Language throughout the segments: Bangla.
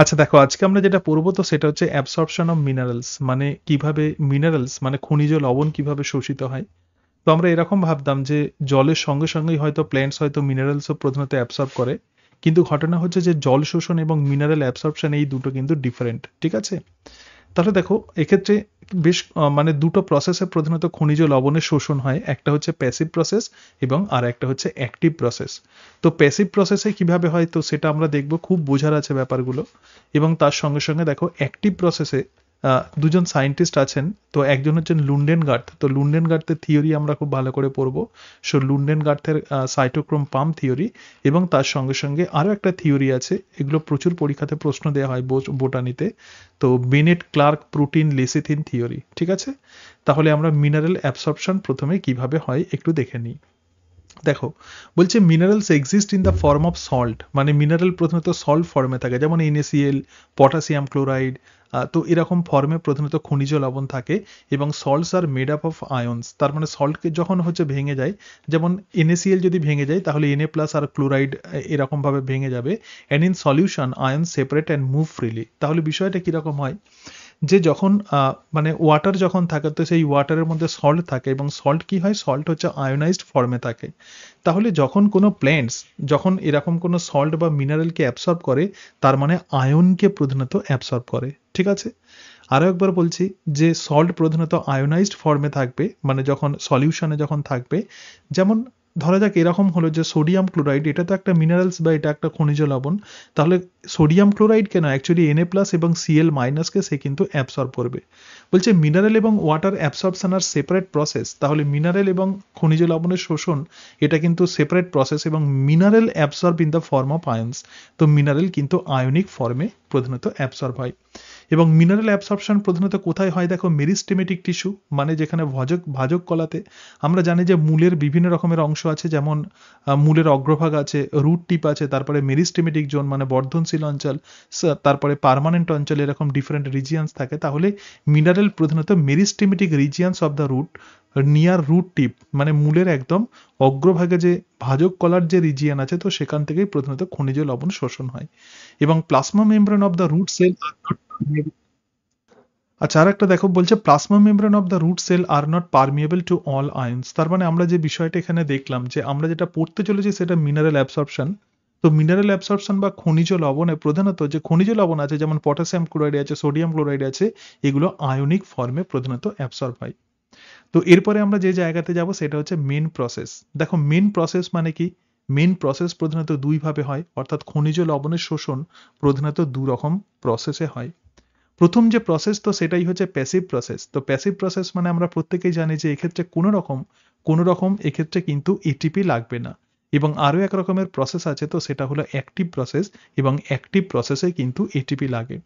আচ্ছা দেখো আজকে আমরা যেটা পড়বো তো সেটা হচ্ছে অ্যাবসর্পশন অফ মিনারেলস মানে কিভাবে মিনারেলস মানে খনিজ লবণ কিভাবে শোষিত হয় তো আমরা এরকম ভাবতাম যে জলের সঙ্গে সঙ্গেই হয়তো প্ল্যান্টস হয়তো মিনারেলসও প্রধানত অ্যাবসর্ব করে কিন্তু ঘটনা হচ্ছে যে জল শোষণ এবং মিনারেল অ্যাবসর্পশন এই দুটো কিন্তু ডিফারেন্ট ঠিক আছে তাহলে দেখো এক্ষেত্রে বেশ মানে দুটো প্রসেসে প্রধানত খনিজ লবণের শোষণ হয় একটা হচ্ছে প্যাসিভ প্রসেস এবং আর একটা হচ্ছে অ্যাক্টিভ প্রসেস তো প্যাসিভ প্রসেসে কিভাবে হয় তো সেটা আমরা দেখব খুব বোঝার আছে ব্যাপারগুলো এবং তার সঙ্গে সঙ্গে দেখো অ্যাক্টিভ প্রসেসে দুজন সায়েন্টিস্ট আছেন তো একজন হচ্ছেন লুন্ডেন গার্থ তো লুন্ডেন গার্থের থিওরি আমরা খুব ভালো করে পড়বো সো লুন্ডেন গার্থের সাইটোক্রোম পাম্প থিওরি এবং তার সঙ্গে সঙ্গে আরও একটা থিওরি আছে এগুলো প্রচুর পরীক্ষাতে প্রশ্ন দেওয়া হয় বোটানিতে তো Bennet Clark protein lecithin theory ঠিক আছে তাহলে আমরা মিনারেল অ্যাবসর্পশন প্রথমে কিভাবে হয় একটু দেখে নিই দেখো বলছে minerals exist in the form of salt মানে মিনারেল প্রথমে তো সল্ট ফর্মে থাকে যেমন এনএসিএল পটাশিয়াম ক্লোরাইড তো এরকম ফর্মে প্রধানত খনিজ লবণ থাকে এবং salts are made up of ions তার মানে সল্টকে যখন হচ্ছে ভেঙে যায় যেমন এনএসিএল যদি ভেঙে যায় তাহলে এনএ প্লাস আর ক্লোরাইড এরকমভাবে ভেঙে যাবে and in solution ion separate and move freely তাহলে বিষয়টা কীরকম হয় যে যখন মানে ওয়াটার যখন থাকে তো সেই ওয়াটারের মধ্যে সল্ট থাকে এবং সল্ট কি হয় সল্ট হচ্ছে আয়োনাইজড ফর্মে থাকে তাহলে যখন কোনো প্ল্যান্টস যখন এরকম কোনো সল্ট বা মিনারেলকে অ্যাবসর্ব করে তার মানে আয়নকে প্রধানত অ্যাবসর্ব করে ঠিক আছে আরও একবার বলছি যে সল্ট প্রধানত আয়োনাইজড ফর্মে থাকবে মানে যখন সলিউশনে যখন থাকবে যেমন ধরা যাক এরকম হলো যে সোডিয়াম ক্লোরাইড এটা তো একটা মিনারেলস বা এটা একটা খনিজ লবণ তাহলে সোডিয়াম ক্লোরাইড কেন অ্যাকচুয়ালি এনএ প্লাস এবং সিএল মাইনাসকে সে কিন্তু অ্যাবসর্ব করবে বলছে মিনারেল এবং water absorption are separate process তাহলে মিনারেল এবং খনিজ লবণের শোষণ এটা কিন্তু সেপারেট প্রসেস এবং mineral absorb in the form of ions তো মিনারেল কিন্তু আয়নিক ফর্মে প্রধানত অ্যাবসর্ব হয় এবং মিনারেল অ্যাবসর্পশন প্রধানত কোথায় হয় দেখো মেরিস্টেমেটিক টিস্যু মানে যেখানে ভজক ভাজক কলাতে আমরা জানি যে মূলের বিভিন্ন রকমের অংশ আছে যেমন মূলের অগ্রভাগ আছে রুট টিপ আছে তারপরে মেরিস্টেমেটিক জোন মানে বর্ধনশীল অঞ্চল তারপরে পারমানেন্ট অঞ্চল এরকম ডিফারেন্ট রিজিয়ান্স থাকে তাহলে মিনারেল প্রধানত meristematic regions of the root near root tip মানে মূলের একদম অগ্রভাগে যে ভাজক কলার যে রিজিয়ান আছে তো সেখান থেকেই প্রধানত খনিজ লবণ শোষণ হয় এবং plasma membrane of the root cell are not আচ্ছা আর একটা দেখো বলছে plasma membrane of the root cell are not permeable to all ions তার মানে আমরা যে বিষয়টা এখানে দেখলাম যে আমরা যেটা পড়তে চলেছি সেটা মিনারেল অ্যাবসর্পশন তো মিনারেল অ্যাবসর্পশন বা খনিজ লবণে প্রধানত যে খনিজ লবণ আছে যেমন পটাশিয়াম ক্লোরাইড আছে সোডিয়াম ক্লোরাইড আছে এগুলো আয়নিক ফর্মে প্রধানত অ্যাবসর্ব হয় তো এরপরে আমরা যে জায়গাতে যাব সেটা হচ্ছে মেন প্রসেস দেখো মেন প্রসেস মানে কি মেন প্রসেস প্রধানত দুইভাবে হয় অর্থাৎ খনিজ লবণের শোষণ প্রধানত দু রকম প্রসেসে হয় প্রথম যে প্রসেস তো সেটাই হচ্ছে প্যাসিভ প্রসেস তো প্যাসিভ প্রসেস মানে আমরা প্রত্যেকেই জানি যে এক্ষেত্রে কোনো রকম কোনো রকম এক্ষেত্রে কিন্তু এটিপি e লাগবে না এবং আরও এক রকমের প্রসেস আছে তো সেটা হলো অ্যাক্টিভ প্রসেস এবং অ্যাক্টিভ প্রসেসে কিন্তু এটিপি e লাগে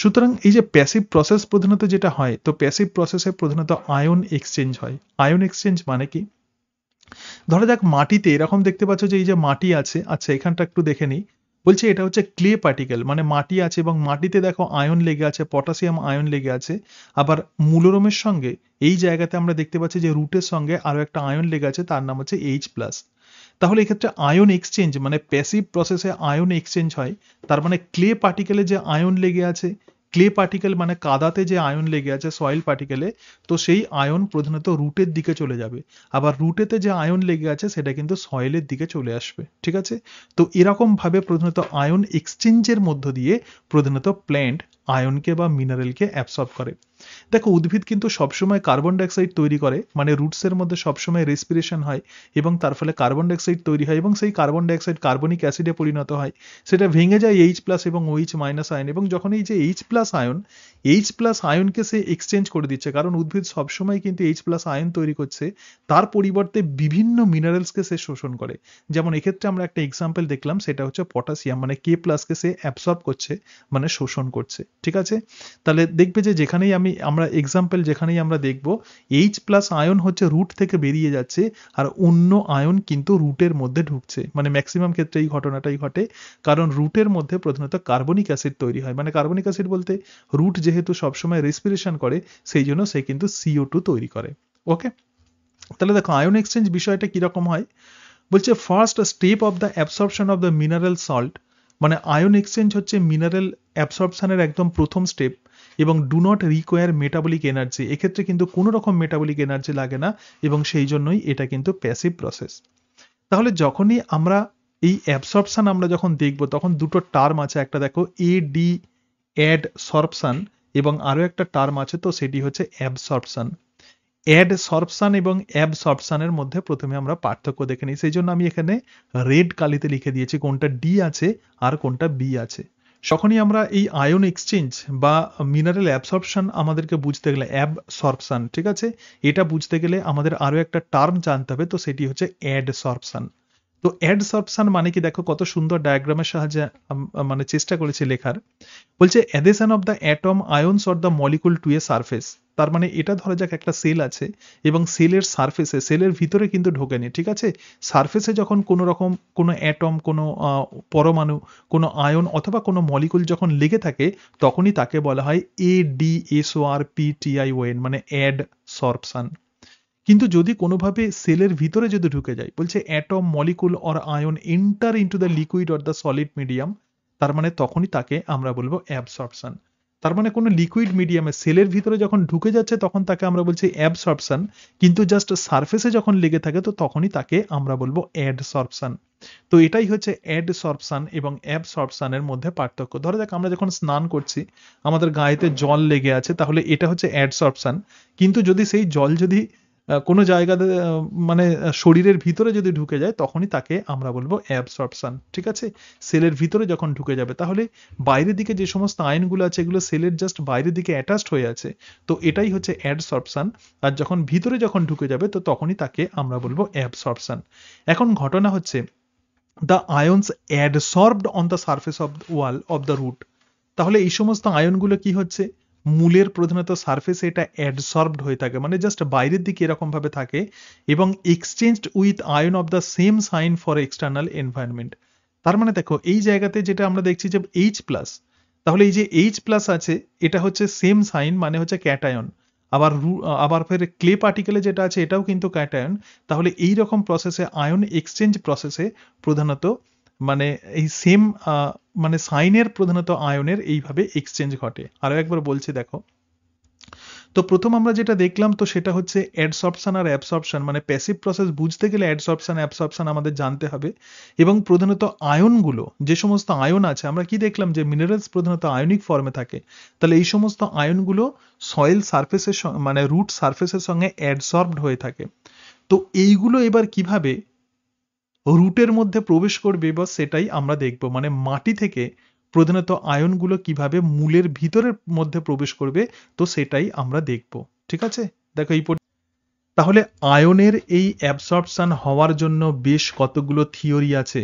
সুতরাং এই যে প্যাসিভ প্রসেস প্রধানত যেটা হয় তো প্যাসিভ প্রসেসে প্রধানত আয়ন এক্সচেঞ্জ হয় আয়ন এক্সচেঞ্জ মানে কি ধরা যাক মাটিতে এরকম দেখতে পাচ্ছ যে এই যে মাটি আছে আচ্ছা এখানটা একটু দেখে নিই বলছে এটা হচ্ছে ক্লে পার্টিকেল মানে মাটি আছে এবং মাটিতে দেখো আয়ন লেগে আছে পটাশিয়াম আয়ন লেগে আছে আবার মূলরমের সঙ্গে এই জায়গাতে আমরা দেখতে পাচ্ছি যে রুটের সঙ্গে আরো একটা আয়ন লেগে আছে তার নাম হচ্ছে এইচ প্লাস তাহলে এক্ষেত্রে আয়ন এক্সচেঞ্জ মানে প্যাসিভ প্রসেসে আয়ন এক্সচেঞ্জ হয় তার মানে ক্লে পার্টিকেলে যে আয়ন লেগে আছে ক্লে পার্টিকেল মানে কাদাতে যে আয়ন লেগে আছে সয়েল পার্টিকেলে তো সেই আয়ন প্রধানত রুটের দিকে চলে যাবে আবার রুটেতে যে আয়ন লেগে আছে সেটা কিন্তু সয়েলের দিকে চলে আসবে ঠিক আছে তো এরকমভাবে প্রধানত আয়ন এক্সচেঞ্জের মধ্য দিয়ে প্রধানত প্ল্যান্ট আয়নকে বা মিনারেলকে অ্যাবসর্ব করে দেখো উদ্ভিদ কিন্তু সবসময় কার্বন ডাইঅক্সাইড তৈরি করে মানে রুটসের মধ্যে সবসময় রেসপিরেশন হয় এবং তার ফলে কার্বন ডাইঅক্সাইড তৈরি হয় এবং সেই কার্বন ডাইঅক্সাইড কার্বনিক অ্যাসিডে পরিণত হয় সেটা ভেঙে যায় এইচ প্লাস এবং ওইচ মাইনাস আয়ন এবং যখন এই যে H plus ion H plus আয়নকে সে এক্সচেঞ্জ করে দিচ্ছে কারণ উদ্ভিদ সবসময় কিন্তু এইচ প্লাস আয়ন তৈরি করছে তার পরিবর্তে বিভিন্ন মিনারেলসকে সে শোষণ করে যেমন এক্ষেত্রে আমরা একটা এক্সাম্পল দেখলাম সেটা হচ্ছে পটাশিয়াম মানে কে প্লাসকে সে অ্যাবসর্ব করছে মানে শোষণ করছে ঠিক আছে তাহলে দেখবে যে যেখানেই আমি আমরা এক্সাম্পল যেখানেই আমরা দেখব এইচ প্লাস আয়ন হচ্ছে রুট থেকে বেরিয়ে যাচ্ছে আর অন্য আয়ন কিন্তু রুটের মধ্যে ঢুকছে মানে ম্যাক্সিমাম ক্ষেত্রে এই ঘটনাটাই ঘটে কারণ রুটের মধ্যে প্রধানত কার্বনিক অ্যাসিড তৈরি হয় মানে কার্বনিক অ্যাসিড বলতে রুট যেহেতু সবসময় রেসপিরেশন করে সেই জন্য সে কিন্তু সিও টু তৈরি করে ওকে তাহলে দেখো আয়ন এক্সচেঞ্জ বিষয়টা কিরকম হয় বলছে first step of the absorption of the mineral salt মানে আয়ন এক্সচেঞ্জ হচ্ছে মিনারেল অ্যাবসর্পশনের একদম প্রথম স্টেপ এবং do not require metabolic energy এক্ষেত্রে কিন্তু কোনো রকম মেটাবলিক এনার্জি লাগে না এবং সেই জন্যই এটা কিন্তু প্যাসিভ প্রসেস তাহলে যখনই আমরা এই অ্যাবসর্পশান আমরা যখন দেখব তখন দুটো টার্ম আছে একটা দেখো এডি অ্যাড সর্পশান এবং আরও একটা টার্ম আছে তো সেটি হচ্ছে অ্যাবসর্পশন অ্যাডসর্পশন এবং অ্যাবসর্পশনের মধ্যে প্রথমে আমরা পার্থক্য দেখে নিই সেই জন্য আমি এখানে রেড কালিতে লিখে দিয়েছি কোনটা ডি আছে আর কোনটা বি আছে যখনই আমরা এই আয়ন এক্সচেঞ্জ বা মিনারেল অ্যাবসর্পশন আমাদেরকে বুঝতে গেলে অ্যাবসর্পশন ঠিক আছে এটা বুঝতে গেলে আমাদের আরও একটা টার্ম জানতে হবে তো সেটি হচ্ছে অ্যাডসর্পশন তো অ্যাডসর্পশন মানে কি দেখো কত সুন্দর ডায়াগ্রামের সাহায্যে মানে চেষ্টা করেছে লেখার বলছে adhesion of the atom ions or the molecule to a surface তার মানে এটা ধরা যাক একটা সেল আছে এবং সেলের সার্ফেসে সেলের ভিতরে কিন্তু ঢোকেনি ঠিক আছে সার্ফেসে যখন কোনো রকম কোনো অ্যাটম কোনো পরমাণু কোনো আয়ন অথবা কোনো মলিকুল যখন লেগে থাকে তখনই তাকে বলা হয় A D S O R P T I O N মানে অ্যাড সর্পশন কিন্তু যদি কোনোভাবে সেলের ভিতরে যদি ঢুকে যায় বলছে atom molecule or ion enter into the liquid or the solid medium তার মানে তখনই তাকে আমরা বলবো অ্যাবসর্পশন তার মানে কোনো লিকুইড মিডিয়ামে সেলের ভিতরে যখন ঢুকে যাচ্ছে তখন তাকে আমরা বলছি অ্যাবসর্পশন কিন্তু জাস্ট সারফেসে যখন লেগে থাকে তো তখনই তাকে আমরা বলবো অ্যাডসর্পশন তো এটাই হচ্ছে অ্যাডসর্পশন এবং অ্যাবসর্পশনের মধ্যে পার্থক্য ধরে দেখ আমরা যখন স্নান করছি আমাদের গায়েতে জল লেগে আছে তাহলে এটা হচ্ছে অ্যাডসর্পশন কিন্তু যদি সেই জল যদি কোনো জায়গাতে মানে শরীরের ভিতরে যদি ঢুকে যায় তখনই তাকে আমরা বলবো অ্যাবসর্পশন ঠিক আছে সেলের ভিতরে যখন ঢুকে যাবে তাহলে বাইরের দিকে যে সমস্ত আয়নগুলো আছে এগুলো সেলের জাস্ট বাইরের দিকে অ্যাটাচড হয়ে আছে তো এটাই হচ্ছে অ্যাডসর্পশন আর যখন ভিতরে যখন ঢুকে যাবে তো তখনই তাকে আমরা বলবো অ্যাবসর্পশন এখন ঘটনা হচ্ছে the ions adsorbed on the surface of wall of the root তাহলে এই সমস্ত আয়নগুলো কি হচ্ছে মূলের প্রধানত সারফেসে এটা অ্যাডসর্বড হয়ে থাকে মানে জাস্ট বাইরের দিকে এরকমভাবে থাকে এবং exchanged with ion of the same sign for external environment তার মানে দেখো এই জায়গাতে যেটা আমরা দেখছি যে এইচ প্লাস তাহলে এই যে এইচ প্লাস আছে এটা হচ্ছে সেম সাইন মানে হচ্ছে ক্যাটায়ন আবার আবার ফের ক্লে পার্টিকেলে যেটা আছে এটাও কিন্তু ক্যাটায়ন তাহলে এই রকম প্রসেসে আয়ন এক্সচেঞ্জ প্রসেসে প্রধানত মানে এই সেম মানে সাইনের প্রধানত আয়নের এইভাবে এক্সচেঞ্জ ঘটে আরও একবার বলছি দেখো তো প্রথম আমরা যেটা দেখলাম তো সেটা হচ্ছে অ্যাডসর্পশন আর অ্যাবসর্পশন মানে প্যাসিভ প্রসেস বুঝতে গেলে অ্যাডসর্পশন অ্যাবসর্পশন আমাদের জানতে হবে এবং প্রধানত আয়নগুলো যে সমস্ত আয়ন আছে আমরা কি দেখলাম যে মিনারেলস প্রধানত আয়নিক ফর্মে থাকে তাহলে এই সমস্ত আয়নগুলো সয়েল সারফেসের মানে রুট সারফেসের সঙ্গে অ্যাডসর্বড হয়ে থাকে তো এইগুলো এবার কিভাবে রুটের মধ্যে প্রবেশ করবে বা সেটাই আমরা দেখব মানে মাটি থেকে প্রধানত আয়নগুলো কিভাবে মূলের ভিতরের মধ্যে প্রবেশ করবে তো সেটাই আমরা দেখব ঠিক আছে দেখো এই তাহলে আয়নের এই অ্যাবসর্পশান হওয়ার জন্য বেশ কতগুলো থিওরি আছে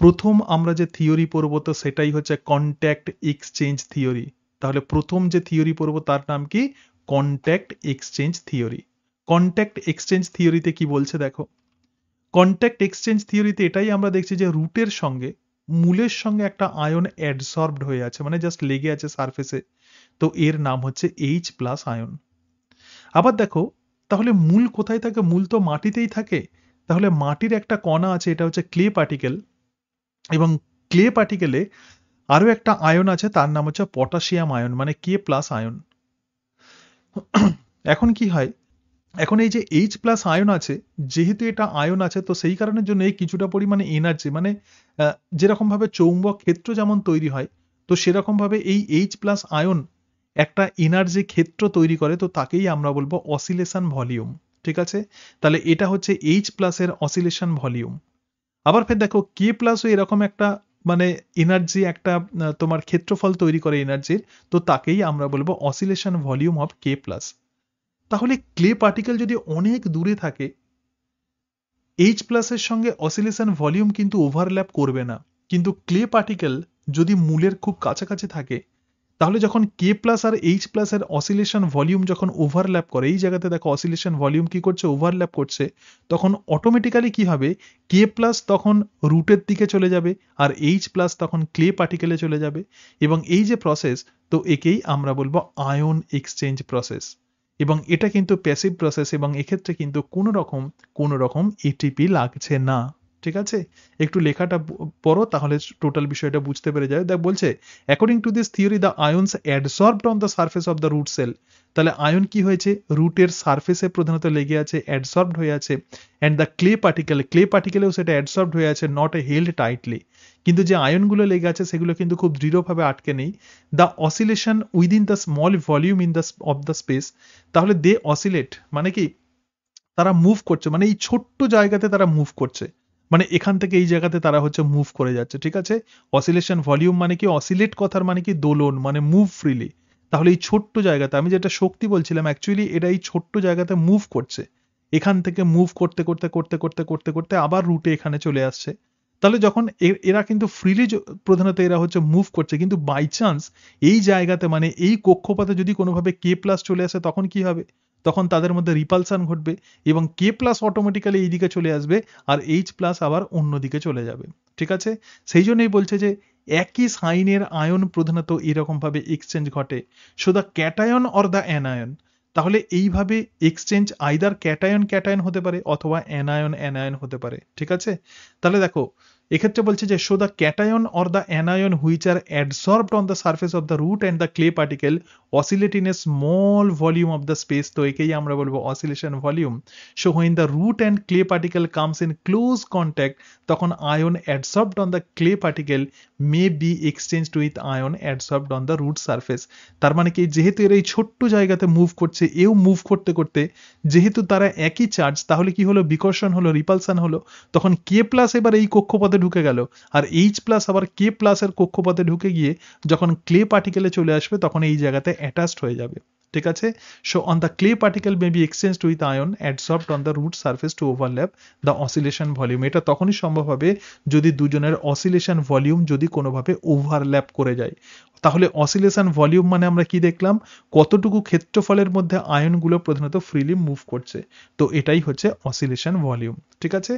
প্রথম আমরা যে থিওরি পড়ব তো সেটাই হচ্ছে কন্ট্যাক্ট এক্সচেঞ্জ থিওরি তাহলে প্রথম যে থিওরি পড়ব তার নাম কি contact exchange theory contact exchange থিওরিতে কি বলছে দেখো কন্ট্যাক্ট এক্সচেঞ্জ থিওরিতে এটাই আমরা দেখছি যে রুটের সঙ্গে মূলের সঙ্গে একটা আয়ন অ্যাডসর্বড হয়ে আছে মানে জাস্ট লেগে আছে সারফেসে তো এর নাম হচ্ছে এইচ প্লাস আয়ন আবার দেখো তাহলে মূল কোথায় থাকে মূল তো মাটিতেই থাকে তাহলে মাটির একটা কণা আছে এটা হচ্ছে ক্লে পার্টিকেল এবং ক্লে পার্টিকেলে আরও একটা আয়ন আছে তার নাম হচ্ছে পটাশিয়াম আয়ন মানে কে প্লাস আয়ন এখন কি হয় এখন এই যে এইচ প্লাস আয়ন আছে যেহেতু এটা আয়ন আছে তো সেই কারণের জন্য এই কিছুটা পরিমাণে এনার্জি মানে যেরকমভাবে চৌম্বক ক্ষেত্র যেমন তৈরি হয় তো সেরকমভাবে এই এইচ প্লাস আয়ন একটা এনার্জি ক্ষেত্র তৈরি করে তো তাকেই আমরা বলবো অসিলেশন ভলিউম ঠিক আছে তাহলে এটা হচ্ছে এইচ প্লাসের অসিলেশন ভলিউম আবার ফের দেখো কে প্লাসও এরকম একটা মানে এনার্জি একটা তোমার ক্ষেত্রফল তৈরি করে এনার্জির তো তাকেই আমরা বলবো oscillation volume of K plus তাহলে ক্লে পার্টিকেল যদি অনেক দূরে থাকে এইচ প্লাসের সঙ্গে অসিলেশন ভলিউম কিন্তু ওভারল্যাপ করবে না কিন্তু ক্লে পার্টিকেল যদি মূলের খুব কাছাকাছি থাকে তাহলে যখন কে প্লাস আর এইচ প্লাস এর অসিলেশন ভলিউম যখন ওভারল্যাপ করে এই জায়গাতে দেখো অসিলেশন ভলিউম কি করছে ওভারল্যাপ করছে তখন অটোমেটিক্যালি কি হবে কে প্লাস তখন রুটের দিকে চলে যাবে আর এইচ প্লাস তখন ক্লে পার্টিকেলে চলে যাবে এবং এই যে প্রসেস তো একেই আমরা বলবো আয়ন এক্সচেঞ্জ প্রসেস এবং এটা কিন্তু প্যাসিভ প্রসেস এবং এক্ষেত্রে কিন্তু কোনো রকম কোনো রকম এটিপি e লাগছে না ঠিক আছে একটু লেখাটা পড়ো তাহলে টোটাল বিষয়টা বুঝতে পেরে যাবে দেখ বলছে according to this theory the ions adsorbed on the surface of the root cell তাহলে আয়ন কি হয়েছে রুটের সার্ফেসে প্রধানত লেগে আছে অ্যাডসর্বড হয়ে আছে and the clay particle clay পার্টিকেলেও সেটা অ্যাডসর্বড হয়ে আছে নট এ হেল্ড টাইটলি কিন্তু যে আয়নগুলো লেগে আছে সেগুলো কিন্তু খুব দৃঢ়ভাবে আটকে নেই the oscillation within the small volume in the of the space তাহলে দে অসিলেট মানে কি তারা মুভ করছে মানে এই ছোট্ট জায়গাতে তারা মুভ করছে মানে এখান থেকে এই জায়গাতে তারা হচ্ছে মুভ করে যাচ্ছে ঠিক আছে অসিলেশন ভলিউম মানে কি অসিলেট কথার মানে কি দোলন মানে মুভ ফ্রিলি তাহলে এই ছোট্ট জায়গাতে আমি যেটা শক্তি বলছিলাম অ্যাকচুয়ালি এটা এই ছোট্ট জায়গাতে মুভ করছে এখান থেকে মুভ করতে করতে করতে করতে করতে করতে আবার রুটে এখানে চলে আসছে তাহলে যখন এরা কিন্তু ফ্রিলি প্রধানত এরা হচ্ছে মুভ করছে কিন্তু বাই চান্স এই জায়গাতে মানে এই কক্ষপথে যদি কোনোভাবে কে প্লাস চলে আসে তখন কি হবে তখন তাদের মধ্যে রিপালসান ঘটবে এবং কে প্লাস অটোমেটিক্যালি এইদিকে চলে আসবে আর এইচ প্লাস আবার অন্যদিকে চলে যাবে ঠিক আছে সেই জন্যই বলছে যে একই সাইনের আয়ন প্রধানত এরকমভাবে এক্সচেঞ্জ ঘটে so the cation or the anion তাহলে এইভাবে এক্সচেঞ্জ আইদার ক্যাটায়ন ক্যাটায়ন হতে পারে অথবা অ্যানায়ন অ্যানায়ন হতে পারে ঠিক আছে তাহলে দেখো এক্ষেত্রে বলছে যে so the cation or the anion which are adsorbed on the surface of the root and the clay particle oscillate in a small volume of the space তো একেই আমরা বলবো oscillation volume so when the root and clay particle comes in close contact তখন ion adsorbed on the clay particle may be exchange with ion adsorbed on the root surface তার মানে কি যেহেতু এর এই ছোট্ট জায়গাতে মুভ করছে এও মুভ করতে করতে যেহেতু তারা একই চার্জ তাহলে কি হলো বিকর্ষণ হলো রিপালসান হলো তখন কে প্লাস এবার এই কক্ষপথের ঢুকে গেল আর এইচ প্লাস আবার কে প্লাসের কক্ষপথে ঢুকে গিয়ে যখন ক্লে পার্টিকেলে চলে আসবে তখন এই জায়গাতে অ্যাটাচড হয়ে যাবে ঠিক আছে so on the clay particle may be exchange with ion adsorbed on the root surface to overlap the oscillation volume এটা তখনই সম্ভব হবে যদি দুজনের অসিলেশন ভলিউম যদি কোনোভাবে ওভারল্যাপ করে যায় তাহলে অসিলেশন ভলিউম মানে আমরা কি দেখলাম কতটুকু ক্ষেত্রফলের মধ্যে আয়নগুলো প্রধানত ফ্রিলি মুভ করছে তো এটাই হচ্ছে অসিলেশন ভলিউম ঠিক আছে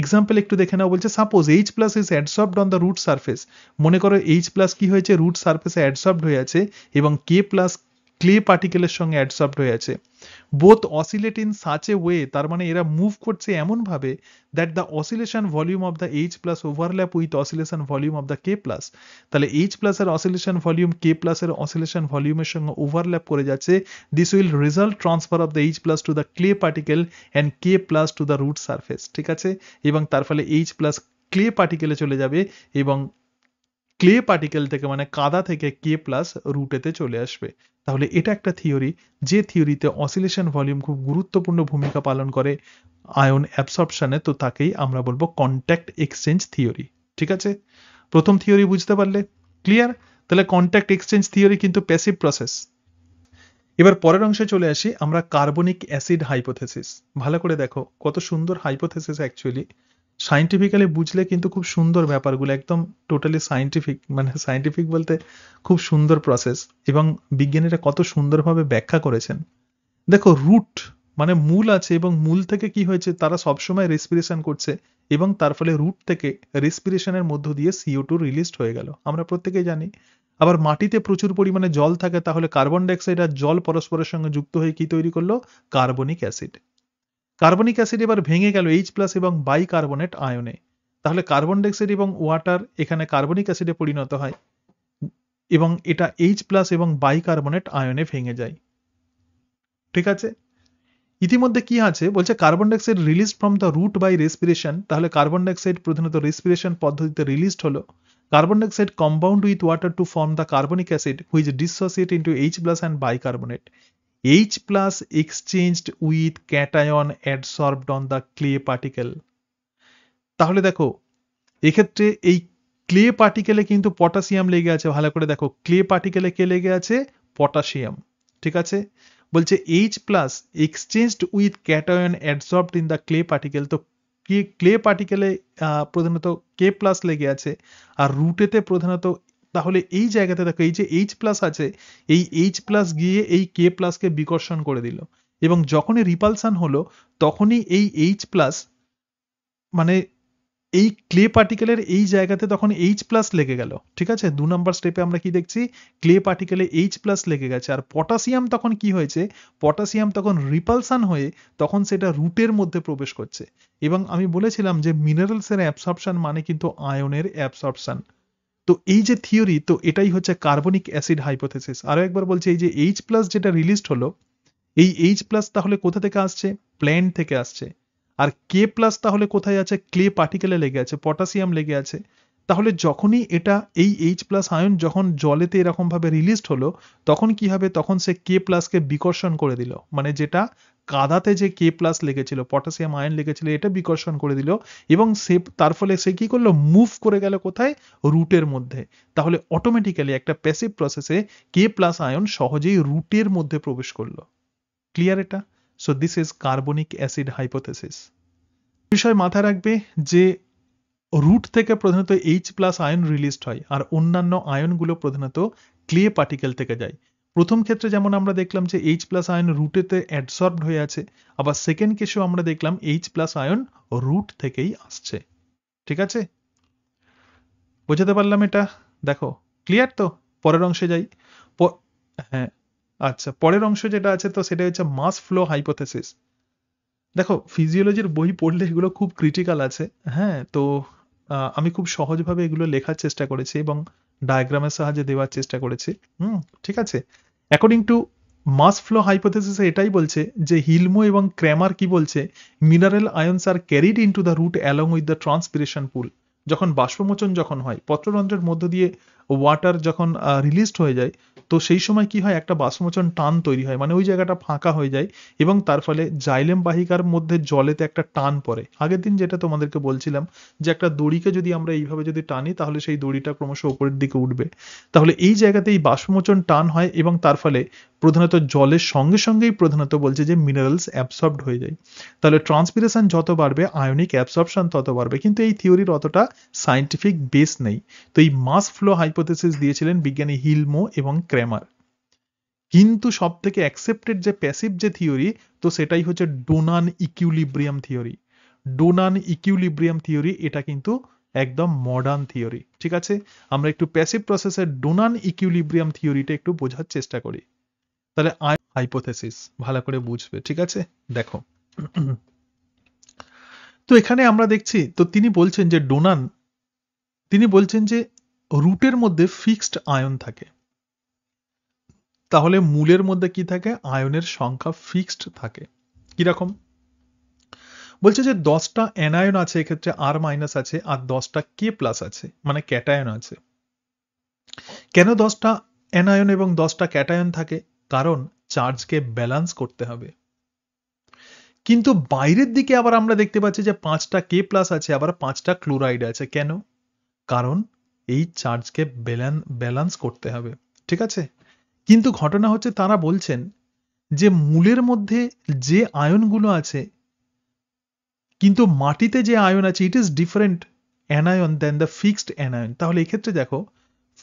এক্সাম্পল একটু দেখে নাও বলছে suppose H plus is adsorbed on the root surface মনে করো এইচ প্লাস কি হয়েছে রুট সার্ফেসে অ্যাডসর্বড হয়ে আছে এবং কে প্লাস ক্লে পার্টিকেলের সঙ্গে অ্যাডসপ্ট হয়ে আছে both oscillate in such a way তার মানে এরা মুভ করছে এমনভাবে that the oscillation volume of the H plus overlap with oscillation volume of the K plus তাহলে এইচ প্লাসের অসিলেশন ভলিউম কে প্লাসের অসিলেশন ভলিউমের সঙ্গে ওভারল্যাপ করে যাচ্ছে this will result transfer of the H plus to the clay particle and K plus to the root surface ঠিক আছে এবং তার ফলে এইচ প্লাস ক্লে পার্টিকেলে চলে যাবে এবং ক্লে পার্টিকেল থেকে মানে কাদা থেকে কে প্লাস রুটেতে চলে আসবে তাহলে এটা একটা থিওরি যে থিওরিতে অসিলেশন ভলিউম খুব গুরুত্বপূর্ণ ভূমিকা পালন করে আয়ন অ্যাবসর্পশনে তো তাকেই আমরা বলবো কন্ট্যাক্ট এক্সচেঞ্জ থিওরি ঠিক আছে প্রথম থিওরি বুঝতে পারলে ক্লিয়ার তাহলে কন্ট্যাক্ট এক্সচেঞ্জ থিওরি কিন্তু প্যাসিভ প্রসেস এবার পরের অংশে চলে আসি আমরা কার্বনিক অ্যাসিড হাইপোথেসিস ভালো করে দেখো কত সুন্দর হাইপোথেসিস অ্যাকচুয়ালি সাইন্টিফিক্যালি বুঝলে কিন্তু খুব সুন্দর ব্যাপারগুলো একদম টোটালি সাইন্টিফিক মানে সাইন্টিফিক বলতে খুব সুন্দর প্রসেস এবং বিজ্ঞানীরা কত সুন্দরভাবে ব্যাখ্যা করেছেন দেখো রুট মানে মূল আছে এবং মূল থেকে কি হয়েছে তারা সবসময় রেসপিরেশন করছে এবং তার ফলে রুট থেকে রেসপিরেশনের মধ্য দিয়ে সিও টু রিলিজ হয়ে গেল আমরা প্রত্যেকেই জানি আবার মাটিতে প্রচুর পরিমাণে জল থাকে তাহলে কার্বন ডাইঅক্সাইড আর জল পরস্পরের সঙ্গে যুক্ত হয়ে কি তৈরি করলো কার্বনিক অ্যাসিড কার্বনিক অ্যাসিড এবার ভেঙে গেল এইচ প্লাস এবং বাইকার্বনেট আয়নে তাহলে কার্বন ডাইঅক্সাইড এবং ওয়াটার এখানে কার্বনিক অ্যাসিডে পরিণত হয় এবং এটা এইচ প্লাস এবং বাইকার্বনেট আয়নে ভেঙে যায় ঠিক আছে ইতিমধ্যে কি আছে বলছে carbon dioxide release from the root by respiration তাহলে কার্বন ডাইঅক্সাইড প্রধানত রেসপিরেশন পদ্ধতিতে রিলিজড হলো carbon dioxide compound with water to form the carbonic acid which dissociate into H plus and bicarbonate H plus exchanged with cation adsorbed on the clay particle তাহলে দেখো এক্ষেত্রে এই ক্লে পার্টিকেলে কিন্তু পটাশিয়াম লেগে আছে ভালো করে দেখো ক্লে পার্টিকেলে কে লেগে আছে পটাশিয়াম ঠিক আছে বলছে H plus exchanged with cation adsorbed in the clay particle তো ক্লে পার্টিকেলে প্রধানত কে প্লাস লেগে আছে আর রুটেতে প্রধানত তাহলে এই জায়গাতে দেখো এই যে এইচ প্লাস আছে এই এইচ প্লাস গিয়ে এই কে প্লাসকে বিকর্ষণ করে দিল এবং যখনই রিপালসান হলো তখনই এই এইচ প্লাস মানে এই ক্লে পার্টিকেলের এই জায়গাতে তখন এইচ প্লাস লেগে গেল ঠিক আছে দু নম্বর স্টেপে আমরা কি দেখছি ক্লে পার্টিকেলে এইচ প্লাস লেগে গেছে আর পটাশিয়াম তখন কি হয়েছে পটাশিয়াম তখন রিপালসান হয়ে তখন সেটা রুটের মধ্যে প্রবেশ করছে এবং আমি বলেছিলাম যে মিনারেলসের অ্যাবসর্পশন মানে কিন্তু আয়নের অ্যাবসর্পশন তো এই যে থিওরি তো এটাই হচ্ছে কার্বনিক অ্যাসিড হাইপোথেসিস আরো একবার বলছি এই যে এইচ প্লাস যেটা রিলিজড হলো এই এইচ প্লাস তাহলে কোথা থেকে আসছে প্ল্যান্ট থেকে আসছে আর কে প্লাস তাহলে কোথায় আছে ক্লে পার্টিকেলে লেগে আছে পটাশিয়াম লেগে আছে তাহলে যখনই এটা এই এইচ প্লাস আয়ন যখন জলেতে এরকম ভাবে রিলিজড হলো তখন কি হবে তখন সে কে প্লাসকে বিকর্ষণ করে দিল মানে যেটা কাদাতে যে কে প্লাস লেগেছিল পটাশিয়াম আয়ন লেগেছিল এটা বিকর্ষণ করে দিল এবং সে তার ফলে সে কি করলো মুভ করে গেল কোথায় রুটের মধ্যে তাহলে অটোমেটিক্যালি একটা প্যাসিভ প্রসেসে কে প্লাস আয়ন সহজেই রুটের মধ্যে প্রবেশ করলো ক্লিয়ার এটা so this is carbonic acid hypothesis বিষয় মাথায় রাখবে যে রুট থেকে প্রধানত এইচ প্লাস আয়ন রিলিজড হয় আর অন্যান্য আয়নগুলো প্রধানত ক্লে পার্টিকেল থেকে যায় প্রথম ক্ষেত্রে যেমন আমরা দেখলাম যে এইচ প্লাস আয়ন রুটেতে অ্যাডসর্বড হয়ে আছে আবার সেকেন্ড কেসেও আমরা দেখলাম এইচ প্লাস আয়ন রুট থেকেই আসছে ঠিক আছে বোঝাতে পারলাম এটা দেখো ক্লিয়ার তো পরের অংশে যাই হ্যাঁ আচ্ছা পরের অংশ যেটা আছে তো সেটা হচ্ছে মাস ফ্লো হাইপোথেসিস দেখো ফিজিওলজির বই পড়লে এগুলো খুব ক্রিটিক্যাল আছে হ্যাঁ তো আমি খুব সহজভাবে এগুলো লেখার চেষ্টা করেছি এবং ডায়াগ্রামের সাহায্যে দেওয়ার চেষ্টা করেছি হুম ঠিক আছে অ্যাকর্ডিং টু মাস ফ্লো হাইপোথেসিসে এটাই বলছে যে হিলমো এবং ক্র্যামার কি বলছে mineral ions are carried in to the root along with the transpiration pull যখন বাষ্পমোচন যখন হয় পত্ররন্ধ্রের মধ্য দিয়ে ওয়াটার যখন রিলিজড হয়ে যায় তো সেই সময় কি হয় একটা বাষ্পমোচন টান তৈরি হয় মানে ওই জায়গাটা ফাঁকা হয়ে যায় এবং তার ফলে জাইলেম বাহিকার মধ্যে জলেতে একটা টান পড়ে আগের দিন যেটা তোমাদেরকে বলছিলাম যে একটা দড়িকে যদি আমরা এইভাবে যদি টানি তাহলে সেই দড়িটা ক্রমশ উপরের দিকে উঠবে তাহলে এই জায়গাতে এই বাষ্পমোচন টান হয় এবং তার ফলে প্রধানত জলের সঙ্গে সঙ্গেই প্রধানত বলছে যে মিনারেলস অ্যাবসর্বড হয়ে যায় তাহলে ট্রান্সপিরেশন যত বাড়বে আয়নিক অ্যাবসর্পশন তত বাড়বে কিন্তু এই থিওরির অতটা সায়েন্টিফিক বেস নেই তো এই মাস ফ্লো হাইপ হাইপোথেসিস দিয়েছিলেন বিজ্ঞানী হিলমো এবং ক্র্যামার কিন্তু সব থেকে অ্যাকসেপ্টেড যে প্যাসিভ যে থিওরি তো সেটাই হচ্ছে ডোনান ইকিউলিব্রিয়াম থিওরি ডোনান ইকিউলিব্রিয়াম থিওরি এটা কিন্তু একদম মডার্ন থিওরি ঠিক আছে আমরা একটু প্যাসিভ প্রসেসের ডোনান ইকিউলিব্রিয়াম থিওরিটা একটু বোঝার চেষ্টা করি তাহলে হাইপোথেসিস ভালো করে বুঝবে ঠিক আছে দেখো তো এখানে আমরা দেখছি তো তিনি বলছেন যে ডোনান তিনি বলছেন যে রুটের মধ্যে ফিক্সড আয়ন থাকে তাহলে মূলের মধ্যে কি থাকে আয়নের সংখ্যা ফিক্সড থাকে কিরকম বলছে যে দশটা অ্যানায়ন আছে এক্ষেত্রে আর মাইনাস আছে আর দশটা কে প্লাস আছে মানে ক্যাটায়ন আছে কেন দশটা অ্যানায়ন এবং দশটা ক্যাটায়ন থাকে কারণ চার্জকে ব্যালান্স করতে হবে কিন্তু বাইরের দিকে আবার আমরা দেখতে পাচ্ছি যে পাঁচটা কে প্লাস আছে আবার পাঁচটা ক্লোরাইড আছে কেন কারণ এই চার্জকে ব্যালেন্স করতে হবে ঠিক আছে কিন্তু ঘটনা হচ্ছে তারা বলছেন যে মূলের মধ্যে যে আয়নগুলো আছে কিন্তু মাটিতে যে আয়ন আছে it is different anion then the fixed anion তাহলে এক্ষেত্রে দেখো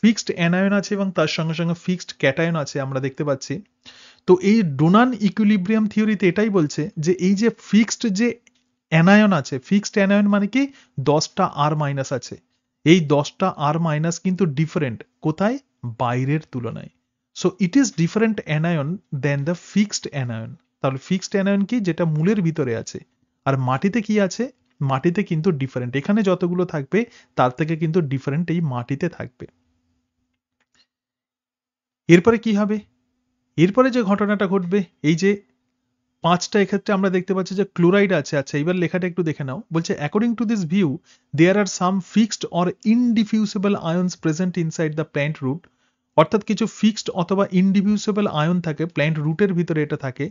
ফিক্সড অ্যানায়ন আছে এবং তার সঙ্গে সঙ্গে ফিক্সড ক্যাটায়ন আছে আমরা দেখতে পাচ্ছি তো এই ডোনান ইকুইলিব্রিয়াম থিওরিতে এটাই বলছে যে এই যে ফিক্সড যে অ্যানায়ন আছে ফিক্সড অ্যানায়ন মানে কি দশটা আর মাইনাস আছে এই দশটা আর মাইনাস কিন্তু ডিফারেন্ট কোথায় বাইরের তুলনায় so it is different anion then the fixed anion তাহলে ফিক্সড অ্যানায়ন কি যেটা মূলের ভিতরে আছে আর মাটিতে কি আছে মাটিতে কিন্তু ডিফারেন্ট এখানে যতগুলো থাকবে তার থেকে কিন্তু ডিফারেন্ট এই মাটিতে থাকবে এরপরে কি হবে এরপরে যে ঘটনাটা ঘটবে এই যে পাঁচটা এক্ষেত্রে আমরা দেখতে পাচ্ছি যে ক্লোরাইড আছে আচ্ছা এবার লেখাটা একটু দেখে নাও বলছে according to this view there are some fixed or indiffusible ions present inside the plant root অর্থাৎ কিছু ফিক্সড অথবা ইনডিভিউসেবল আয়ন থাকে প্ল্যান্ট রুটের ভিতরে এটা থাকে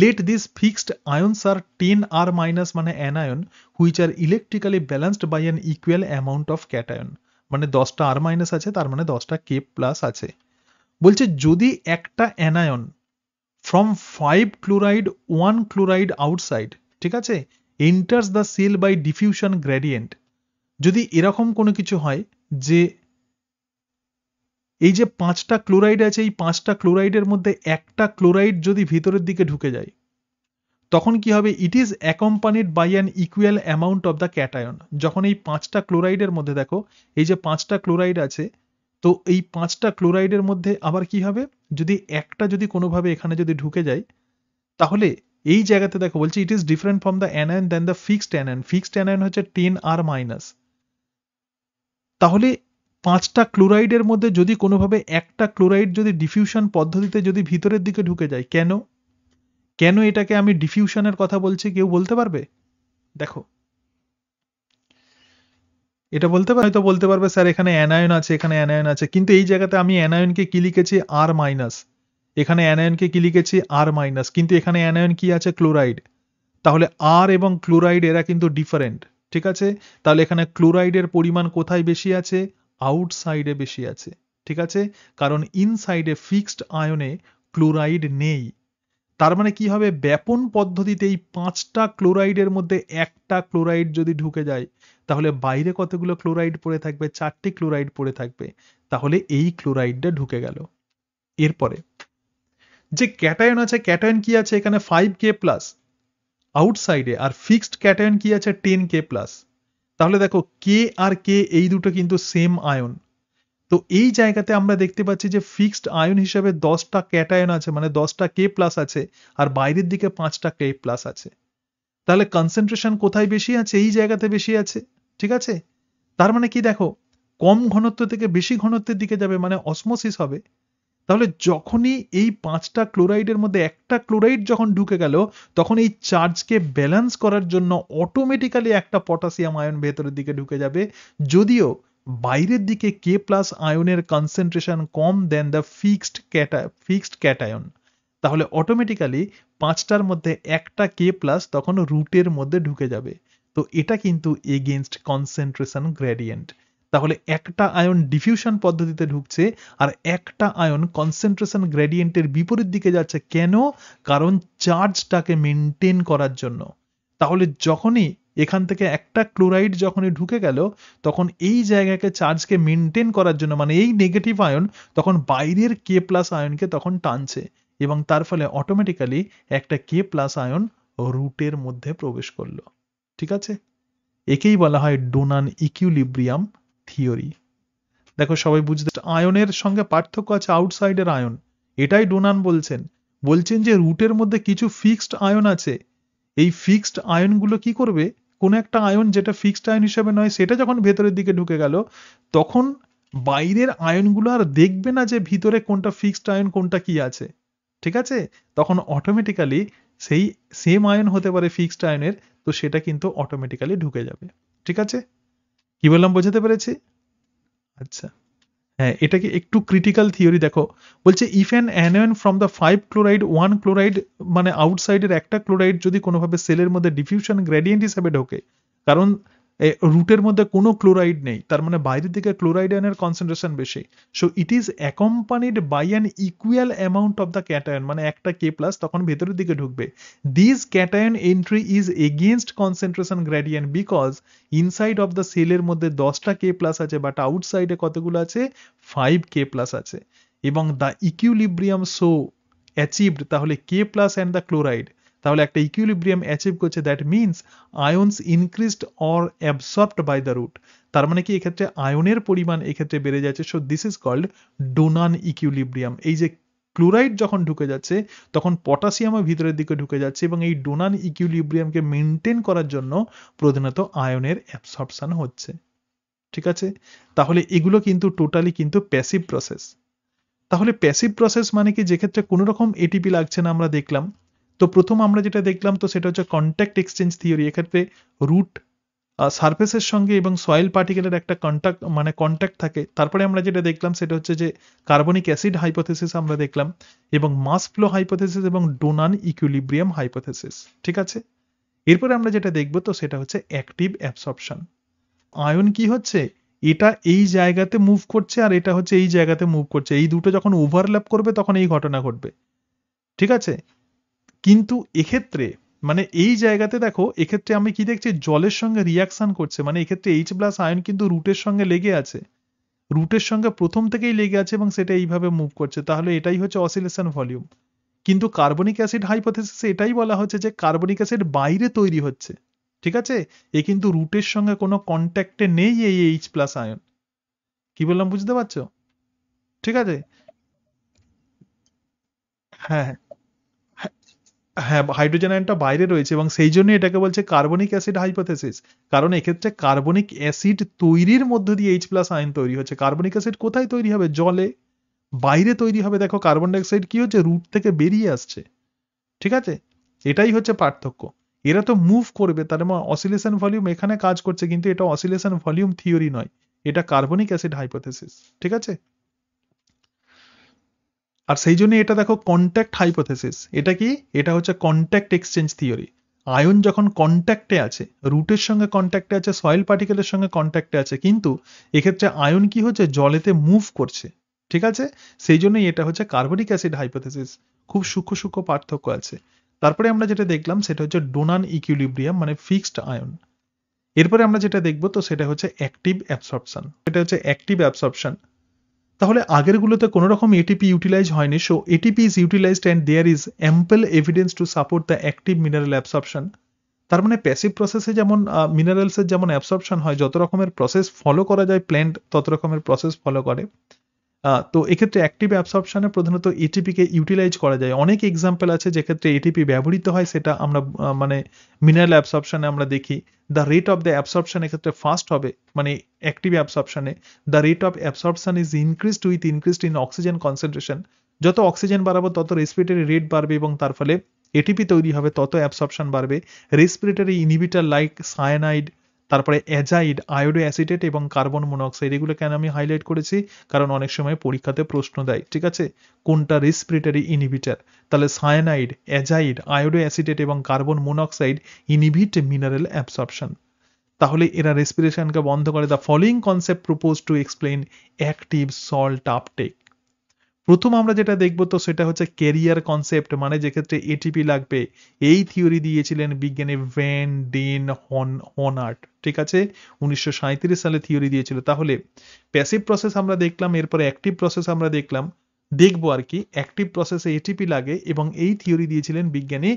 let this fixed ions are ten R minus মানে anion which are electrically balanced by an equal amount of cation মানে দশটা আর মাইনাস আছে তার মানে দশটা কে প্লাস আছে বলছে যদি একটা anion from five chloride one chloride outside ঠিক আছে enters the cell by diffusion gradient যদি এরকম কোনো কিছু হয় যে এই যে পাঁচটা ক্লোরাইড আছে এই পাঁচটা ক্লোরাইডের মধ্যে একটা ক্লোরাইড যদি ভিতরের দিকে ঢুকে যায় তখন কি হবে it is accompanied by an equal amount of the cation যখন এই পাঁচটা ক্লোরাইডের মধ্যে দেখো এই যে পাঁচটা ক্লোরাইড আছে তো এই পাঁচটা ক্লোরাইডের মধ্যে আবার কি হবে যদি একটা যদি কোনোভাবে এখানে যদি ঢুকে যায় তাহলে এই জায়গাতে দেখো বলছি it is different from the anion then the fixed anion fixed anion হচ্ছে টেন আর মাইনাস তাহলে পাঁচটা ক্লোরাইডের মধ্যে যদি কোনোভাবে একটা ক্লোরাইড যদি ডিফিউশন পদ্ধতিতে যদি ভিতরের দিকে ঢুকে যায় কেন কেন এটাকে আমি ডিফিউশনের কথা বলছি কেউ বলতে পারবে দেখো এটা বলতে পারে হয়তো বলতে পারবে স্যার এখানে অ্যানায়ন আছে এখানে অ্যানায়ন আছে কিন্তু এই জায়গাতে আমি অ্যানায়নকে কি লিখেছি আর মাইনাস এখানে অ্যানায়নকে কি লিখেছি আর মাইনাস কিন্তু এখানে অ্যানায়ন কি আছে ক্লোরাইড তাহলে আর এবং ক্লোরাইড এরা কিন্তু ডিফারেন্ট ঠিক আছে তাহলে এখানে ক্লোরাইডের পরিমাণ কোথায় বেশি আছে আউটসাইডে বেশি আছে ঠিক আছে কারণ ইনসাইডে ফিক্সড আয়নে ক্লোরাইড নেই তার মানে কি হবে ব্যাপন পদ্ধতিতে এই পাঁচটা ক্লোরাইডের মধ্যে একটা ক্লোরাইড যদি ঢুকে যায় তাহলে বাইরে কতগুলো ক্লোরাইড পড়ে থাকবে চারটি ক্লোরাইড পড়ে থাকবে তাহলে এই ক্লোরাইডটা ঢুকে গেল এরপরে যে ক্যাটায়ন আছে ক্যাটায়ন কি আছে এখানে ফাইভ কে প্লাস আউটসাইডে আর ফিক্সড ক্যাটায়ন কি আছে টেন কে প্লাস তাহলে দেখো কে আর কে এই দুটো কিন্তু সেম আয়ন তো এই জায়গাতে আমরা দেখতে পাচ্ছি যে ফিক্সড আয়ন হিসেবে দশটা ক্যাটায়ন আছে মানে দশটা কে প্লাস আছে আর বাইরের দিকে পাঁচটা কে প্লাস আছে তাহলে কনসেন্ট্রেশন কোথায় বেশি আছে এই জায়গাতে বেশি আছে ঠিক আছে তার মানে কি দেখো কম ঘনত্ব থেকে বেশি ঘনত্বের দিকে যাবে মানে অসমোসিস হবে তাহলে যখনই এই পাঁচটা ক্লোরাইডের মধ্যে একটা ক্লোরাইড যখন ঢুকে গেল তখন এই চার্জকে ব্যালেন্স করার জন্য অটোমেটিক্যালি একটা পটাশিয়াম আয়ন ভেতরের দিকে ঢুকে যাবে যদিও বাইরের দিকে কে প্লাস আয়নের কনসেন্ট্রেশন কম দেন দ্য ফিক্সড ক্যাটা ফিক্সড ক্যাটায়ন তাহলে অটোমেটিক্যালি পাঁচটার মধ্যে একটা কে প্লাস তখন রুটের মধ্যে ঢুকে যাবে তো এটা কিন্তু এগেনস্ট কনসেন্ট্রেশন গ্রেডিয়েন্ট তাহলে একটা আয়ন ডিফিউশন পদ্ধতিতে ঢুকছে আর একটা আয়ন কনসেন্ট্রেশন গ্রেডিয়েন্টের বিপরীত দিকে যাচ্ছে কেন কারণ চার্জটাকে মেনটেন করার জন্য তাহলে যখনই এখান থেকে একটা ক্লোরাইড যখনই ঢুকে গেল তখন এই জায়গাকে চার্জকে মেনটেন করার জন্য মানে এই নেগেটিভ আয়ন তখন বাইরের কে প্লাস আয়নকে তখন টানছে এবং তার ফলে অটোমেটিক্যালি একটা কে প্লাস আয়ন রুটের মধ্যে প্রবেশ করলো ঠিক আছে একেই বলা হয় ডোনান ইকিউলিব্রিয়াম থিওরি দেখো সবাই বুঝতে আয়নের সঙ্গে পার্থক্য আছে আউটসাইডের আয়ন এটাই ডোনান বলছেন বলছেন যে রুটের মধ্যে কিছু ফিক্সড আয়ন আছে এই ফিক্সড আয়নগুলো কি করবে কোন একটা আয়ন যেটা ফিক্সড আয়ন হিসেবে নয় সেটা যখন ভেতরের দিকে ঢুকে গেল তখন বাইরের আয়নগুলো আর দেখবে না যে ভিতরে কোনটা ফিক্সড আয়ন কোনটা কি আছে ঠিক আছে তখন অটোমেটিক্যালি সেই সেম আয়ন হতে পারে ফিক্সড আয়নের তো সেটা কিন্তু অটোমেটিক্যালি ঢুকে যাবে ঠিক আছে কি বললাম বোঝাতে পেরেছি আচ্ছা হ্যাঁ এটাকে একটু ক্রিটিক্যাল থিওরি দেখো বলছে if an anion from the five chloride one chloride মানে আউটসাইডের একটা ক্লোরাইড যদি কোনোভাবে সেলের মধ্যে ডিফিউশন গ্রেডিয়েন্ট হিসাবে ঢোকে কারণ রুটের মধ্যে কোনো ক্লোরাইড নেই তার মানে বাইরের দিকে ক্লোরাইড আয়নের কনসেন্ট্রেশন বেশি so it is accompanied by an equal amount of the cation মানে একটা কে প্লাস তখন ভেতরের দিকে ঢুকবে this cation entry is against concentration gradient because inside of the সেলের মধ্যে দশটা কে প্লাস আছে বাট আউটসাইডে কতগুলো আছে ফাইভ কে প্লাস আছে এবং দ্য ইকুইলিব্রিয়াম সো অ্যাচিভড তাহলে K plus and the chloride তাহলে একটা ইকুইলিব্রিয়াম অ্যাচিভ করছে that means ions increased or absorbed by the root তার মানে কি এক্ষেত্রে আয়নের পরিমাণ এক্ষেত্রে বেড়ে যাচ্ছে so this is called Donnan equilibrium এই যে ক্লোরাইড যখন ঢুকে যাচ্ছে তখন পটাশিয়ামের ভিতরের দিকে ঢুকে যাচ্ছে এবং এই ডোনান ইকুইলিব্রিয়ামকে মেনটেন করার জন্য প্রধানত আয়নের অ্যাবসর্পশন হচ্ছে ঠিক আছে তাহলে এগুলো কিন্তু টোটালি কিন্তু প্যাসিভ প্রসেস তাহলে প্যাসিভ প্রসেস মানে কি যে ক্ষেত্রে কোনো রকম এটিপি লাগছে না আমরা দেখলাম তো প্রথম আমরা যেটা দেখলাম তো সেটা হচ্ছে কন্ট্যাক্ট এক্সচেঞ্জ থিওরি এক্ষেত্রে রুট সার্ফেসের সঙ্গে এবং সয়েল পার্টিকেলের একটা কন্ট্যাক্ট মানে কন্ট্যাক্ট থাকে তারপরে আমরা যেটা দেখলাম সেটা হচ্ছে যে কার্বনিক অ্যাসিড হাইপোথেসিস আমরা দেখলাম এবং মাস ফ্লো হাইপোথেসিস এবং ডোনান ইকুইলিব্রিয়াম হাইপোথেসিস ঠিক আছে এরপরে আমরা যেটা দেখব তো সেটা হচ্ছে অ্যাক্টিভ অ্যাবসর্পশন আয়ন কি হচ্ছে এটা এই জায়গাতে মুভ করছে আর এটা হচ্ছে এই জায়গাতে মুভ করছে এই দুটো যখন ওভারল্যাপ করবে তখন এই ঘটনা ঘটবে ঠিক আছে কিন্তু এক্ষেত্রে মানে এই জায়গাতে দেখো এক্ষেত্রে আমি কি দেখছি জলের সঙ্গে রিয়াকশন করছে মানে এক্ষেত্রে এইচ প্লাস আয়ন কিন্তু রুটের সঙ্গে লেগে আছে রুটের সঙ্গে প্রথম থেকেই লেগে আছে এবং সেটা এইভাবে মুভ করছে তাহলে এটাই হচ্ছে অসিলেশন ভলিউম কিন্তু কার্বনিক অ্যাসিড হাইপোথেসিসে এটাই বলা হচ্ছে যে কার্বনিক অ্যাসিড বাইরে তৈরি হচ্ছে ঠিক আছে এ কিন্তু রুটের সঙ্গে কোনো কন্ট্যাক্টে নেই এই এইচ প্লাস আয়ন কি বললাম বুঝতে পারছো ঠিক আছে হ্যাঁ হ্যাঁ হ্যাঁ হাইড্রোজেন আয়নটা বাইরে রয়েছে এবং সেই জন্য এটাকে বলছে কার্বনিক অ্যাসিড হাইপোথেসিস কারণ এক্ষেত্রে কার্বনিক অ্যাসিড তৈরির মধ্য দিয়ে এইচ প্লাস আয়ন তৈরি হচ্ছে কার্বনিক অ্যাসিড কোথায় তৈরি হবে জলে বাইরে তৈরি হবে দেখো কার্বন ডাইঅক্সাইড কি হচ্ছে রুট থেকে বেরিয়ে আসছে ঠিক আছে এটাই হচ্ছে পার্থক্য এরা তো মুভ করবে তার মানে অসিলেশন ভলিউম এখানে কাজ করছে কিন্তু এটা অসিলেশন ভলিউম থিওরি নয় এটা কার্বনিক অ্যাসিড হাইপোথেসিস ঠিক আছে আর সেই জন্য এটা দেখো কন্ট্যাক্ট হাইপোথেসিস এটা কি এটা হচ্ছে কন্ট্যাক্ট এক্সচেঞ্জ থিওরি আয়ন যখন কন্ট্যাক্টে আছে রুটের সঙ্গে কন্ট্যাক্টে আছে সয়েল পার্টিকেলের সঙ্গে কন্ট্যাক্টে আছে কিন্তু এক্ষেত্রে আয়ন কি হচ্ছে জলেতে মুভ করছে ঠিক আছে সেই জন্যই এটা হচ্ছে কার্বনিক অ্যাসিড হাইপোথেসিস খুব সূক্ষ্ম সূক্ষ্ম পার্থক্য আছে তারপরে আমরা যেটা দেখলাম সেটা হচ্ছে ডোনান ইকুইলিব্রিয়াম মানে ফিক্সড আয়ন এরপরে আমরা যেটা দেখবো তো সেটা হচ্ছে অ্যাক্টিভ অ্যাবসর্পশন সেটা হচ্ছে অ্যাক্টিভ অ্যাবসর্পশন তাহলে আগেরগুলোতে কোনো রকম এটিপি ইউটিলাইজ হয়নি so ATP is utilised and there is ample evidence to support the active mineral absorption তার মানে প্যাসিভ প্রসেসে যেমন মিনারেলসের যেমন অ্যাবসর্পশন হয় যত রকমের প্রসেস ফলো করা যায় প্ল্যান্ট তত রকমের প্রসেস ফলো করে তো এক্ষেত্রে অ্যাক্টিভ অ্যাবসর্পশনে প্রধানত এটিপিকে ইউটিলাইজ করা যায় অনেক এক্সাম্পল আছে যেক্ষেত্রে এটিপি ব্যবহৃত হয় সেটা আমরা মানে মিনারেল অ্যাবসর্পশনে আমরা দেখি the rate of the absorption এক্ষেত্রে ফাস্ট হবে মানে অ্যাক্টিভ অ্যাবসর্পশনে the rate of absorption is increased with increased in oxygen concentration যত অক্সিজেন বাড়াবো তত রেসপিরেটারি রেট বাড়বে এবং তার ফলে এটিপি তৈরি হবে তত অ্যাবসর্পশন বাড়বে রেসপিরেটারি ইনহিবিটার লাইক সায়ানাইড তারপরে অ্যাজাইড আয়োডো অ্যাসিডেট এবং কার্বন মনোক্সাইড এগুলো কেন আমি হাইলাইট করেছি কারণ অনেক সময় পরীক্ষাতে প্রশ্ন দেয় ঠিক আছে কোনটা রেসপিরেটারি ইনহিবিটার তাহলে সায়ানাইড অ্যাজাইড আয়োডো অ্যাসিডেট এবং carbon monoxide inhibit mineral absorption তাহলে এরা রেসপিরেশনকে বন্ধ করে the following concept propose to explain active salt uptake প্রথম আমরা যেটা দেখবো তো সেটা হচ্ছে কেরিয়ার কনসেপ্ট মানে যে ক্ষেত্রে এটিপি লাগবে এই থিওরি দিয়েছিলেন বিজ্ঞানী ভ্যান ডেন হন হনার্ট ঠিক আছে উনিশশো সালে থিওরি দিয়েছিল তাহলে প্যাসিভ প্রসেস আমরা দেখলাম এরপরে অ্যাক্টিভ প্রসেস আমরা দেখলাম দেখবো আর কি অ্যাক্টিভ প্রসেসে এটিপি লাগে এবং এই থিওরি দিয়েছিলেন বিজ্ঞানী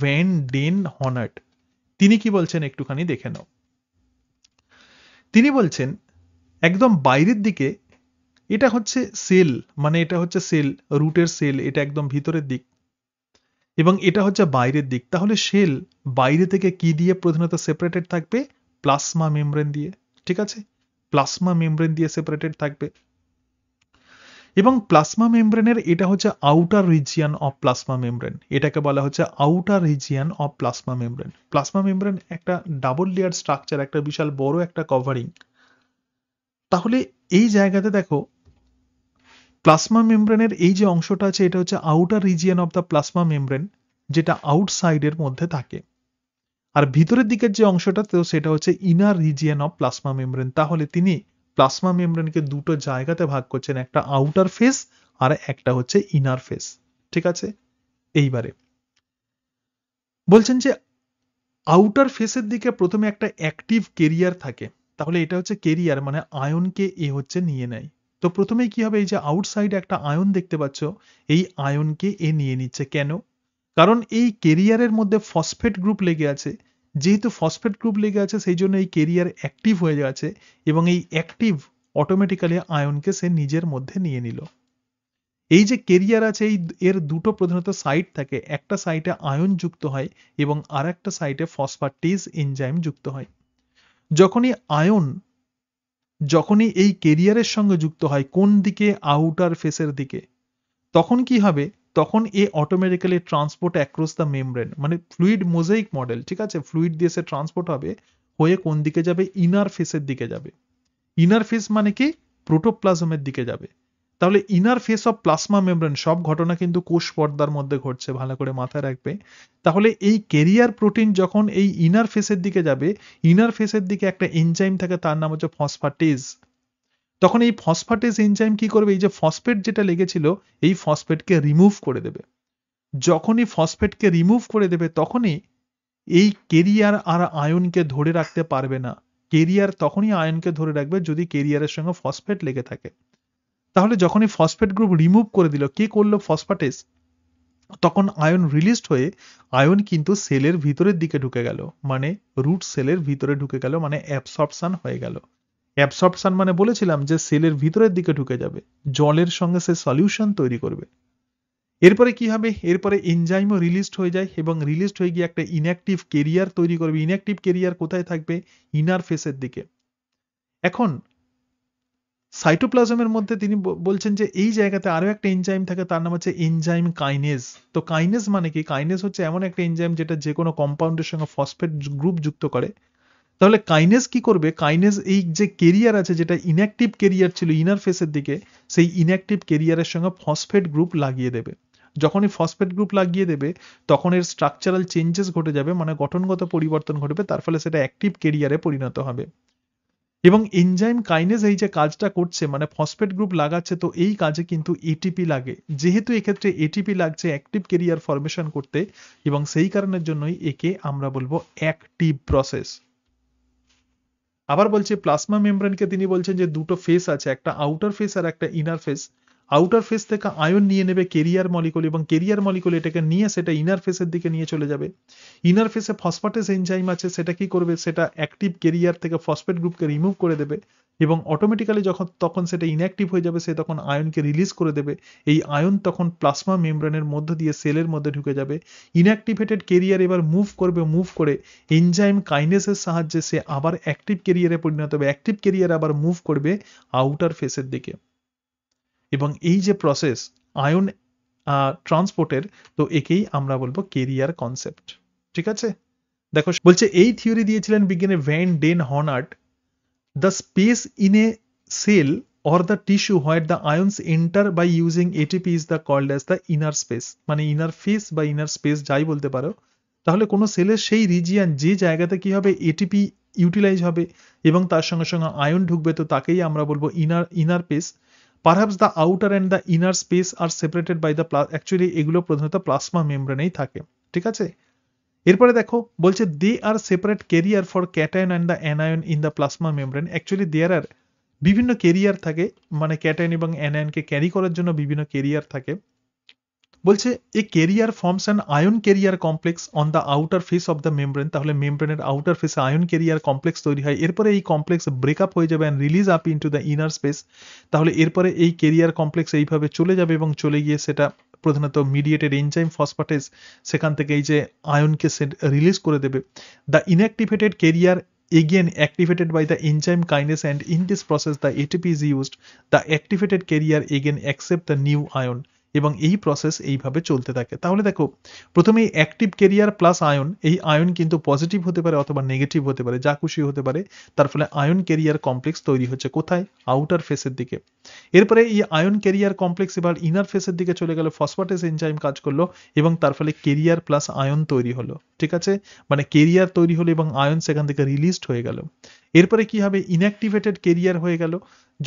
ভ্যান ডেন হনার্ট তিনি কি বলছেন একটুখানি দেখে নাও তিনি বলছেন একদম বাইরের দিকে এটা হচ্ছে সেল মানে এটা হচ্ছে সেল রুটের সেল এটা একদম ভিতরের দিক এবং এটা হচ্ছে বাইরের দিক তাহলে সেল বাইরে থেকে কি দিয়ে প্রধানত সেপারেটেড থাকবে প্লাসমা মেমব্রেন দিয়ে ঠিক আছে প্লাসমা মেমব্রেন দিয়ে সেপারেটেড থাকবে এবং প্লাসমা মেমব্রেনের এটা হচ্ছে outer region of plasma membrane এটাকে বলা হচ্ছে outer region of plasma membrane plasma membrane একটা ডাবল লেয়ার স্ট্রাকচার একটা বিশাল বড় একটা কভারিং তাহলে এই জায়গাতে দেখো প্লাজমা মেমব্রেনের এই যে অংশটা আছে এটা হচ্ছে outer region of the plasma membrane যেটা আউটসাইডের মধ্যে থাকে আর ভিতরের দিকের যে অংশটা তো সেটা হচ্ছে inner region of plasma membrane তাহলে তিনি প্লাজমা মেমব্রেনকে দুটো জায়গাতে ভাগ করছেন একটা আউটার ফেস আর একটা হচ্ছে ইনার ফেস ঠিক আছে এইবারে বলছেন যে আউটার ফেসের দিকে প্রথমে একটা অ্যাক্টিভ কেরিয়ার থাকে তাহলে এটা হচ্ছে কেরিয়ার মানে আয়নকে এ হচ্ছে নিয়ে নেয় তো প্রথমেই কি হবে এই যে আউটসাইড একটা আয়ন দেখতে পাচ্ছ এই আয়নকে এ নিয়ে নিচ্ছে কেন কারণ এই কেরিয়ারের মধ্যে ফসফেট গ্রুপ লেগে আছে যেহেতু ফসফেট গ্রুপ লেগে আছে সেই জন্য এই কেরিয়ার অ্যাক্টিভ হয়ে যাচ্ছে এবং এই অ্যাক্টিভ অটোমেটিক্যালি আয়নকে সে নিজের মধ্যে নিয়ে নিল এই যে কেরিয়ার আছে এই এর দুটো প্রধানত সাইট থাকে একটা সাইটে আয়ন যুক্ত হয় এবং আর একটা সাইটে ফসফাটিস এনজাইম যুক্ত হয় যখনই আয়ন যখনই এই কেরিয়ারের সঙ্গে যুক্ত হয় কোন দিকে আউটার ফেসের দিকে তখন কি হবে তখন a automatically transport across the membrane মানে ফ্লুইড মোজাইক মডেল ঠিক আছে ফ্লুইড দিয়ে সে ট্রান্সপোর্ট হবে হয়ে কোন দিকে যাবে ইনার ফেসের দিকে যাবে ইনার ফেস মানে কি প্রোটোপ্লাজমের দিকে যাবে তাহলে inner face of plasma membrane সব ঘটনা কিন্তু কোষ পর্দার মধ্যে ঘটছে ভালো করে মাথায় রাখবে তাহলে এই কেরিয়ার প্রোটিন যখন এই ইনার ফেসের দিকে যাবে ইনার ফেসের দিকে একটা এনজাইম থাকে তার নাম হচ্ছে ফসফাটেজ তখন এই ফসফাটেজ এনজাইম কি করবে এই যে ফসফেট যেটা লেগেছিল এই ফসফেটকে রিমুভ করে দেবে যখনই ফসফেটকে রিমুভ করে দেবে তখনই এই কেরিয়ার আর আয়নকে ধরে রাখতে পারবে না কেরিয়ার তখনই আয়নকে ধরে রাখবে যদি কেরিয়ারের সঙ্গে ফসফেট লেগে থাকে তাহলে যখনই ফসফেট গ্রুপ রিমুভ করে দিল কে করলো ফসফাটেস তখন আয়ন রিলিজড হয়ে আয়ন কিন্তু সেলের ভিতরের দিকে ঢুকে গেল মানে রুট সেলের ভিতরে ঢুকে গেল মানে অ্যাবসর্পশন হয়ে গেল অ্যাবসর্পশন মানে বলেছিলাম যে সেলের ভিতরের দিকে ঢুকে যাবে জলের সঙ্গে সে সলিউশন তৈরি করবে এরপরে কি হবে এরপরে এনজাইমও রিলিজড হয়ে যায় এবং রিলিজড হয়ে গিয়ে একটা ইনঅ্যাক্টিভ কেরিয়ার তৈরি করবে ইনঅ্যাক্টিভ কেরিয়ার কোথায় থাকবে ইনার ফেসের দিকে এখন সাইটোপ্লাজমের মধ্যে তিনি বলছেন যে এই জায়গাতে আরো একটা এনজাইম থাকে তার নাম হচ্ছে এনজাইম কাইনেজ তো কাইনেজ মানে কি কাইনেজ হচ্ছে এমন একটা এনজাইম যেটা যে কোনো কম্পাউন্ডের সঙ্গে ফসফেট গ্রুপ যুক্ত করে তাহলে কাইনেজ কি করবে কাইনেজ এই যে কেরিয়ার আছে যেটা ইনঅ্যাক্টিভ কেরিয়ার ছিল ইনার ফেসের দিকে সেই ইনঅ্যাক্টিভ কেরিয়ারের সঙ্গে ফসফেট গ্রুপ লাগিয়ে দেবে যখনই ফসফেট গ্রুপ লাগিয়ে দেবে তখন এর স্ট্রাকচারাল চেঞ্জেস ঘটে যাবে মানে গঠনগত পরিবর্তন ঘটবে তার ফলে সেটা অ্যাক্টিভ কেরিয়ারে পরিণত হবে এবং এনজাইম কাইনেজ এই যে কাজটা করছে মানে ফসফেট গ্রুপ লাগাচ্ছে তো এই কাজে কিন্তু এটিপি e লাগে যেহেতু এক্ষেত্রে এটিপি e লাগছে অ্যাক্টিভ কেরিয়ার ফরমেশন করতে এবং সেই কারণের জন্যই একে আমরা বলবো অ্যাক্টিভ প্রসেস আবার বলছে প্লাজমা মেমব্রেনকে তিনি বলছেন যে দুটো ফেস আছে একটা আউটার ফেস আর একটা ইনার ফেস আউটার ফেস থেকে আয়ন নিয়ে নেবে কেরিয়ার মলিকুল এবং কেরিয়ার মলিকুল এটাকে নিয়ে সেটা ইনার ফেসের দিকে নিয়ে চলে যাবে ইনার ফেসে ফসফাটেস এনজাইম আছে সেটা কি করবে সেটা অ্যাক্টিভ কেরিয়ার থেকে ফসফেট গ্রুপকে রিমুভ করে দেবে এবং অটোমেটিক্যালি যখন তখন সেটা ইনঅ্যাক্টিভ হয়ে যাবে সে তখন আয়নকে রিলিজ করে দেবে এই আয়ন তখন প্লাসমা মেমব্রেনের মধ্য দিয়ে সেলের মধ্যে ঢুকে যাবে ইনঅ্যাক্টিভেটেড কেরিয়ার এবার মুভ করবে মুভ করে এনজাইম কাইনেসের সাহায্যে সে আবার অ্যাক্টিভ কেরিয়ারে পরিণত হবে অ্যাক্টিভ কেরিয়ার আবার মুভ করবে আউটার ফেসের দিকে এবং এই যে প্রসেস আয়ন ট্রান্সপোর্টের তো একেই আমরা বলবো কেরিয়ার কনসেপ্ট ঠিক আছে দেখো বলছে এই থিওরি দিয়েছিলেন বিজ্ঞানী van den Honert the space in a cell or the tissue where the ions enter by using ATP is the called as the inner space মানে ইনার ফেস বা ইনার স্পেস যাই বলতে পারো তাহলে কোনো সেলের সেই রিজিয়ান যে জায়গাতে কি হবে এটিপি ইউটিলাইজ হবে এবং তার সঙ্গে সঙ্গে আয়ন ঢুকবে তো তাকেই আমরা বলবো inner inner space perhaps the outer and the inner space are separated by the actually এগুলো প্রধানত প্লাসমা মেমব্রেনেই থাকে ঠিক আছে এরপরে দেখো বলছে they are separate carrier for cation and the anion in the plasma membrane actually there are বিভিন্ন কেরিয়ার থাকে মানে ক্যাটায়ন এবং অ্যানায়নকে ক্যারি করার জন্য বিভিন্ন কেরিয়ার থাকে বলছে a carrier forms and ion carrier complex on the outer face of the membrane তাহলে মেমব্রেনের আউটার ফেসে আয়ন কেরিয়ার কমপ্লেক্স তৈরি হয় এরপরে এই কমপ্লেক্স আপ হয়ে যাবে and release up into the inner space তাহলে এরপরে এই কেরিয়ার কমপ্লেক্স এইভাবে চলে যাবে এবং চলে গিয়ে সেটা প্রধানত মিডিয়েটেড এনজাইম ফসফাটেস সেখান থেকে এই যে আয়নকে সে রিলিজ করে দেবে the inactivated carrier again activated by the enzyme kinase and in this process the ATP is used. The activated carrier again accepts the new ion এবং এই প্রসেস এইভাবে চলতে থাকে তাহলে দেখো প্রথমে অ্যাক্টিভ কেরিয়ার প্লাস আয়ন এই আয়ন কিন্তু পজিটিভ হতে পারে অথবা নেগেটিভ হতে পারে যা খুশি হতে পারে তার ফলে আয়ন কেরিয়ার কমপ্লেক্স তৈরি হচ্ছে কোথায় আউটার ফেসের দিকে এরপরে এই আয়ন কেরিয়ার কমপ্লেক্স এবার ইনার ফেসের দিকে চলে গেল ফসফাটেস এনজাইম কাজ করলো এবং তার ফলে কেরিয়ার প্লাস আয়ন তৈরি হলো ঠিক আছে মানে কেরিয়ার তৈরি হলো এবং আয়ন সেখান থেকে রিলিজড হয়ে গেল এরপরে কি হবে ইনঅ্যাক্টিভেটেড কেরিয়ার হয়ে গেল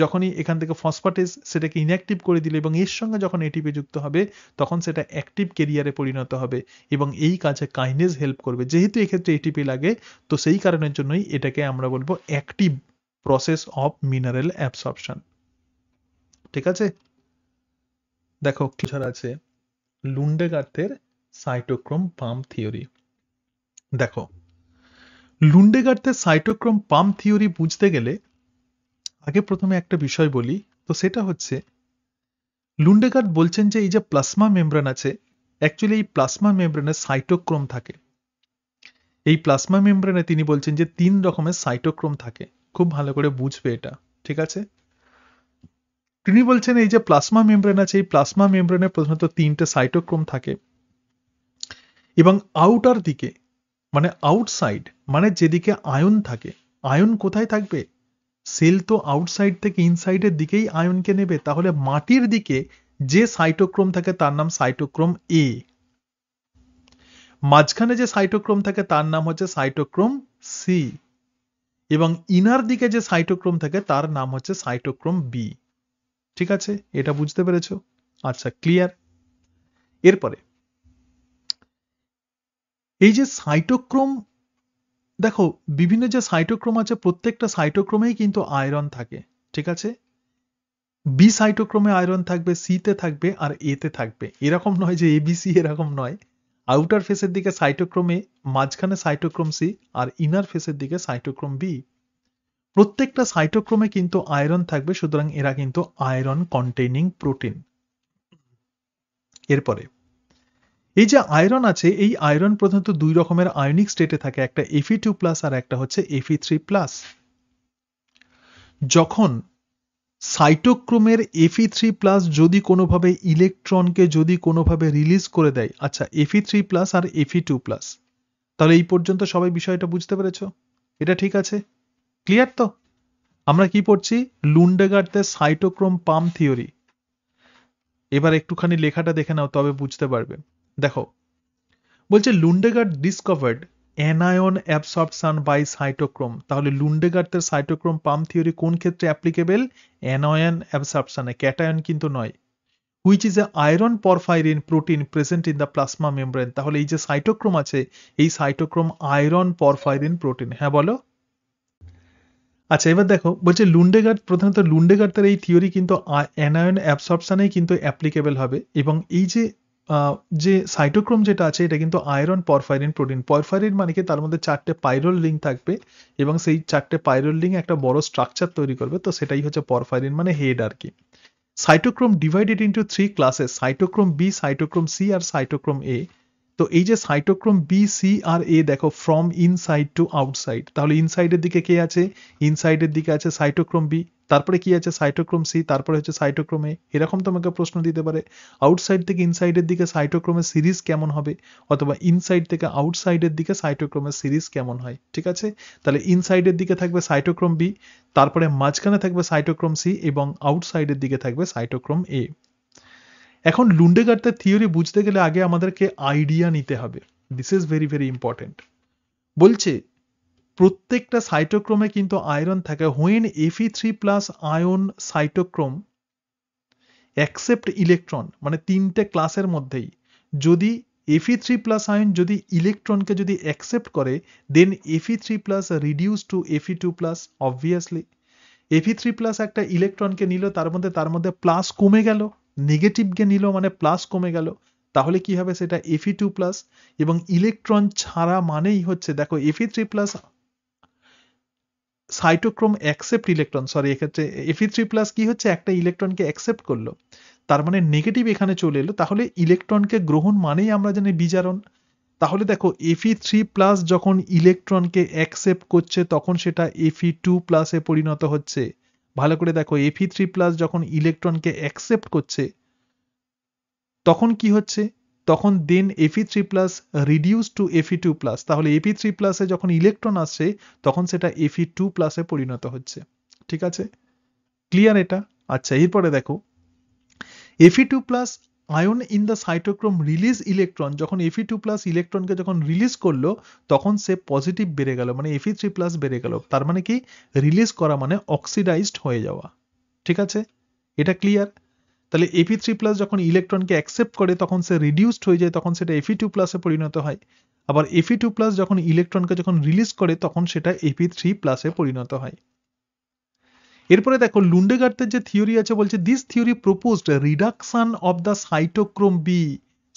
যখনই এখান থেকে ফসফাটেজ সেটাকে ইনঅ্যাক্টিভ করে দিল এবং এর সঙ্গে যখন এটিপি যুক্ত হবে তখন সেটা অ্যাক্টিভ কেরিয়ারে পরিণত হবে এবং এই কাজে কাইনেজ হেল্প করবে যেহেতু এক্ষেত্রে এটিপি লাগে তো সেই কারণের জন্যই এটাকে আমরা বলবো active process of mineral absorption ঠিক আছে দেখো কিছুর আছে লুন্ডেগার্থের সাইটোক্রোম পাম্প থিওরি দেখো লুন্ডেগার্তের সাইটোক্রোম পাম থিওরি বুঝতে গেলে আগে প্রথমে একটা বিষয় বলি তো সেটা হচ্ছে লুন্ডেগার্ড বলছেন যে এই যে প্লাসমা মেমব্রেন আছে অ্যাকচুয়ালি এই প্লাসমা মেমব্রেনে সাইটোক্রোম থাকে এই প্লাসমা মেমব্রেনে তিনি বলছেন যে তিন রকমের সাইটোক্রোম থাকে খুব ভালো করে বুঝবে এটা ঠিক আছে তিনি বলছেন এই যে প্লাসমা মেমব্রেন আছে এই প্লাসমা মেমব্রেনে প্রধানত তিনটে সাইটোক্রোম থাকে এবং আউটার দিকে মানে আউটসাইড মানে যেদিকে আয়ন থাকে আয়ন কোথায় থাকবে সেল তো আউটসাইড থেকে ইনসাইডের দিকেই আয়নকে নেবে তাহলে মাটির দিকে যে সাইটোক্রোম থাকে তার নাম সাইটোক্রোম এ মাঝখানে যে সাইটোক্রোম থাকে তার নাম হচ্ছে সাইটোক্রোম সি এবং ইনার দিকে যে সাইটোক্রোম থাকে তার নাম হচ্ছে সাইটোক্রোম বি ঠিক আছে এটা বুঝতে পেরেছ আচ্ছা ক্লিয়ার এরপরে এই যে সাইটোক্রোম দেখো বিভিন্ন যে সাইটোক্রোম আছে প্রত্যেকটা সাইটোক্রোমেই কিন্তু আয়রন থাকে ঠিক আছে বি সাইটোক্রোমে আয়রন থাকবে সিতে থাকবে আর এতে থাকবে এরকম নয় যে এবিসি এরকম নয় আউটার ফেসের দিকে সাইটোক্রোমে মাঝখানে সাইটোক্রোম সি আর ইনার ফেসের দিকে সাইটোক্রোম বি প্রত্যেকটা সাইটোক্রোমে কিন্তু আয়রন থাকবে সুতরাং এরা কিন্তু আয়রন কন্টেইনিং প্রোটিন এরপরে এই যে আয়রন আছে এই আয়রন প্রধানত দুই রকমের আয়নিক স্টেটে থাকে একটা এফি টু প্লাস আর একটা হচ্ছে এফি থ্রি প্লাস যখন সাইটোক্রোমের এফি থ্রি প্লাস যদি কোনোভাবে ইলেকট্রনকে যদি কোনোভাবে রিলিজ করে দেয় আচ্ছা এফি থ্রি প্লাস আর এফি টু প্লাস তাহলে এই পর্যন্ত সবাই বিষয়টা বুঝতে পেরেছ এটা ঠিক আছে ক্লিয়ার তো আমরা কি পড়ছি লুন্ডেগার্ডদের সাইটোক্রোম পাম থিওরি এবার একটুখানি লেখাটা দেখে নাও তবে বুঝতে পারবে দেখো বলছে Lundegardh discovered anion absorption by cytochrome তাহলে লুন্ডেগার্ডের সাইটোক্রোম পাম্প থিওরি কোন ক্ষেত্রে অ্যাপ্লিকেবল অ্যানায়ন অ্যাবসর্পশনে ক্যাটায়ন কিন্তু নয় which is a iron porphyrin protein present in the plasma membrane তাহলে এই যে সাইটোক্রোম আছে এই সাইটোক্রোম আয়রন পরফাইরিন প্রোটিন হ্যাঁ বলো আচ্ছা এবার দেখো বলছে লুন্ডেগার্ড প্রধানত লুন্ডেগার্ডের এই থিওরি কিন্তু অ্যানায়ন অ্যাবসপশানেই কিন্তু অ্যাপ্লিকেবল হবে এবং এই যে যে সাইটোক্রোম যেটা আছে এটা কিন্তু আয়রন পরফাইরিন প্রোটিন পরফাইরিন মানে কি তার মধ্যে চারটে পাইরোল লিঙ্ক থাকবে এবং সেই চারটে পাইরোল লিঙ্ক একটা বড় স্ট্রাকচার তৈরি করবে তো সেটাই হচ্ছে পরফাইরিন মানে হেড আর কি cytochrome divided into three classes cytochrome B cytochrome C আর সাইটোক্রোম এ তো এই যে সাইটোক্রোম বি সি আর এ দেখো ফ্রম ইনসাইড টু আউটসাইড তাহলে ইনসাইডের দিকে কে আছে ইনসাইডের দিকে আছে সাইটোক্রোম বি তারপরে কি আছে সাইটোক্রোম সি তারপরে হচ্ছে সাইটোক্রোম এ এরকম তোমাকে প্রশ্ন দিতে পারে আউটসাইড থেকে ইনসাইডের দিকে সাইটোক্রোমের সিরিজ কেমন হবে অথবা ইনসাইড থেকে আউটসাইডের দিকে সাইটোক্রোমের সিরিজ কেমন হয় ঠিক আছে তাহলে ইনসাইডের দিকে থাকবে সাইটোক্রোম বি তারপরে মাঝখানে থাকবে সাইটোক্রোম সি এবং আউটসাইডের দিকে থাকবে সাইটোক্রোম এ এখন লুন্ডেগার্ডের থিওরি বুঝতে গেলে আগে আমাদেরকে আইডিয়া নিতে হবে this is very very important বলছে প্রত্যেকটা সাইটোক্রোমে কিন্তু আয়রন থাকে when Fe three plus ion cytochrome accept electron মানে তিনটে ক্লাসের মধ্যেই যদি এফি থ্রি প্লাস আয়ন যদি ইলেকট্রনকে যদি অ্যাকসেপ্ট করে then Fe three plus reduce to Fe two plus obviously Fe three plus একটা ইলেকট্রনকে নিল তার মধ্যে তার মধ্যে প্লাস কমে গেল নেগেটিভকে নিল মানে প্লাস কমে গেল তাহলে কি হবে সেটা এফি টু প্লাস এবং ইলেকট্রন ছাড়া মানেই হচ্ছে দেখো Fe three plus cytochrome accept electron sorry এক্ষেত্রে ই থ্রি প্লাস কি হচ্ছে একটা ইলেকট্রনকে অ্যাকসেপ্ট করলো তার মানে নেগেটিভ এখানে চলে এলো তাহলে ইলেকট্রনকে গ্রহণ মানেই আমরা জানি বিজারণ তাহলে দেখো এফি থ্রি প্লাস যখন ইলেকট্রনকে অ্যাকসেপ্ট করছে তখন সেটা এফি টু প্লাসে পরিণত হচ্ছে ভালো করে দেখো এফি থ্রি প্লাস যখন ইলেকট্রনকে অ্যাকসেপ্ট করছে তখন কি হচ্ছে তখন then Fe three plus reduce to Fe two plus তাহলে এফি থ্রি প্লাসে যখন ইলেকট্রন আসছে তখন সেটা এফি টু প্লাসে পরিণত হচ্ছে ঠিক আছে ক্লিয়ার এটা আচ্ছা এরপরে দেখো Fe two plus ion in the cytochrome release electron যখন এফি টু প্লাস ইলেকট্রনকে যখন রিলিজ করলো তখন সে পজিটিভ বেড়ে গেল মানে এফি থ্রি প্লাস বেড়ে গেল তার মানে কি রিলিজ করা মানে অক্সিডাইজড হয়ে যাওয়া ঠিক আছে এটা ক্লিয়ার তাহলে এফি থ্রি প্লাস যখন ইলেকট্রনকে অ্যাকসেপ্ট করে তখন সে রিডিউসড হয়ে যায় তখন সেটা এফি টু প্লাসে পরিণত হয় আবার এফি টু প্লাস যখন ইলেকট্রনকে যখন রিলিজ করে তখন সেটা এফি থ্রি প্লাসে পরিণত হয় এরপরে দেখো লুন্ডেগার্তের যে থিওরি আছে বলছে this theory proposed reduction of the cytochrome B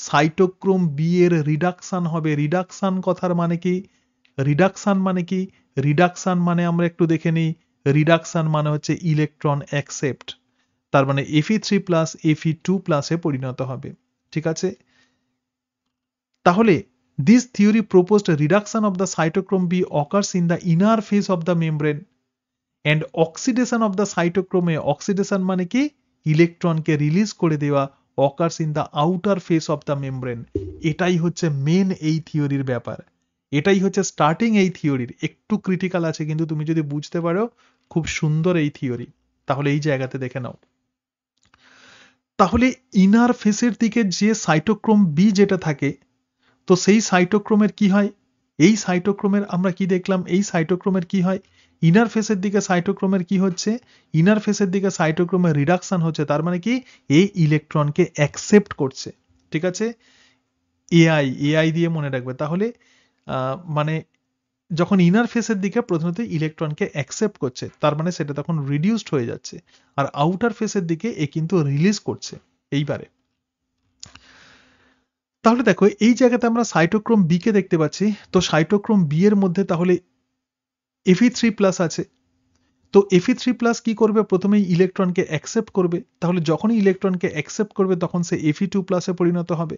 cytochrome B এর রিডাকশন হবে রিডাকশন কথার মানে কি রিডাকশন মানে কি রিডাকশন মানে আমরা একটু দেখে নিই রিডাকশন মানে হচ্ছে ইলেকট্রন অ্যাকসেপ্ট তার মানে Fe three plus Fe two প্লাসে পরিণত হবে ঠিক আছে তাহলে this theory proposed reduction of the cytochrome B occurs in the inner face of the membrane and oxidation of the সাইটোক্রোমে অক্সিডেশন মানে কি ইলেকট্রনকে রিলিজ করে দেওয়া occurs in the outer face of the membrane এটাই হচ্ছে মেন এই থিওরির ব্যাপার এটাই হচ্ছে স্টার্টিং এই থিওরির একটু ক্রিটিক্যাল আছে কিন্তু তুমি যদি বুঝতে পারো খুব সুন্দর এই থিওরি তাহলে এই জায়গাতে দেখে নাও তাহলে ইনার ফেসের দিকে যে সাইটোক্রোম বি যেটা থাকে তো সেই সাইটোক্রোমের কি হয় এই সাইটোক্রোমের আমরা কি দেখলাম এই সাইটোক্রোমের কি হয় ইনার ফেসের দিকে সাইটোক্রোমের কি হচ্ছে ইনার ফেসের দিকে সাইটোক্রোমের রিডাকশন হচ্ছে তার মানে কি এই ইলেকট্রনকে অ্যাকসেপ্ট করছে ঠিক আছে এআই এআই দিয়ে মনে রাখবে তাহলে মানে যখন ইনার ফেসের দিকে প্রধানত ইলেকট্রনকে অ্যাকসেপ্ট করছে তার মানে সেটা তখন রিডিউসড হয়ে যাচ্ছে আর আউটার ফেসের দিকে এ কিন্তু রিলিজ করছে এইবারে তাহলে দেখো এই জায়গাতে আমরা সাইটোক্রোম বি কে দেখতে পাচ্ছি তো সাইটোক্রোম বি এর মধ্যে তাহলে এফি থ্রি প্লাস আছে তো এফি থ্রি প্লাস কি করবে প্রথমেই ইলেকট্রনকে অ্যাকসেপ্ট করবে তাহলে যখনই ইলেকট্রনকে অ্যাকসেপ্ট করবে তখন সে এফি টু প্লাসে পরিণত হবে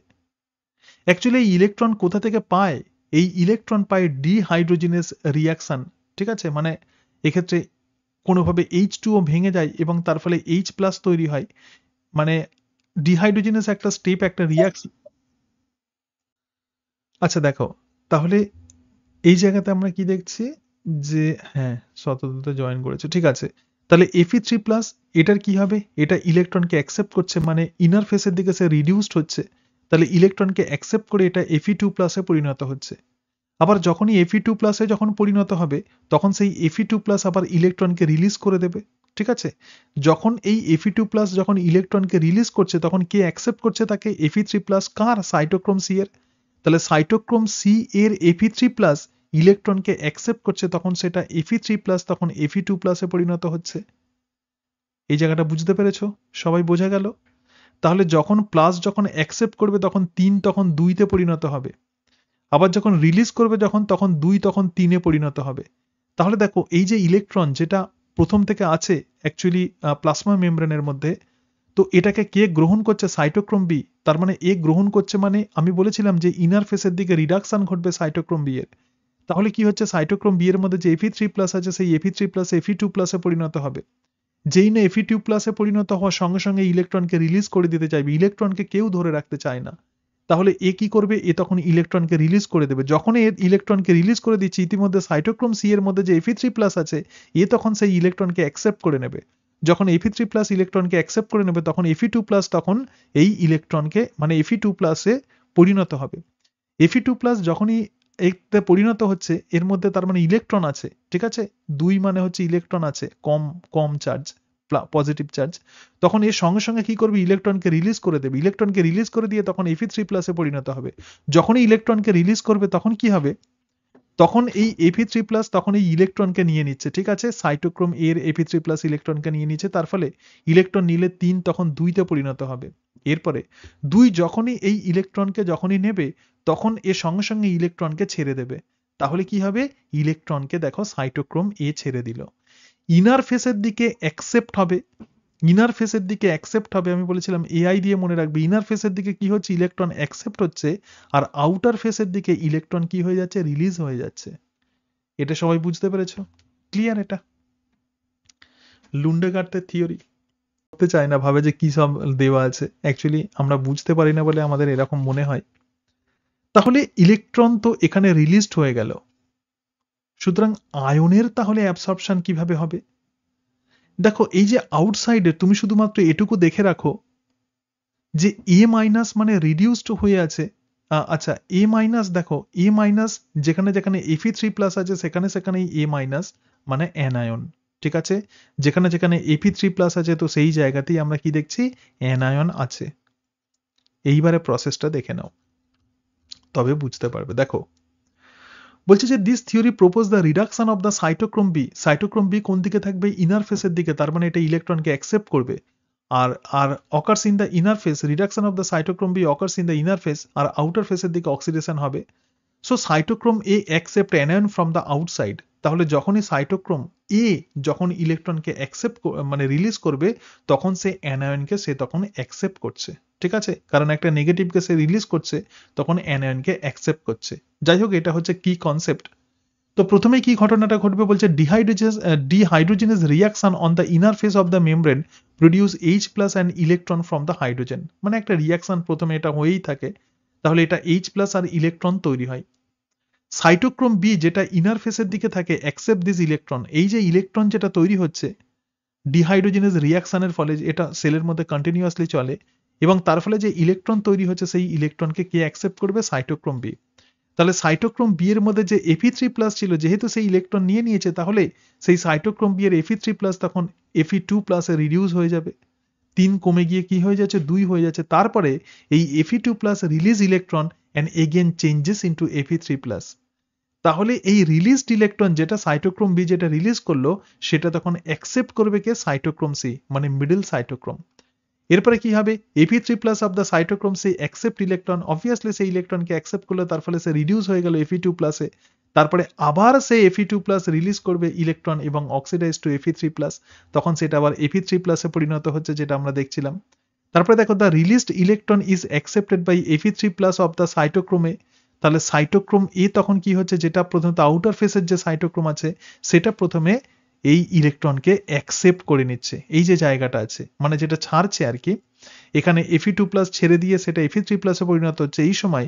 অ্যাকচুয়ালি এই ইলেকট্রন কোথা থেকে পায় এই ইলেকট্রন পায় ডিহাইড্রোজিনেস রিয়াকশন ঠিক আছে মানে এক্ষেত্রে কোনোভাবে এইচ টুও ভেঙে যায় এবং তার ফলে এইচ প্লাস তৈরি হয় মানে ডিহাইড্রোজিনেস একটা স্টেপ একটা রিয়াকশন আচ্ছা দেখো তাহলে এই জায়গাতে আমরা কি দেখছি যে হ্যাঁ সততাতে জয়েন করেছে ঠিক আছে তাহলে এফি থ্রি প্লাস এটার কি হবে এটা ইলেকট্রনকে অ্যাকসেপ্ট করছে মানে ইনার ফেসের দিকে সে রিডিউসড হচ্ছে তাহলে ইলেকট্রনকে অ্যাকসেপ্ট করে এটা এফি টু প্লাসে পরিণত হচ্ছে আবার যখনই এফি টু প্লাসে যখন পরিণত হবে তখন সেই এফি টু প্লাস আবার ইলেকট্রনকে রিলিজ করে দেবে ঠিক আছে যখন এই এফি টু প্লাস যখন ইলেকট্রনকে রিলিজ করছে তখন কে অ্যাকসেপ্ট করছে তাকে এফি থ্রি প্লাস কার সাইটোক্রোম সি এর তাহলে সাইটোক্রোম সি এর এফি থ্রি প্লাস ইলেকট্রনকে অ্যাকসেপ্ট করছে তখন সেটা এফি থ্রি প্লাস তখন এফি টু প্লাসে পরিণত হচ্ছে এই জায়গাটা বুঝতে পেরেছ সবাই বোঝা গেল তাহলে যখন প্লাস যখন অ্যাকসেপ্ট করবে তখন তিন তখন দুইতে পরিণত হবে আবার যখন রিলিজ করবে যখন তখন দুই তখন তিনে পরিণত হবে তাহলে দেখো এই যে ইলেকট্রন যেটা প্রথম থেকে আছে অ্যাকচুয়ালি প্লাসমা মেমব্রেনের মধ্যে তো এটাকে কে গ্রহণ করছে সাইটোক্রোম বি তার মানে এ গ্রহণ করছে মানে আমি বলেছিলাম যে ইনার ফেসের দিকে রিডাকশন ঘটবে সাইটোক্রোম বি এর তাহলে কি হচ্ছে সাইটোক্রোম বি এর মধ্যে যে এফি থ্রি প্লাস আছে সেই Fe three plus Fe two প্লাসে পরিণত হবে যেই না এফি টু প্লাসে পরিণত হওয়ার সঙ্গে সঙ্গে ইলেকট্রনকে রিলিজ করে দিতে চাইবে ইলেকট্রনকে কেউ ধরে রাখতে চায় না তাহলে এ কি করবে এ তখন ইলেকট্রনকে রিলিজ করে দেবে যখন এর ইলেকট্রনকে রিলিজ করে দিচ্ছে ইতিমধ্যে সাইটোক্রোম সি এর মধ্যে যে এফি থ্রি প্লাস আছে এ তখন সেই ইলেকট্রনকে অ্যাকসেপ্ট করে নেবে যখন এফি থ্রি প্লাস ইলেকট্রনকে অ্যাকসেপ্ট করে নেবে তখন এফি টু প্লাস তখন এই ইলেকট্রনকে মানে এফি টু প্লাসে পরিণত হবে এফি টু প্লাস যখনই এতে পরিণত হচ্ছে এর মধ্যে তার মানে ইলেকট্রন আছে ঠিক আছে দুই মানে হচ্ছে ইলেকট্রন আছে কম কম চার্জ পজিটিভ চার্জ তখন এর সঙ্গে সঙ্গে কি করবে ইলেকট্রনকে রিলিজ করে দেবে ইলেকট্রনকে রিলিজ করে দিয়ে তখন এফি থ্রি প্লাসে পরিণত হবে যখনই ইলেকট্রনকে রিলিজ করবে তখন কি হবে তখন এই এফি থ্রি প্লাস তখন এই ইলেকট্রনকে নিয়ে নিচ্ছে ঠিক আছে সাইটোক্রোম এর এফি থ্রি প্লাস ইলেকট্রনকে নিয়ে নিচ্ছে তার ফলে ইলেকট্রন নিলে তিন তখন দুইতে পরিণত হবে এরপরে দুই যখনই এই ইলেকট্রনকে যখনই নেবে তখন এ সঙ্গে সঙ্গে ইলেকট্রনকে ছেড়ে দেবে তাহলে কি হবে ইলেকট্রনকে দেখো সাইটোক্রোম এ ছেড়ে দিল ইনার ফেসের দিকে অ্যাকসেপ্ট হবে ইনার ফেসের দিকে অ্যাকসেপ্ট হবে আমি বলেছিলাম এআই দিয়ে মনে রাখবে ইনার ফেসের দিকে কি হচ্ছে ইলেকট্রন অ্যাকসেপ্ট হচ্ছে আর আউটার ফেসের দিকে ইলেকট্রন কি হয়ে যাচ্ছে রিলিজ হয়ে যাচ্ছে এটা সবাই বুঝতে পেরেছো ক্লিয়ার এটা লুন্ডেগার্তের থিওরি করতে চায় না ভাবে যে কি সব দেওয়া আছে অ্যাকচুয়ালি আমরা বুঝতে পারি না বলে আমাদের এরকম মনে হয় তাহলে ইলেকট্রন তো এখানে রিলিজড হয়ে গেল সুতরাং আয়নের তাহলে অ্যাবসর্পশন কিভাবে হবে দেখো এই যে আউটসাইডে তুমি শুধুমাত্র এটুকু দেখে রাখো যে এ মাইনাস মানে রিডিউসড হয়ে আছে আচ্ছা এ মাইনাস দেখো এ মাইনাস যেখানে যেখানে এফি থ্রি প্লাস আছে সেখানে সেখানেই এ মাইনাস মানে অ্যানায়ন ঠিক আছে যেখানে যেখানে এপি থ্রি প্লাস আছে তো সেই জায়গাতেই আমরা কি দেখছি অ্যানায়ন আছে এইবারে প্রসেসটা দেখে নাও তবে বুঝতে পারবে দেখো বলছে যে this theory propose the reduction of the cytochrome B cytochrome B কোন দিকে থাকবে ইনার ফেসের দিকে তার মানে এটা ইলেকট্রনকে অ্যাকসেপ্ট করবে আর আর occurs in the inner face reduction of the cytochrome B occurs in the inner face আর আউটার ফেসের দিকে অক্সিডেশন হবে so cytochrome A accept anion from the outside তাহলে যখনই সাইটোক্রোম এ যখন ইলেকট্রনকে অ্যাকসেপ্ট মানে রিলিজ করবে তখন সে অ্যানায়নকে সে তখন অ্যাকসেপ্ট করছে ঠিক আছে কারণ একটা নেগেটিভকে সে রিলিজ করছে তখন অ্যানায়নকে অ্যাকসেপ্ট করছে যাই হোক এটা হচ্ছে কি কনসেপ্ট তো প্রথমে কি ঘটনাটা ঘটবে বলছে dehydrogenase dehydrogenase reaction on the inner face of the membrane produce H plus and electron from the hydrogen মানে একটা রিয়াকশন প্রথমে এটা হয়েই থাকে তাহলে এটা এইচ প্লাস আর ইলেকট্রন তৈরি হয় সাইটোক্রোম বি যেটা ইনার ফেসের দিকে থাকে অ্যাকসেপ্ট দিস ইলেকট্রন এই যে ইলেকট্রন যেটা তৈরি হচ্ছে ডিহাইড্রোজেনাস রিয়াকশনের ফলে এটা সেলের মধ্যে কন্টিনিউয়াসলি চলে এবং তার ফলে যে ইলেকট্রন তৈরি হচ্ছে সেই ইলেকট্রনকে কে অ্যাকসেপ্ট করবে সাইটোক্রোম বি তাহলে সাইটোক্রোম বি এর মধ্যে যে এফি থ্রি প্লাস ছিল যেহেতু সেই ইলেকট্রন নিয়ে নিয়েছে তাহলে সেই সাইটোক্রোম বি এর এফি থ্রি প্লাস তখন এফি টু প্লাসে রিডিউস হয়ে যাবে তিন কমে গিয়ে কি হয়ে যাচ্ছে দুই হয়ে যাচ্ছে তারপরে এই Fe two plus release electron and again changes into Fe three plus তাহলে এই রিলিজড ইলেকট্রন যেটা সাইটোক্রোম বি যেটা রিলিজ করলো সেটা তখন অ্যাকসেপ্ট করবে কে সাইটোক্রোম সি মানে মিডিল সাইটোক্রোম এরপরে কি হবে Fe three plus of the cytochrome সে অ্যাকসেপ্ট ইলেকট্রন অবভিয়াসলি সেই ইলেকট্রনকে অ্যাকসেপ্ট করলে তার ফলে সে রিডিউস হয়ে গেল এফি টু প্লাসে তারপরে আবার সে এফি টু প্লাস রিলিজ করবে ইলেকট্রন এবং oxidise to Fe three plus তখন সেটা আবার এফি থ্রি প্লাসে পরিণত হচ্ছে যেটা আমরা দেখছিলাম তারপরে দেখো the released electron is accepted by Fe three plus of the সাইটোক্রোমে তাহলে সাইটোক্রোম এ তখন কি হচ্ছে যেটা প্রথমত আউটার ফেসের যে সাইটোক্রোম আছে সেটা প্রথমে এই ইলেকট্রনকে অ্যাকসেপ্ট করে নিচ্ছে এই যে জায়গাটা আছে মানে যেটা ছাড়ছে আর কি এখানে এফি টু প্লাস ছেড়ে দিয়ে সেটা এফি থ্রি প্লাসে পরিণত হচ্ছে এই সময়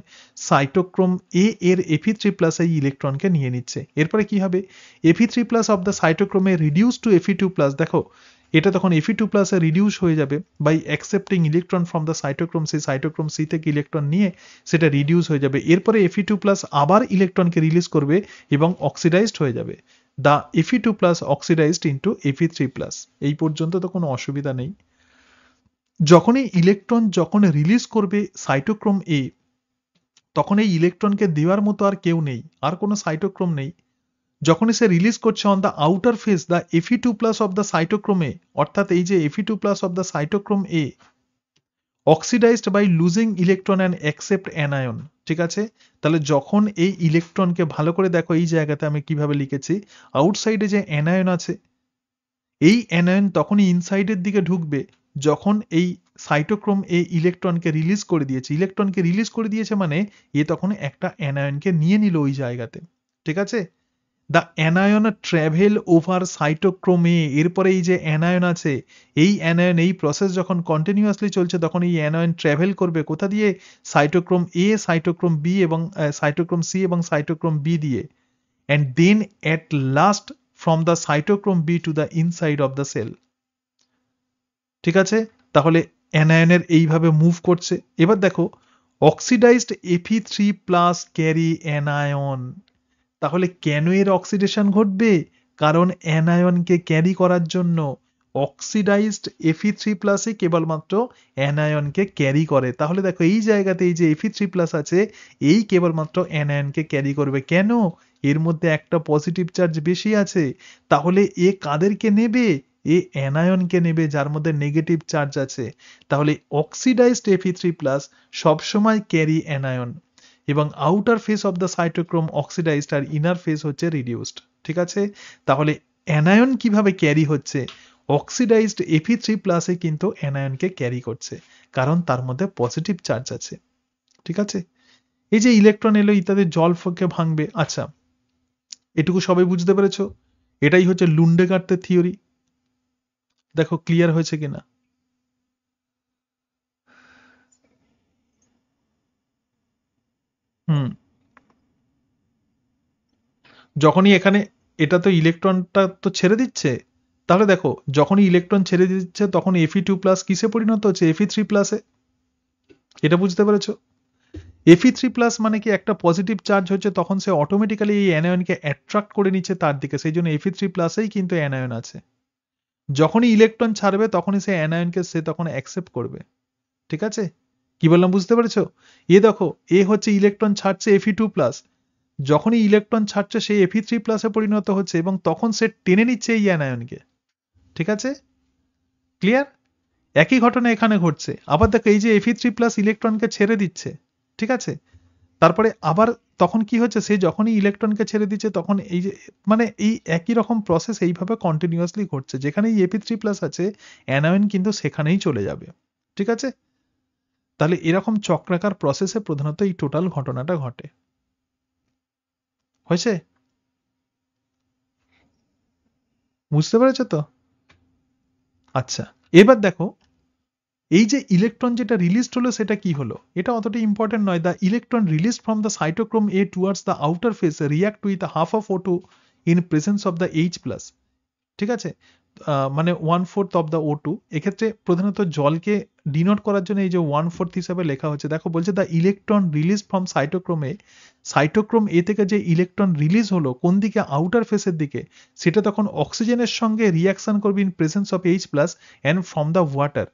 সাইটোক্রোম এ এর এফি থ্রি প্লাস এই ইলেকট্রনকে নিয়ে নিচ্ছে এরপরে কি হবে Fe three plus of the সাইটোক্রোমে reduce to Fe two plus দেখো এটা তখন এফি টু প্লাসে রিডিউস হয়ে যাবে by accepting electron from the cytochrome C cytochrome C থেকে ইলেকট্রন নিয়ে সেটা রিডিউস হয়ে যাবে এরপরে এফি টু প্লাস আবার ইলেকট্রনকে রিলিজ করবে এবং অক্সিডাইজড হয়ে যাবে the Fe two plus oxidised into Fe three plus এই পর্যন্ত তো কোনো অসুবিধা নেই যখনই ইলেকট্রন যখন রিলিজ করবে সাইটোক্রোম এ তখন এই ইলেকট্রনকে দেওয়ার মতো আর কেউ নেই আর কোনো সাইটোক্রোম নেই যখনই সে রিলিজ করছে on the outer face the Fe two plus of the cytochrome A অর্থাৎ এই যে Fe two plus of the cytochrome A oxidised by losing electron and accept anion ঠিক আছে তাহলে যখন এই ইলেকট্রনকে ভালো করে দেখো এই জায়গাতে আমি কিভাবে লিখেছি আউটসাইডে যে অ্যানায়ন আছে এই অ্যানায়ন তখনই ইনসাইডের দিকে ঢুকবে যখন এই সাইটোক্রোম এই ইলেকট্রনকে রিলিজ করে দিয়েছে ইলেকট্রনকে রিলিজ করে দিয়েছে মানে এ তখন একটা অ্যানায়নকে নিয়ে নিল ওই জায়গাতে ঠিক আছে দ্য অ্যানায়ন ট্র্যাভেল ওভার সাইটোক্রোমে এরপরে এই যে অ্যানায়ন আছে এই অ্যানায়ন এই প্রসেস যখন কন্টিনিউয়াসলি চলছে তখন এই অ্যানায়ন ট্র্যাভেল করবে কোথা দিয়ে সাইটোক্রোম এ সাইটোক্রোম বি এবং সাইটোক্রোম সি এবং সাইটোক্রোম বি দিয়ে and then at last from the cytochrome B to the inside of the cell ঠিক আছে তাহলে অ্যানায়নের এইভাবে মুভ করছে এবার দেখো oxidised Fe three plus carry anion তাহলে কেন এর অক্সিডেশন ঘটবে কারণ অ্যানায়নকে ক্যারি করার জন্য অক্সিডাইজড এফি থ্রি প্লাসে কেবলমাত্র অ্যানায়নকে ক্যারি করে তাহলে দেখো এই জায়গাতে এই যে এফি থ্রি প্লাস আছে এই কেবলমাত্র অ্যানায়নকে ক্যারি করবে কেন এর মধ্যে একটা পজিটিভ চার্জ বেশি আছে তাহলে এ কাদেরকে নেবে এ অ্যানায়নকে নেবে যার মধ্যে নেগেটিভ চার্জ আছে তাহলে অক্সিডাইজড এফি থ্রি প্লাস সবসময় ক্যারি অ্যানায়ন এবং outer face of the cytochrome oxidised আর ইনার ফেস হচ্ছে রিডিউসড ঠিক আছে তাহলে অ্যানায়ন কিভাবে ক্যারি হচ্ছে অক্সিডাইজড এফি থ্রি প্লাসে কিন্তু অ্যানায়নকে ক্যারি করছে কারণ তার মধ্যে পজিটিভ চার্জ আছে ঠিক আছে এই যে ইলেকট্রন এলো ইত্যাদি জল ফকে ভাঙবে আচ্ছা এটুকু সবাই বুঝতে পেরেছ এটাই হচ্ছে লুন্ডেগার্তের থিওরি দেখো ক্লিয়ার হয়েছে কিনা হুম। যখনই এখানে এটা তো ইলেকট্রনটা তো ছেড়ে দিচ্ছে। তাহলে দেখো যখনই ইলেকট্রন ছেড়ে দিচ্ছে তখন এফি টু প্লাস কিসে পরিণত হচ্ছে? থ্রি প্লাসে এটা বুঝতে পেরেছো? প্লাস মানে কি একটা পজিটিভ চার্জ হচ্ছে তখন সে অটোমেটিক্যালি এই অ্যানায়নকে অ্যাট্রাক্ট করে নিচ্ছে তার দিকে। সেই জন্য থ্রি প্লাসেই কিন্তু অ্যানায়ন আছে। যখনই ইলেকট্রন ছাড়বে তখনই সে অ্যানায়নকে সে তখন অ্যাকসেপ্ট করবে। ঠিক আছে? কি বললাম বুঝতে পেরেছো এ দেখো এ হচ্ছে ইলেকট্রন ছাড়ছে এফি টু প্লাস যখনই ইলেকট্রন ছাড়ছে সেই এফি থ্রি প্লাসে পরিণত হচ্ছে এবং তখন সে টেনে নিচ্ছে এই অ্যানায়নকে ঠিক আছে ক্লিয়ার একই ঘটনা এখানে ঘটছে আবার দেখো এই যে এফি থ্রি প্লাস ইলেকট্রনকে ছেড়ে দিচ্ছে ঠিক আছে তারপরে আবার তখন কি হচ্ছে সে যখনই ইলেকট্রনকে ছেড়ে দিচ্ছে তখন এই যে মানে এই একই রকম প্রসেস এইভাবে কন্টিনিউয়াসলি ঘটছে যেখানেই এপি থ্রি প্লাস আছে অ্যানায়ন কিন্তু সেখানেই চলে যাবে ঠিক আছে তাহলে এরকম চক্রাকার প্রসেসে প্রধানত এই টোটাল ঘটনাটা ঘটে হয়েছে বুঝতে পেরেছ তো আচ্ছা এবার দেখো এই যে ইলেকট্রন যেটা রিলিজড হলো সেটা কি হলো এটা অতটা ইম্পর্টেন্ট নয় the electron release from the cytochrome A towards the outer face react with half of photo in presence of the H plus ঠিক আছে মানে one fourth of the O two এক্ষেত্রে প্রধানত জলকে ডিনোট করার জন্য এই যে ওয়ান ফোর্থ হিসাবে লেখা হচ্ছে দেখো বলছে দ্য ইলেকট্রন রিলিজ ফ্রম সাইটোক্রোমে সাইটোক্রোম এ থেকে যে ইলেকট্রন রিলিজ হলো কোন দিকে আউটার ফেসের দিকে সেটা তখন অক্সিজেনের সঙ্গে রিয়াকশন করবে in presence of H plus and from the water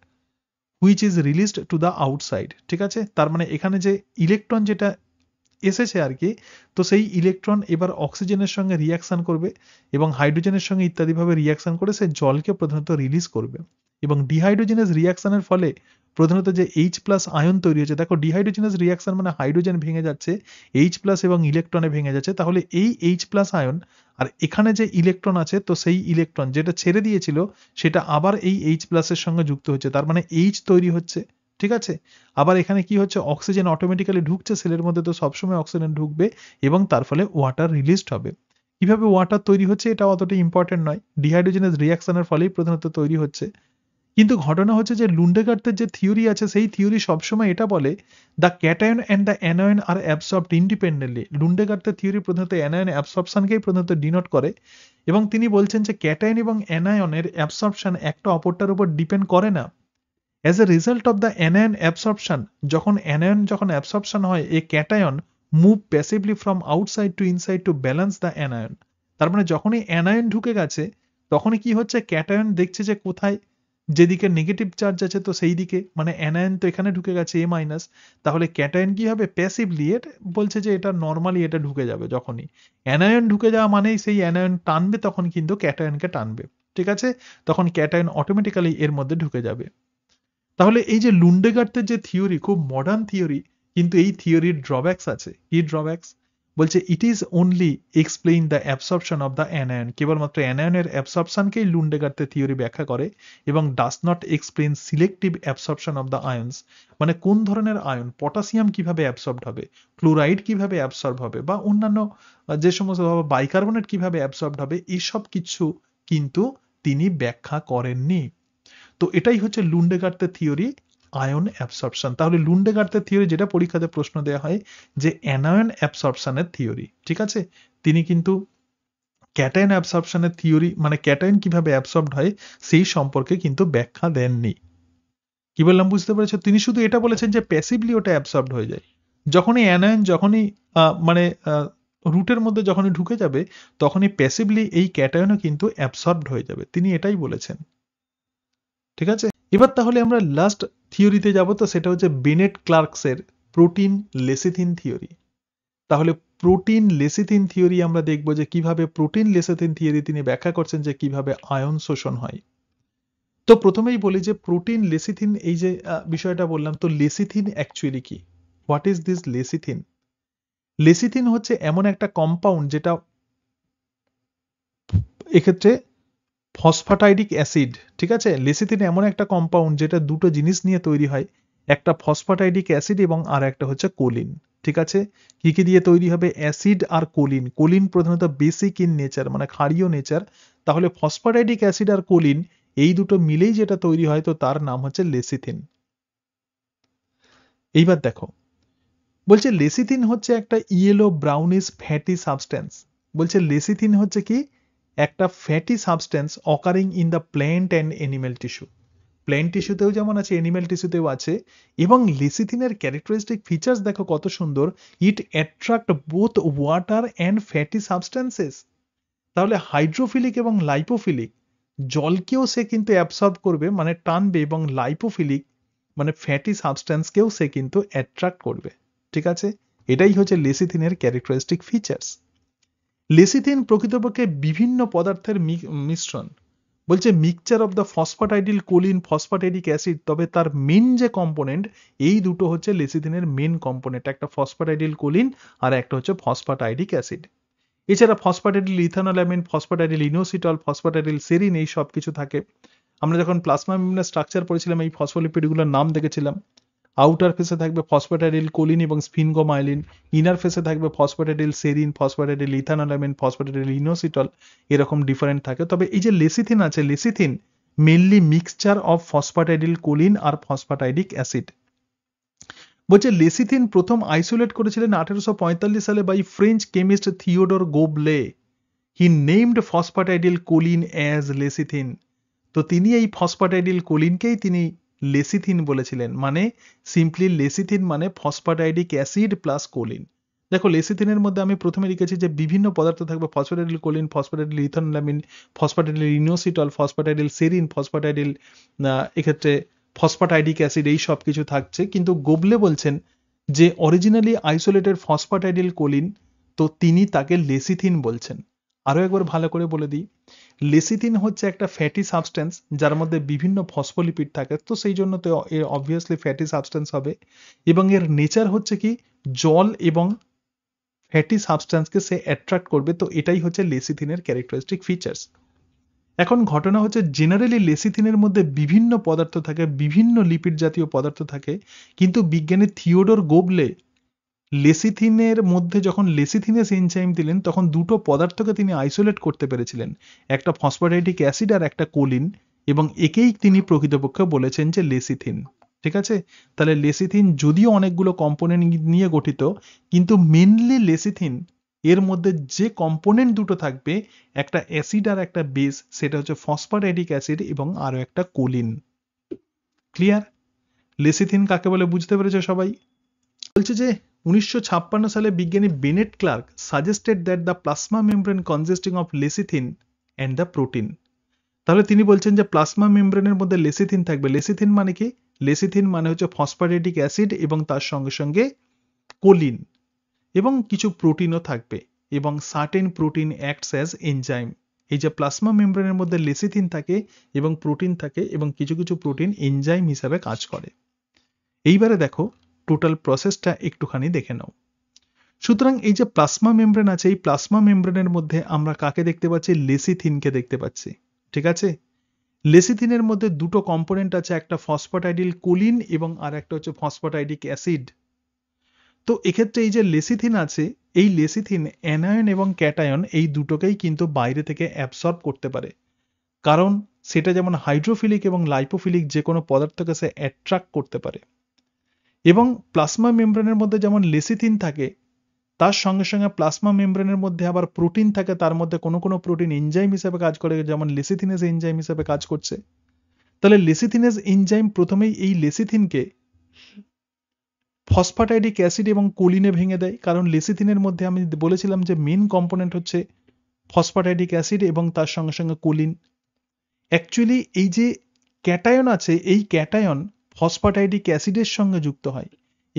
which is released to the outside ঠিক আছে তার মানে এখানে যে ইলেকট্রন যেটা এসেছে আর কি তো সেই ইলেকট্রন এবার অক্সিজেনের সঙ্গে রিয়াকশান করবে এবং হাইড্রোজেনের সঙ্গে ইত্যাদিভাবে রিয়াকশন করে সে জলকে প্রধানত রিলিজ করবে এবং ডিহাইড্রোজেনাস রিয়াকশানের ফলে প্রধানত যে এইচ প্লাস আয়ন তৈরি হচ্ছে দেখো ডিহাইড্রোজেনাস রিয়াকশন মানে হাইড্রোজেন ভেঙে যাচ্ছে এইচ প্লাস এবং ইলেকট্রনে ভেঙে যাচ্ছে তাহলে এই এইচ প্লাস আয়ন আর এখানে যে ইলেকট্রন আছে তো সেই ইলেকট্রন যেটা ছেড়ে দিয়েছিল সেটা আবার এই এইচ প্লাসের সঙ্গে যুক্ত হচ্ছে তার মানে এইচ তৈরি হচ্ছে ঠিক আছে আবার এখানে কি হচ্ছে অক্সিজেন অটোমেটিক্যালি ঢুকছে সেলের মধ্যে তো সবসময় অক্সিজেন ঢুকবে এবং তার ফলে ওয়াটার রিলিজড হবে কিভাবে ওয়াটার তৈরি হচ্ছে এটা অতটা ইম্পর্টেন্ট নয় ডিহাইড্রোজেনাস রিয়াকশনের ফলেই প্রধানত তৈরি হচ্ছে কিন্তু ঘটনা হচ্ছে যে লুন্ডেগার্তের যে থিওরি আছে সেই থিওরি সবসময় এটা বলে the cation and the anion are absorbed independently লুন্ডেগার্তের থিওরি প্রধানত অ্যানায়ন অ্যাবসর্পশনকেই প্রধানত ডিনোট করে এবং তিনি বলছেন যে ক্যাটায়ন এবং অ্যানায়নের অ্যাবসর্পশন একটা অপরটার উপর ডিপেন্ড করে না as a result of the anion absorption যখন অ্যানায়ন যখন অ্যাবসর্পশন হয় a cation move passively from outside to inside to balance the anion তার মানে যখনই অ্যানায়ন ঢুকে গেছে তখনই কি হচ্ছে ক্যাটায়ন দেখছে যে কোথায় যেদিকে নেগেটিভ চার্জ আছে তো সেই দিকে মানে অ্যানায়ন তো এখানে ঢুকে গেছে এ মাইনাস তাহলে ক্যাটায়ন কি হবে প্যাসিভলি এট বলছে যে এটা নর্মালি এটা ঢুকে যাবে যখনই অ্যানায়ন ঢুকে যাওয়া মানেই সেই অ্যানায়ন টানবে তখন কিন্তু ক্যাটায়নকে টানবে ঠিক আছে তখন ক্যাটায়ন অটোমেটিক্যালি এর মধ্যে ঢুকে যাবে তাহলে এই যে লুন্ডেগার্তের যে থিওরি খুব মডার্ন থিওরি কিন্তু এই থিওরির ড্রব্যাক্স আছে কি ড্রব্যাক্স বলছে it is only explain the absorption of the anion কেবলমাত্র অ্যানায়নের অ্যাবসর্পশনকেই লুন্ডেগার্তের থিওরি ব্যাখ্যা করে এবং does not explain selective absorption of the ions মানে কোন ধরনের আয়ন পটাসিয়াম কিভাবে অ্যাবসর্বড হবে ক্লোরাইড কিভাবে অ্যাবসর্ব হবে বা অন্যান্য যে সমস্ত বাইকার্বনেট কিভাবে অ্যাবসর্বড হবে এসব কিছু কিন্তু তিনি ব্যাখ্যা করেননি তো এটাই হচ্ছে লুন্ডেগার্তের থিওরি আয়ন অ্যাবসর্পশন তাহলে লুন্ডেগার্তের থিওরি যেটা পরীক্ষাতে প্রশ্ন দেওয়া হয় যে অ্যানায়ন অ্যাবসর্পশনের থিওরি ঠিক আছে তিনি কিন্তু ক্যাটায়ন অ্যাবসর্পশনের থিওরি মানে ক্যাটায়ন কিভাবে অ্যাবসর্বড হয় সেই সম্পর্কে কিন্তু ব্যাখ্যা দেননি কি বললাম বুঝতে পেরেছো তিনি শুধু এটা বলেছেন যে প্যাসিভলি ওটা অ্যাবসর্বড হয়ে যায় যখনই অ্যানায়ন যখনই মানে রুটের মধ্যে যখনই ঢুকে যাবে তখনই প্যাসিভলি এই ক্যাটায়নও কিন্তু অ্যাবসর্বড হয়ে যাবে তিনি এটাই বলেছেন ঠিক আছে এবার তাহলে আমরা লাস্ট থিওরিতে যাব তো সেটা হচ্ছে বেনেট ক্লার্কসের প্রোটিন লেসিথিন থিওরি তাহলে প্রোটিন লেসিথিন থিওরি আমরা দেখব যে কিভাবে প্রোটিন লেসিথিন থিওরি তিনি ব্যাখ্যা করছেন যে কিভাবে আয়ন শোষণ হয় তো প্রথমেই বলি যে প্রোটিন লেসিথিন এই যে বিষয়টা বললাম তো লেসিথিন অ্যাকচুয়ালি কি what is this lecithin lecithin হচ্ছে এমন একটা কম্পাউন্ড যেটা এক্ষেত্রে ফসফাটাইডিক অ্যাসিড ঠিক আছে লেসিথিন এমন একটা কম্পাউন্ড যেটা দুটো জিনিস নিয়ে তৈরি হয় একটা ফসফাটাইডিক অ্যাসিড এবং আর একটা হচ্ছে কোলিন ঠিক আছে কি কি দিয়ে তৈরি হবে অ্যাসিড আর কোলিন কোলিন প্রধানত বেসিক ইন নেচার মানে ক্ষারীয় নেচার তাহলে ফসফাটাইডিক অ্যাসিড আর কোলিন এই দুটো মিলেই যেটা তৈরি হয় তো তার নাম হচ্ছে লেসিথিন এইবার দেখো বলছে লেসিথিন হচ্ছে একটা ইয়েলো ব্রাউনিশ ফ্যাটি সাবস্ট্যান্স বলছে লেসিথিন হচ্ছে কি একটা fatty substance occurring in the plant and animal tissue plant টিস্যুতেও যেমন আছে এনিম্যাল টিস্যুতেও আছে এবং লিসিথিনের ক্যারেক্টারিস্টিক ফিচার্স দেখো কত সুন্দর it attract both water and fatty substances তাহলে হাইড্রোফিলিক এবং লাইপোফিলিক জলকেও সে কিন্তু অ্যাবসর্ব করবে মানে টানবে এবং লাইপোফিলিক মানে ফ্যাটি সাবস্টেন্সকেও সে কিন্তু অ্যাট্রাক্ট করবে ঠিক আছে এটাই হচ্ছে লেসিথিনের ক্যারেক্টারিস্টিক ফিচার্স লেসিথিন প্রকৃতপক্ষে বিভিন্ন পদার্থের মিশ্রণ বলছে mixture of the phosphatidyl choline phosphatidic acid তবে তার মেন যে কম্পোনেন্ট এই দুটো হচ্ছে লেসিথিনের মেন কম্পোনেন্ট একটা ফসফাটাইডিল কোলিন আর একটা হচ্ছে ফসফাটাইডিক অ্যাসিড এছাড়া ফসফাটাইডিল ethanolamine phosphatidyl inositol phosphatidyl serene এই সব কিছু থাকে আমরা যখন প্লাসমা মেমব্রেন স্ট্রাকচার পড়েছিলাম এই ফসফোলিপিডগুলোর নাম দেখেছিলাম আউটার ফেসে থাকবে ফসফেটাডিল কোলিন এবং স্ফিনগোমাইলিন ইনার ফেসে থাকবে phosphatidyl serine phosphatidyl ethanolamine phosphatidyl inositol এরকম ডিফারেন্ট থাকে তবে এই যে লেসিথিন আছে lecithin mainly mixture of phosphatidyl choline আর ফসফাটাইডিক অ্যাসিড বলছে লেসিথিন প্রথম আইসোলেট করেছিলেন আঠেরোশো সালে by French chemist Theodore Gobley he named phosphatidyl choline as lecithin তো তিনি এই ফসফাটাইডিল কোলিনকেই তিনি লেসিথিন বলেছিলেন মানে সিম্পলি লেসিথিন মানে ফসফাটাইডিক অ্যাসিড প্লাস কোলিন দেখো লেসিথিনের মধ্যে আমি প্রথমে লিখেছি যে বিভিন্ন পদার্থ থাকবে phosphatidyl choline phosphatidyl ethanolamine phosphatidyl inositol phosphatidyl serine phosphatidyl এক্ষেত্রে ফসফাটাইডিক অ্যাসিড এই সব কিছু থাকছে কিন্তু গোবলে বলছেন যে অরিজিনালি আইসোলেটেড ফসফাটাইডিল কোলিন তো তিনি তাকে লেসিথিন বলছেন আরও একবার ভালো করে বলে দিই লেসিথিন হচ্ছে একটা ফ্যাটি সাবস্টেন্স যার মধ্যে বিভিন্ন ফসফোলিপিড থাকে তো সেই জন্য তো এর অবভিয়াসলি ফ্যাটি সাবস্টেন্স হবে এবং এর নেচার হচ্ছে কি জল এবং ফ্যাটি সাবস্টেন্সকে সে অ্যাট্রাক্ট করবে তো এটাই হচ্ছে লেসিথিনের ক্যারেক্টারিস্টিক ফিচার্স এখন ঘটনা হচ্ছে জেনারেলি লেসিথিনের মধ্যে বিভিন্ন পদার্থ থাকে বিভিন্ন লিপিড জাতীয় পদার্থ থাকে কিন্তু বিজ্ঞানী থিওডোর গোবলে লেসিথিনের মধ্যে যখন লেসিথিনেস এনজাইম দিলেন তখন দুটো পদার্থকে তিনি আইসোলেট করতে পেরেছিলেন একটা ফসফোডাইটিক অ্যাসিড আর একটা কোলিন এবং একেই তিনি প্রকৃতপক্ষে বলেছেন যে লেসিথিন ঠিক আছে তাহলে লেসিথিন যদিও অনেকগুলো কম্পোনেন্ট নিয়ে গঠিত কিন্তু মেনলি লেসিথিন এর মধ্যে যে কম্পোনেন্ট দুটো থাকবে একটা অ্যাসিড আর একটা বেস সেটা হচ্ছে ফসফোডাইটিক অ্যাসিড এবং আরও একটা কোলিন ক্লিয়ার লেসিথিন কাকে বলে বুঝতে পেরেছে সবাই বলছে যে উনিশশো সালে বিজ্ঞানী Bennett Clark suggested that the plasma membrane consisting of lecithin and the protein তাহলে তিনি বলছেন যে প্লাসমা মেমব্রেনের মধ্যে লেসিথিন থাকবে লেসিথিন মানে কি লেসিথিন মানে হচ্ছে ফসফারেটিক অ্যাসিড এবং তার সঙ্গে সঙ্গে কোলিন এবং কিছু প্রোটিনও থাকবে এবং certain protein acts as enzyme এই যে প্লাসমা মেমব্রেনের মধ্যে লেসিথিন থাকে এবং প্রোটিন থাকে এবং কিছু কিছু প্রোটিন এনজাইম হিসাবে কাজ করে এইবারে দেখো টোটাল প্রসেসটা একটুখানি দেখে নাও সুতরাং এই যে প্লাসমা মেমব্রেন আছে এই প্লাসমা মেমব্রেনের মধ্যে আমরা কাকে দেখতে পাচ্ছি লেসিথিনকে দেখতে পাচ্ছি ঠিক আছে লেসিথিনের মধ্যে দুটো কম্পোনেন্ট আছে একটা ফসফাটাইডিল কোলিন এবং আর একটা হচ্ছে ফসফাটাইডিক অ্যাসিড তো এক্ষেত্রে এই যে লেসিথিন আছে এই লেসিথিন অ্যানায়ন এবং ক্যাটায়ন এই দুটোকেই কিন্তু বাইরে থেকে অ্যাবসর্ব করতে পারে কারণ সেটা যেমন হাইড্রোফিলিক এবং লাইপোফিলিক যে কোনো পদার্থকে সে অ্যাট্রাক্ট করতে পারে এবং প্লাজমা মেমব্রেনের মধ্যে যেমন লেসিথিন থাকে তার সঙ্গে সঙ্গে প্লাজমা মেমব্রেনের মধ্যে আবার প্রোটিন থাকে তার মধ্যে কোনো কোনো প্রোটিন এনজাইম হিসেবে কাজ করে যেমন লেসিথিনেজ এনজাইম হিসেবে কাজ করছে তাহলে লেসিথিনেজ এনজাইম প্রথমেই এই লেসিথিনকে ফসফাটাইডিক অ্যাসিড এবং কোলিনে ভেঙে দেয় কারণ লেসিথিনের মধ্যে আমি বলেছিলাম যে মেন কম্পোনেন্ট হচ্ছে ফসফাটাইডিক অ্যাসিড এবং তার সঙ্গে সঙ্গে কোলিন অ্যাকচুয়ালি এই যে ক্যাটায়ন আছে এই ক্যাটায়ন ফসফাটাইডিক অ্যাসিডের সঙ্গে যুক্ত হয়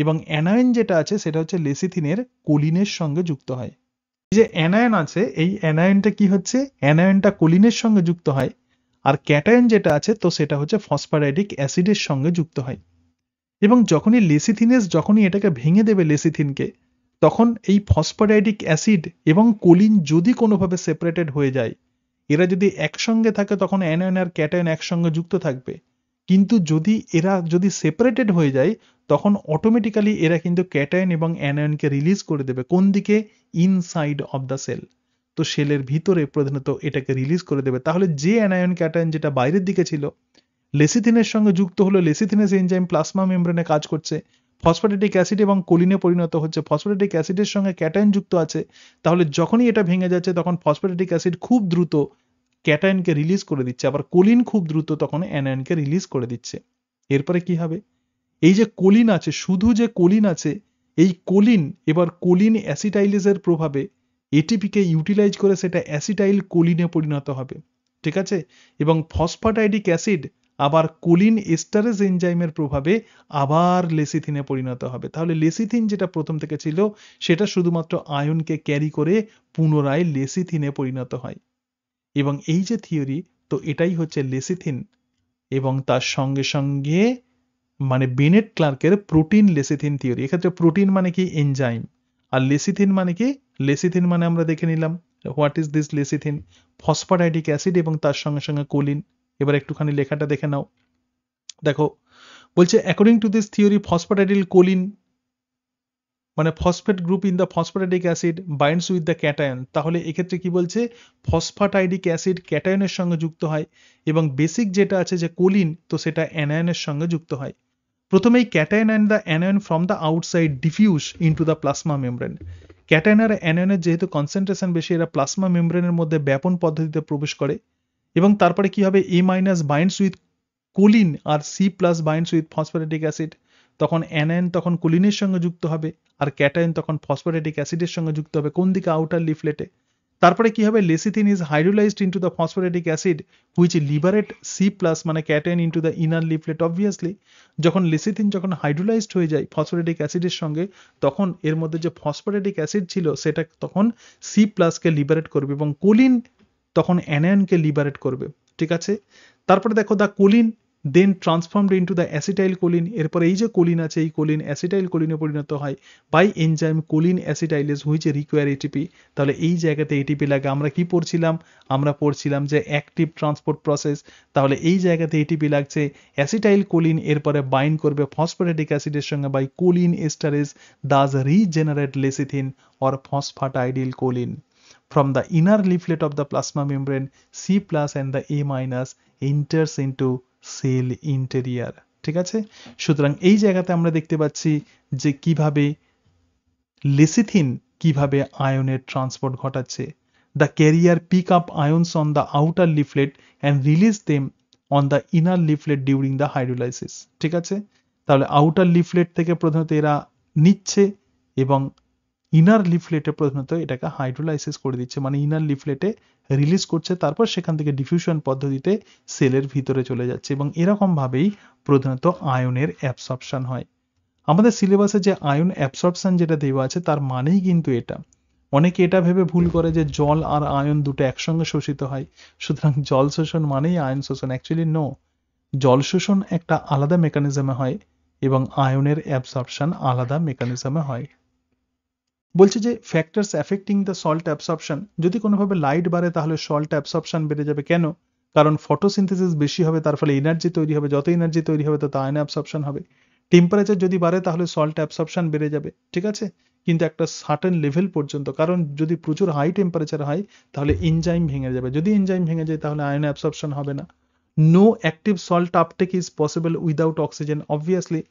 এবং অ্যানায়ন যেটা আছে সেটা হচ্ছে লেসিথিনের কোলিনের সঙ্গে যুক্ত হয় যে অ্যানায়ন আছে এই অ্যানায়নটা কি হচ্ছে অ্যানায়নটা কোলিনের সঙ্গে যুক্ত হয় আর ক্যাটায়ন যেটা আছে তো সেটা হচ্ছে ফসফারাইডিক অ্যাসিডের সঙ্গে যুক্ত হয় এবং যখনই লেসিথিনেস যখনই এটাকে ভেঙে দেবে লেসিথিনকে তখন এই ফসফোরাইডিক অ্যাসিড এবং কোলিন যদি কোনোভাবে সেপারেটেড হয়ে যায় এরা যদি একসঙ্গে থাকে তখন অ্যানায়ন আর ক্যাটায়ন একসঙ্গে যুক্ত থাকবে কিন্তু যদি এরা যদি সেপারেটেড হয়ে যায় তখন অটোমেটিক্যালি এরা কিন্তু ক্যাটায়ন এবং অ্যানায়নকে রিলিজ করে দেবে কোন দিকে ইনসাইড অব দ্য সেল তো সেলের ভিতরে প্রধানত এটাকে রিলিজ করে দেবে তাহলে যে অ্যানায়ন ক্যাটায়ন যেটা বাইরের দিকে ছিল লেসিথিনের সঙ্গে যুক্ত হলো লেসিথিনেস এনজাইম প্লাসমা মেমব্রেনে কাজ করছে ফসফোরেটিক অ্যাসিড এবং কোলিনে পরিণত হচ্ছে ফসফোরেটিক অ্যাসিডের সঙ্গে ক্যাটায়ন যুক্ত আছে তাহলে যখনই এটা ভেঙে যাচ্ছে তখন ফসফোরেটিক অ্যাসিড খুব দ্রুত ক্যাটায়নকে রিলিজ করে দিচ্ছে আবার কোলিন খুব দ্রুত তখন অ্যানায়নকে রিলিজ করে দিচ্ছে এরপরে কি হবে এই যে কোলিন আছে শুধু যে কোলিন আছে এই কোলিন এবার কোলিন অ্যাসিটাইলিসের প্রভাবে এটিপিকে ইউটিলাইজ করে সেটা অ্যাসিটাইল কোলিনে পরিণত হবে ঠিক আছে এবং ফসফাটাইডিক অ্যাসিড আবার কোলিন এস্টারেজ এনজাইমের প্রভাবে আবার লেসিথিনে পরিণত হবে তাহলে লেসিথিন যেটা প্রথম থেকে ছিল সেটা শুধুমাত্র আয়নকে ক্যারি করে পুনরায় লেসিথিনে পরিণত হয় এবং এই যে থিওরি তো এটাই হচ্ছে লেসিথিন এবং তার সঙ্গে সঙ্গে মানে বেনেট ক্লার্কের প্রোটিন লেসিথিন থিওরি এক্ষেত্রে প্রোটিন মানে কি এনজাইম আর লেসিথিন মানে কি লেসিথিন মানে আমরা দেখে নিলাম what is this lecithin phosphatidic acid এবং তার সঙ্গে সঙ্গে কোলিন এবার একটুখানি লেখাটা দেখে নাও দেখো বলছে according to this theory phosphatidyl choline মানে phosphate group in the phosphatidic acid binds with the cation তাহলে এক্ষেত্রে কি বলছে ফসফাটাইডিক অ্যাসিড ক্যাটায়নের সঙ্গে যুক্ত হয় এবং বেসিক যেটা আছে যে কোলিন তো সেটা অ্যানায়নের সঙ্গে যুক্ত হয় প্রথমেই cation and the anion from the outside diffuse into the plasma membrane cation আর অ্যানায়নের যেহেতু কনসেন্ট্রেশন বেশি এরা প্লাসমা মেমব্রেনের মধ্যে ব্যাপন পদ্ধতিতে প্রবেশ করে এবং তারপরে কি হবে A minus binds with choline আর C plus binds with phosphoric acid তখন অ্যানায়ন তখন কুলিনের সঙ্গে যুক্ত হবে আর ক্যাটায়ন তখন ফসফোরেটিক অ্যাসিডের সঙ্গে যুক্ত হবে কোন দিকে আউটার লিফলেটে তারপরে কি হবে lecithin is hydrolysed into the phosphoric acid which liberate C plus মানে cation into the inner leaflet obviously যখন লেসিথিন যখন হাইড্রোলাইজড হয়ে যায় ফসফোরেটিক অ্যাসিডের সঙ্গে তখন এর মধ্যে যে ফসফোরেটিক অ্যাসিড ছিল সেটা তখন সি প্লাসকে লিবারেট করবে এবং কোলিন তখন অ্যানায়নকে লিবারেট করবে ঠিক আছে তারপরে দেখো the choline then transformed into the acetyl choline এরপর এই যে কোলিন আছে এই কোলিন অ্যাসিটাইল কোলিনে পরিণত হয় by enzyme choline acetylase which require ATP তাহলে এই জায়গাতে এটিপি লাগে আমরা কি পড়ছিলাম আমরা পড়ছিলাম যে অ্যাক্টিভ ট্রান্সপোর্ট প্রসেস তাহলে এই জায়গাতে এটিপি লাগছে অ্যাসিটাইল কোলিন এরপরে বাইন্ড করবে ফসফোরেটিক অ্যাসিডের সঙ্গে by choline esterase thus regenerate lecithin or phosphatidyl choline from the inner leaflet of the plasma membrane C plus and the A minus enters into cell interior ঠিক আছে সুতরাং এই জায়গাতে আমরা দেখতে পাচ্ছি যে কিভাবে লেসিথিন কিভাবে আয়নের ট্রান্সপোর্ট ঘটাচ্ছে the carrier pick up ions on the outer leaflet and release them on the inner leaflet during the hydrolysis ঠিক আছে তাহলে আউটার লিফলেট থেকে প্রধানত এরা নিচ্ছে এবং ইনার লিফলেটে প্রধানত এটাকে হাইড্রোলাইসিস করে দিচ্ছে মানে ইনার লিফলেটে রিলিজ করছে তারপর সেখান থেকে ডিফিউশন পদ্ধতিতে সেলের ভিতরে চলে যাচ্ছে এবং এরকমভাবেই প্রধানত আয়নের অ্যাবসর্পশন হয় আমাদের সিলেবাসে যে আয়ন অ্যাবসর্পশন যেটা দেওয়া আছে তার মানেই কিন্তু এটা অনেকে এটা ভেবে ভুল করে যে জল আর আয়ন দুটো একসঙ্গে শোষিত হয় সুতরাং জল শোষণ মানেই আয়ন শোষণ অ্যাকচুয়ালি নো জল শোষণ একটা আলাদা মেকানিজমে হয় এবং আয়নের অ্যাবসর্পশন আলাদা মেকানিজমে হয় বলছে যে factors affecting the salt absorption যদি কোনোভাবে লাইট বাড়ে তাহলে সল্ট অ্যাবসর্পশন বেড়ে যাবে কেন কারণ ফটোসিনথেসিস বেশি হবে তার ফলে এনার্জি তৈরি হবে যত এনার্জি তৈরি হবে তত আয়ন অ্যাবসর্পশন হবে টেম্পারেচার যদি বাড়ে তাহলে সল্ট অ্যাবসর্পশন বেড়ে যাবে ঠিক আছে কিন্তু একটা সার্টেন লেভেল পর্যন্ত কারণ যদি প্রচুর হাই টেম্পারেচার হয় তাহলে ইনজাইম ভেঙে যাবে যদি ইনজাইম ভেঙে যায় তাহলে আয়ন অ্যাবসর্পশন হবে না no active salt uptake is possible without oxygen obviously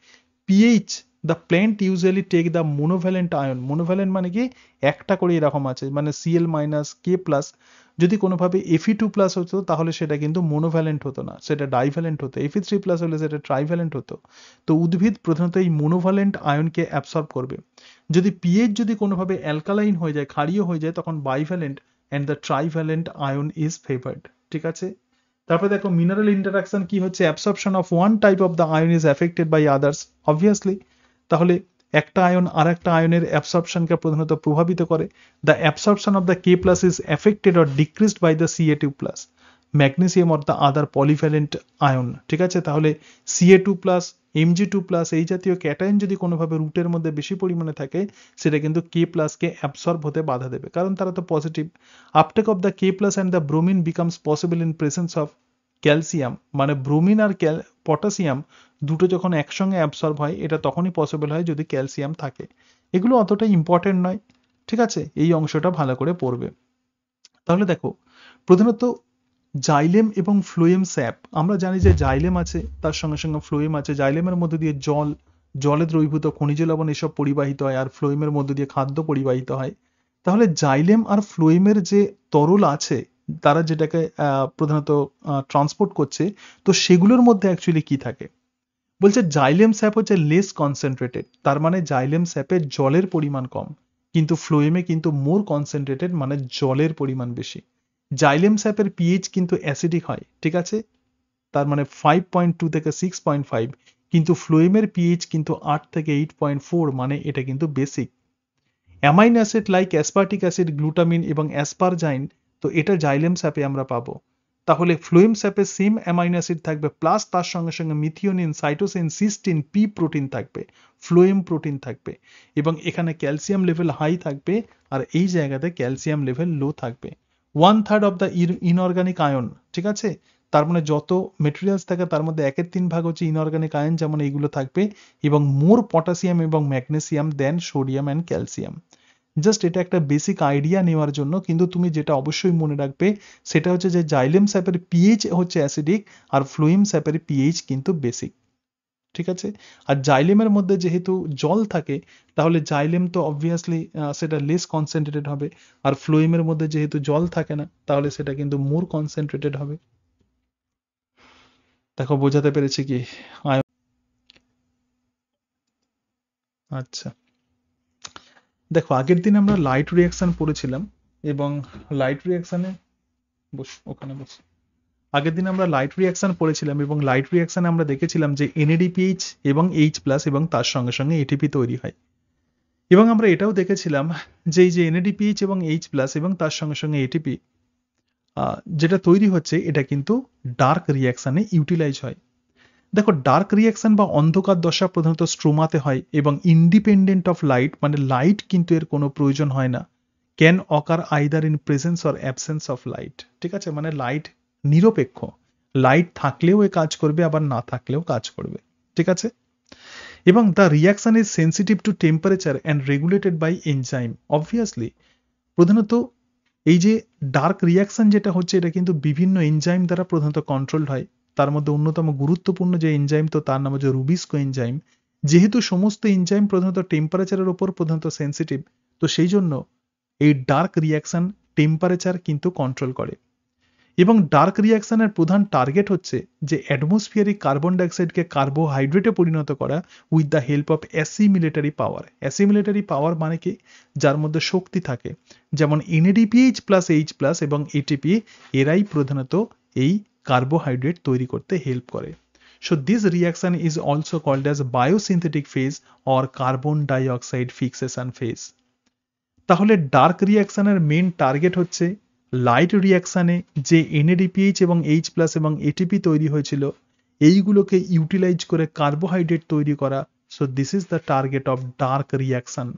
pH the plant usually take the monovalent ion monovalent মানে কি একটা করে এরকম আছে মানে সিএল মাইনাস কে প্লাস যদি কোনোভাবে এফি টু প্লাস হতো তাহলে সেটা কিন্তু মোনোভ্যালেন্ট হতো না সেটা ডাইভ্যালেন্ট হতো এফি থ্রি প্লাস হলে সেটা ট্রাইভ্যালেন্ট হতো তো উদ্ভিদ প্রধানত এই মোনোভ্যালেন্ট আয়নকে অ্যাবসর্ব করবে যদি পিএইচ যদি কোনোভাবে অ্যালকালাইন হয়ে যায় ক্ষারীয় হয়ে যায় তখন bivalent and the trivalent ion is favoured ঠিক আছে তারপরে দেখো মিনারেল ইন্টারাকশন কি হচ্ছে absorption of one type of the ion is affected by others obviously তাহলে একটা আয়ন আর একটা আয়নের অ্যাবসর্পশনকে প্রধানত প্রভাবিত করে the absorption of the K plus is affected or decreased by the Ca two plus magnesium or the other polyvalent ion ঠিক আছে তাহলে Ca two plus Mg two plus এই জাতীয় ক্যাটায়ন যদি কোনোভাবে রুটের মধ্যে বেশি পরিমাণে থাকে সেটা কিন্তু কে প্লাসকে অ্যাবসর্ব হতে বাধা দেবে কারণ তারা তো positive uptake of the K plus and the bromine becomes possible in presence of calcium মানে ব্রোমিন আর ক্যাল পটাশিয়াম দুটো যখন একসঙ্গে অ্যাবসর্ব হয় এটা তখনই পসিবল হয় যদি ক্যালসিয়াম থাকে এগুলো অতটা ইম্পর্টেন্ট নয় ঠিক আছে এই অংশটা ভালো করে পড়বে তাহলে দেখো প্রধানত জাইলেম এবং ফ্লুয়েম স্যাপ আমরা জানি যে জাইলেম আছে তার সঙ্গে সঙ্গে ফ্লুয়েম আছে জাইলেমের মধ্যে দিয়ে জল জলে দ্রবীভূত খনিজ লবণ এসব পরিবাহিত হয় আর ফ্লুয়েমের মধ্যে দিয়ে খাদ্য পরিবাহিত হয় তাহলে জাইলেম আর ফ্লুয়েমের যে তরল আছে তারা যেটাকে প্রধানত ট্রান্সপোর্ট করছে তো সেগুলোর মধ্যে অ্যাকচুয়ালি কি থাকে বলছে জাইলেম স্যাপ হচ্ছে লেস কনসেন্ট্রেটেড তার মানে জাইলেম স্যাপের জলের পরিমাণ কম কিন্তু ফ্লোয়েমে কিন্তু মোর কনসেন্ট্রেটেড মানে জলের পরিমাণ বেশি জাইলেম স্যাপের পিএইচ কিন্তু অ্যাসিডিক হয় ঠিক আছে তার মানে ফাইভ পয়েন্ট টু থেকে সিক্স পয়েন্ট ফাইভ কিন্তু ফ্লোয়েমের পিএইচ কিন্তু আট থেকে এইট পয়েন্ট ফোর মানে এটা কিন্তু basic amine acid like aspartic acid glutamine এবং অ্যাসপারজাইন তো এটা জাইলেমস অ্যাপে আমরা পাবো তাহলে ফ্লুইমস অ্যাপে সিম অ্যামাইনো অ্যাসিড থাকবে প্লাস তার সঙ্গে সঙ্গে methionine cytosine cystine P protein থাকবে ফ্লুইম প্রোটিন থাকবে এবং এখানে ক্যালসিয়াম লেভেল হাই থাকবে আর এই জায়গাতে ক্যালসিয়াম লেভেল লো থাকবে one third of the inorganic ion ঠিক আছে তার মানে যত মেটেরিয়ালস থাকে তার মধ্যে একের তিন ভাগ হচ্ছে ইনঅর্গানিক আয়ন যেমন এইগুলো থাকবে এবং মোর পটাশিয়াম এবং magnesium then sodium and calcium just এটা একটা বেসিক আইডিয়া নেওয়ার জন্য কিন্তু তুমি যেটা অবশ্যই মনে রাখবে সেটা হচ্ছে যে জাইলেম স্যাপের পিএইচ হচ্ছে অ্যাসিডিক আর ফ্লুইম স্যাপের পিএইচ কিন্তু বেসিক ঠিক আছে আর জাইলেমের মধ্যে যেহেতু জল থাকে তাহলে জাইলেম তো অবভিয়াসলি সেটা লেস কনসেন্ট্রেটেড হবে আর ফ্লুইমের মধ্যে যেহেতু জল থাকে না তাহলে সেটা কিন্তু মোর কনসেন্ট্রেটেড হবে দেখো বোঝাতে পেরেছি কি আচ্ছা দেখো আগের দিন আমরা লাইট রিয়াকশন পড়েছিলাম এবং লাইট রিয়াকশানে বস ওখানে বস আগের দিন আমরা লাইট রিয়াকশন পড়েছিলাম এবং লাইট রিয়াকশানে আমরা দেখেছিলাম যে এনএডিপিএইচ এবং এইচ প্লাস এবং তার সঙ্গে সঙ্গে এটিপি তৈরি হয় এবং আমরা এটাও দেখেছিলাম যে এই যে এনএডিপিএইচ এবং এইচ প্লাস এবং তার সঙ্গে সঙ্গে এটিপি যেটা তৈরি হচ্ছে এটা কিন্তু ডার্ক রিয়াকশানে ইউটিলাইজ হয় দেখো ডার্ক রিয়াকশন বা অন্ধকার দশা প্রধানত স্ট্রোমাতে হয় এবং ইন্ডিপেন্ডেন্ট অফ লাইট মানে লাইট কিন্তু এর কোনো প্রয়োজন হয় না can occur either in presence or absence of light ঠিক আছে মানে লাইট নিরপেক্ষ লাইট থাকলেও এ কাজ করবে আবার না থাকলেও কাজ করবে ঠিক আছে এবং the reaction is sensitive to temperature and regulated by enzyme obviously প্রধানত এই যে ডার্ক রিয়াকশন যেটা হচ্ছে এটা কিন্তু বিভিন্ন এনজাইম দ্বারা প্রধানত কন্ট্রোলড হয় তার মধ্যে অন্যতম গুরুত্বপূর্ণ যে এনজাইম তো তার নাম হচ্ছে রুবিস্কো এনজাইম যেহেতু সমস্ত এনজাইম প্রধানত টেম্পারেচারের ওপর প্রধানত সেন্সিটিভ তো সেই জন্য এই ডার্ক রিয়াকশন টেম্পারেচার কিন্তু কন্ট্রোল করে এবং ডার্ক রিয়াকশানের প্রধান টার্গেট হচ্ছে যে অ্যাটমসফিয়ারিক কার্বন ডাইঅক্সাইডকে কার্বোহাইড্রেটে পরিণত করা with the help of assimilatory power assimilatory power মানে কি যার মধ্যে শক্তি থাকে যেমন এনএডিপিএইচ প্লাস এইচ প্লাস এবং এটিপি এরাই প্রধানত এই কার্বোহাইড্রেট তৈরি করতে হেল্প করে so this reaction is also called as biosynthetic phase or carbon dioxide fixation phase তাহলে ডার্ক রিয়াকশনের মেন টার্গেট হচ্ছে লাইট রিয়াকশানে যে এনএডিপিএইচ এবং এইচ প্লাস এবং এটিপি তৈরি হয়েছিল এইগুলোকে ইউটিলাইজ করে কার্বোহাইড্রেট তৈরি করা so this is the target of dark reaction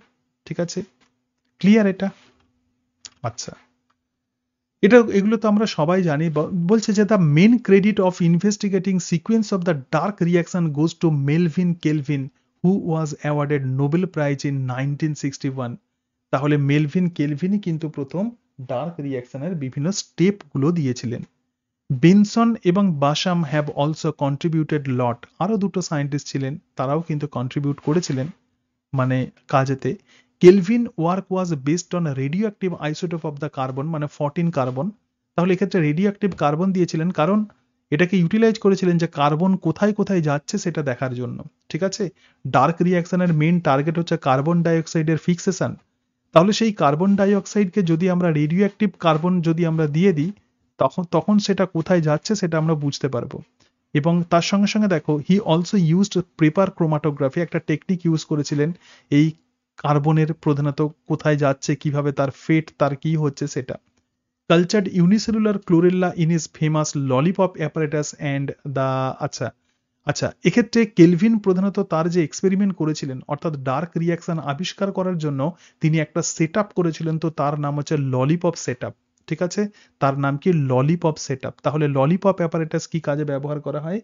ঠিক আছে ক্লিয়ার এটা আচ্ছা এটা এগুলো তো আমরা সবাই জানি বলছে যে the main credit of investigating sequence of the dark reaction goes to Melvin Calvin who was awarded Nobel prize in nineteen sixty one তাহলে মেলভিন কেলভিনই কিন্তু প্রথম ডার্ক রিয়াকশনের বিভিন্ন স্টেপগুলো দিয়েছিলেন বিনসন এবং Bassham have also contributed lot আরও দুটো সায়েন্টিস্ট ছিলেন তারাও কিন্তু কন্ট্রিবিউট করেছিলেন মানে কাজেতে Calvin work was based on active isotope of the carbon মানে ফর্টিন কার্বন তাহলে এক্ষেত্রে অ্যাক্টিভ কার্বন দিয়েছিলেন কারণ এটাকে ইউটিলাইজ করেছিলেন যে কার্বন কোথায় কোথায় যাচ্ছে সেটা দেখার জন্য ঠিক আছে ডার্ক রিয়াকশনের মেন টার্গেট হচ্ছে কার্বন ডাইঅক্সাইডের ফিক্সেশন তাহলে সেই কার্বন ডাইঅক্সাইডকে যদি আমরা অ্যাক্টিভ কার্বন যদি আমরা দিয়ে দিই তখন তখন সেটা কোথায় যাচ্ছে সেটা আমরা বুঝতে পারবো এবং তার সঙ্গে সঙ্গে দেখো he also used paper chromatography একটা টেকনিক ইউজ করেছিলেন এই কার্বনের প্রধানত কোথায় যাচ্ছে কিভাবে তার ফেট তার কি হচ্ছে সেটা cultured unicellular chlorella in is famous lollipop apparatus and the আচ্ছা আচ্ছা এক্ষেত্রে কেলভিন প্রধানত তার যে এক্সপেরিমেন্ট করেছিলেন অর্থাৎ ডার্ক রিয়াকশন আবিষ্কার করার জন্য তিনি একটা সেট করেছিলেন তো তার নাম হচ্ছে ললিপপ সেট আপ ঠিক আছে তার নাম কি ললিপপ সেট তাহলে ললিপপ অ্যাপারেটাস কি কাজে ব্যবহার করা হয়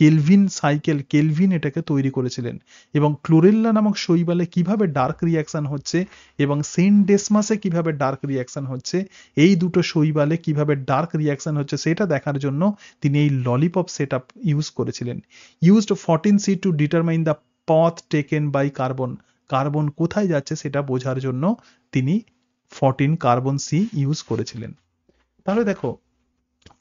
কেলভিন সাইকেল কেলভিন এটাকে তৈরি করেছিলেন এবং ক্লোরেল্লা নামক শৈবালে কিভাবে ডার্ক রিয়াকশন হচ্ছে এবং সেন্ট ডেসমাসে কিভাবে ডার্ক রিয়াকশন হচ্ছে এই দুটো শৈবালে কিভাবে ডার্ক রিয়াকশন হচ্ছে সেটা দেখার জন্য তিনি এই ললিপপ সেট ইউজ করেছিলেন used fourteen C to determine the path taken by carbon carbon কোথায় যাচ্ছে সেটা বোঝার জন্য তিনি ফরটিন কার্বন সি ইউজ করেছিলেন তাহলে দেখো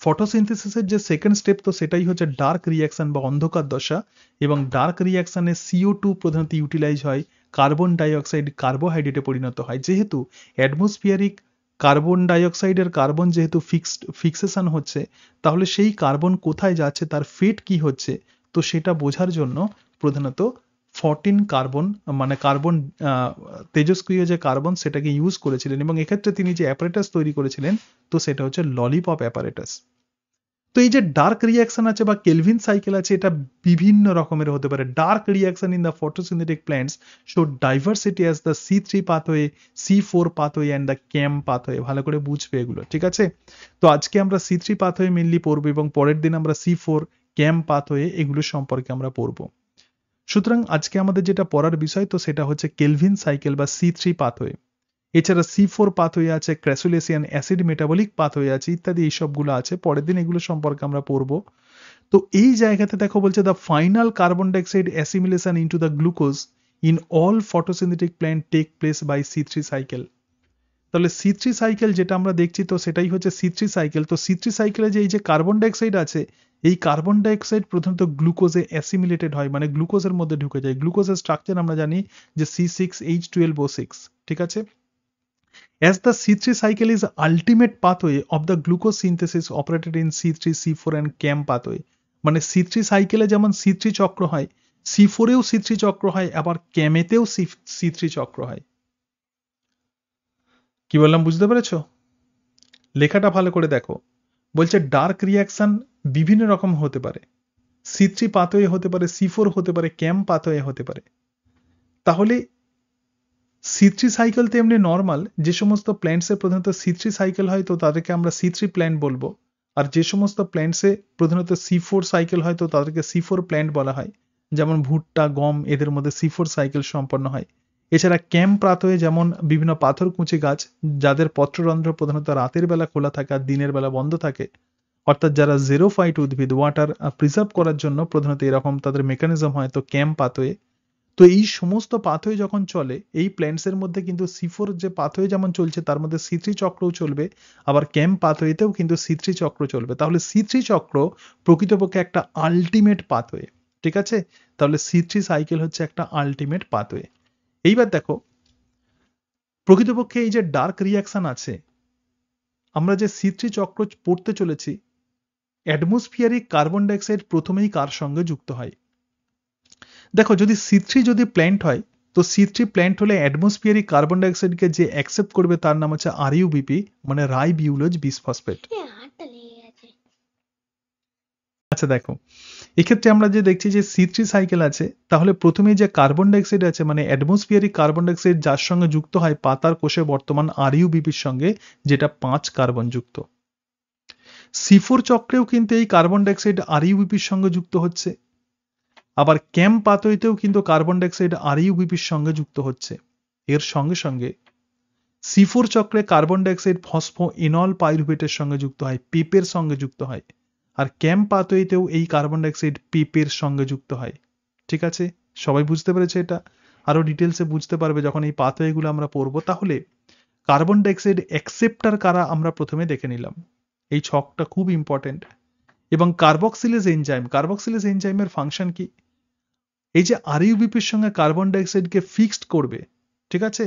ফটোসিনথেসিসের যে সেকেন্ড স্টেপ তো সেটাই হচ্ছে ডার্ক রিয়াকশন বা অন্ধকার দশা এবং ডার্ক রিয়াকশনে সিও টু প্রধানত ইউটিলাইজ হয় কার্বন ডাইঅক্সাইড কার্বোহাইড্রেটে পরিণত হয় যেহেতু অ্যাটমসফিয়ারিক কার্বন ডাইঅক্সাইডের কার্বন যেহেতু ফিক্সড ফিক্সেশন হচ্ছে তাহলে সেই কার্বন কোথায় যাচ্ছে তার ফেট কি হচ্ছে তো সেটা বোঝার জন্য প্রধানত ফরটিন কার্বন মানে কার্বন তেজস্ক্রিয় যে কার্বন সেটাকে ইউজ করেছিলেন এবং এক্ষেত্রে তিনি যে অ্যাপারেটাস তৈরি করেছিলেন তো সেটা হচ্ছে ললিপপ অ্যাপারেটাস তো এই যে ডার্ক রিয়াকশন আছে বা কেলভিন সাইকেল আছে এটা বিভিন্ন রকমের হতে পারে dark reaction in the photosynthetic plants show diversity as the C three pathway C four pathway and the CAM pathway ভালো করে বুঝবে এগুলো ঠিক আছে তো আজকে আমরা সি থ্রি পাথওয়ে মেনলি পড়বো এবং পরের দিন আমরা সি ফোর ক্যাম পাথওয়ে এগুলো সম্পর্কে আমরা পড়বো সুতরাং আজকে আমাদের যেটা পড়ার বিষয় তো সেটা হচ্ছে কেলভিন সাইকেল বা সি থ্রি পাথওয়ে এছাড়া সি ফোর পাথ হয়ে আছে ক্র্যাসুলেসিয়ান অ্যাসিড মেটাবলিক পাথ হয়ে আছে ইত্যাদি এইসবগুলো আছে পরের দিন এগুলো সম্পর্কে আমরা পড়ব তো এই জায়গাতে দেখো বলছে the final carbon dioxide assimilation into the glucose in all photosynthetic plant take place by C three cycle তাহলে সি থ্রি সাইকেল যেটা আমরা দেখছি তো সেটাই হচ্ছে সি থ্রি সাইকেল তো সি থ্রি সাইকেলে যে এই যে কার্বন ডাইঅক্সাইড আছে এই কার্বন ডাইঅক্সাইড প্রথমত গ্লুকোজে অ্যাসিমিলেটেড হয় মানে গ্লুকোজের মধ্যে ঢুকে যায় গ্লুকোজের স্ট্রাকচার আমরা জানি যে C six H twelve O six ঠিক আছে three cycle is ultimate pathway ultimate the glucose synthesis operated in C three C four and CAM pathway মানে সি থ্রি সাইকেলে যেমন সি থ্রি চক্র হয় সি ফোরেও সি থ্রি চক্র হয় আবার ক্যামেতেও সি থ্রি চক্র হয় কি বললাম বুঝতে পেরেছ লেখাটা ভালো করে দেখো বলছে ডার্ক রিয়াকশন বিভিন্ন রকম হতে পারে সি থ্রি পাতয়ে হতে পারে সি ফোর হতে পারে ক্যাম্প পাতয়ে হতে পারে তাহলে সি থ্রি সাইকেল তো এমনি নর্মাল যে সমস্ত প্ল্যান্টসে প্রধানত সি থ্রি সাইকেল হয় তো তাদেরকে আমরা সি থ্রি প্ল্যান্ট বলবো আর যে সমস্ত প্ল্যান্টসে প্রধানত সি ফোর সাইকেল হয় তো তাদেরকে সি ফোর প্ল্যান্ট বলা হয় যেমন ভুট্টা গম এদের মধ্যে সি ফোর সাইকেল সম্পন্ন হয় এছাড়া ক্যাম্প প্রাতয়ে যেমন বিভিন্ন পাথর কুঁচি গাছ যাদের পত্ররন্ধ্র প্রধানত রাতের বেলা খোলা থাকে আর দিনের বেলা বন্ধ থাকে অর্থাৎ যারা জেরো ফাইট উদ্ভিদ ওয়াটার প্রিজার্ভ করার জন্য প্রধানত এরকম তাদের মেকানিজম হয় তো ক্যাম্প পাতয়ে তো এই সমস্ত পাথয়ে যখন চলে এই প্ল্যান্টসের মধ্যে কিন্তু সিফোর যে পাথয়ে যেমন চলছে তার মধ্যে সিথ্রি চক্রও চলবে আবার ক্যাম্প পাথয়েতেও কিন্তু সিথ্রি চক্র চলবে তাহলে সিথ্রি চক্র প্রকৃতপক্ষে একটা আলটিমেট পাথয়ে ঠিক আছে তাহলে সিথ্রি সাইকেল হচ্ছে একটা আলটিমেট পাথয়ে এইবার দেখো প্রকৃতপক্ষে এই যে ডার্ক রিয়াকশন আছে আমরা যে সি থ্রি চক্র পড়তে চলেছি অ্যাটমসফিয়ারিক কার্বন ডাইঅক্সাইড প্রথমেই কার সঙ্গে যুক্ত হয় দেখো যদি সি থ্রি যদি প্ল্যান্ট হয় তো সি থ্রি প্ল্যান্ট হলে অ্যাটমসফিয়ারিক কার্বন ডাইঅক্সাইডকে যে অ্যাকসেপ্ট করবে তার নাম হচ্ছে আর ইউবিপি মানে রাই বিউলজ বিসফসফেট হ্যাঁ, আচ্ছা দেখো এক্ষেত্রে আমরা যে দেখছি যে সি থ্রি সাইকেল আছে তাহলে প্রথমে যে কার্বন ডাইঅক্সাইড আছে মানে অ্যাটমসফিয়ারিক কার্বন ডাইঅক্সাইড যার সঙ্গে যুক্ত হয় পাতার কোষে বর্তমান আরইউবিপির সঙ্গে যেটা পাঁচ কার্বন যুক্ত সিফোর চক্রেও কিন্তু এই কার্বন ডাইঅক্সাইড আরইউবিপির সঙ্গে যুক্ত হচ্ছে আবার ক্যাম্প পাতইতেও কিন্তু কার্বন ডাইঅক্সাইড আরইউবিপির সঙ্গে যুক্ত হচ্ছে এর সঙ্গে সঙ্গে সিফোর চক্রে কার্বন ডাইঅক্সাইড ফসফো ইনল পাইরুভেটের সঙ্গে যুক্ত হয় পেপের সঙ্গে যুক্ত হয় আর ক্যাম্প পাতইতেও এই কার্বন ডাইঅক্সাইড পিপের সঙ্গে যুক্ত হয় ঠিক আছে সবাই বুঝতে পেরেছে এটা আরও ডিটেলসে বুঝতে পারবে যখন এই পাতইগুলো আমরা পড়বো তাহলে কার্বন ডাইঅক্সাইড অ্যাকসেপ্টার কারা আমরা প্রথমে দেখে নিলাম এই ছকটা খুব ইম্পর্টেন্ট এবং কার্বক্সিলেজ এনজাইম কার্বক্সিলেজ এনজাইমের ফাংশন কি এই যে আরইউবিপির সঙ্গে কার্বন ডাইঅক্সাইডকে ফিক্সড করবে ঠিক আছে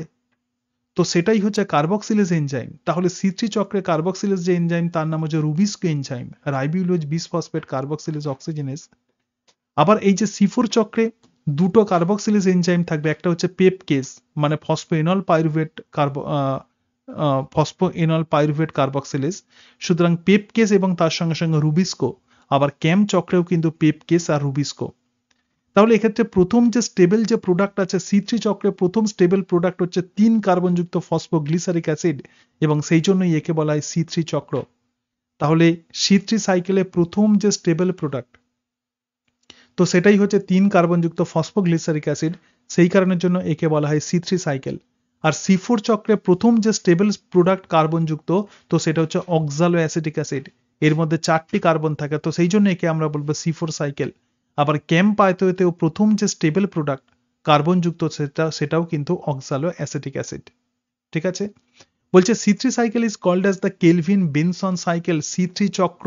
তো সেটাই হচ্ছে কার্বক্সিলেজ এনজাইম তাহলে সিথ্রি চক্রে কার্বক্সিলেজ যে এনজাইম তার নাম হচ্ছে rubisco enzyme ribulose bis phosphate carboxylase oxygenase আবার এই যে সিফোর চক্রে দুটো কার্বক্সিলেজ এনজাইম থাকবে একটা হচ্ছে পেপকেস মানে phosphoenol pyruvate carb phosphoenol pyruvate carboxylase সুতরাং পেপকেস এবং তার সঙ্গে সঙ্গে রুবিস্কো আবার ক্যাম চক্রেও কিন্তু পেপকেস আর রুবিস্কো তাহলে এক্ষেত্রে প্রথম যে স্টেবল যে প্রোডাক্ট আছে সি থ্রি চক্রে প্রথম স্টেবল প্রোডাক্ট হচ্ছে তিন কার্বনযুক্ত ফসফোগ্লিসারিক অ্যাসিড এবং সেই জন্যই একে বলা হয় সি থ্রি চক্র তাহলে সি থ্রি সাইকেলে প্রথম যে স্টেবল প্রোডাক্ট তো সেটাই হচ্ছে তিন কার্বনযুক্ত ফসফোগ্লিসারিক অ্যাসিড সেই কারণের জন্য একে বলা হয় সি থ্রি সাইকেল আর সি ফোর চক্রে প্রথম যে স্টেবল প্রোডাক্ট কার্বনযুক্ত তো সেটা হচ্ছে অক্সালো অ্যাসিটিক অ্যাসিড এর মধ্যে চারটি কার্বন থাকে তো সেই জন্য একে আমরা বলবো সি ফোর সাইকেল আবার ক্যাম্প আয়ততেও প্রথম যে স্টেবল প্রোডাক্ট কার্বনযুক্ত সেটা সেটাও কিন্তু অক্সালো অ্যাসিটিক অ্যাসিড ঠিক আছে বলছে C three cycle is called as the Calvin Benson cycle C three চক্র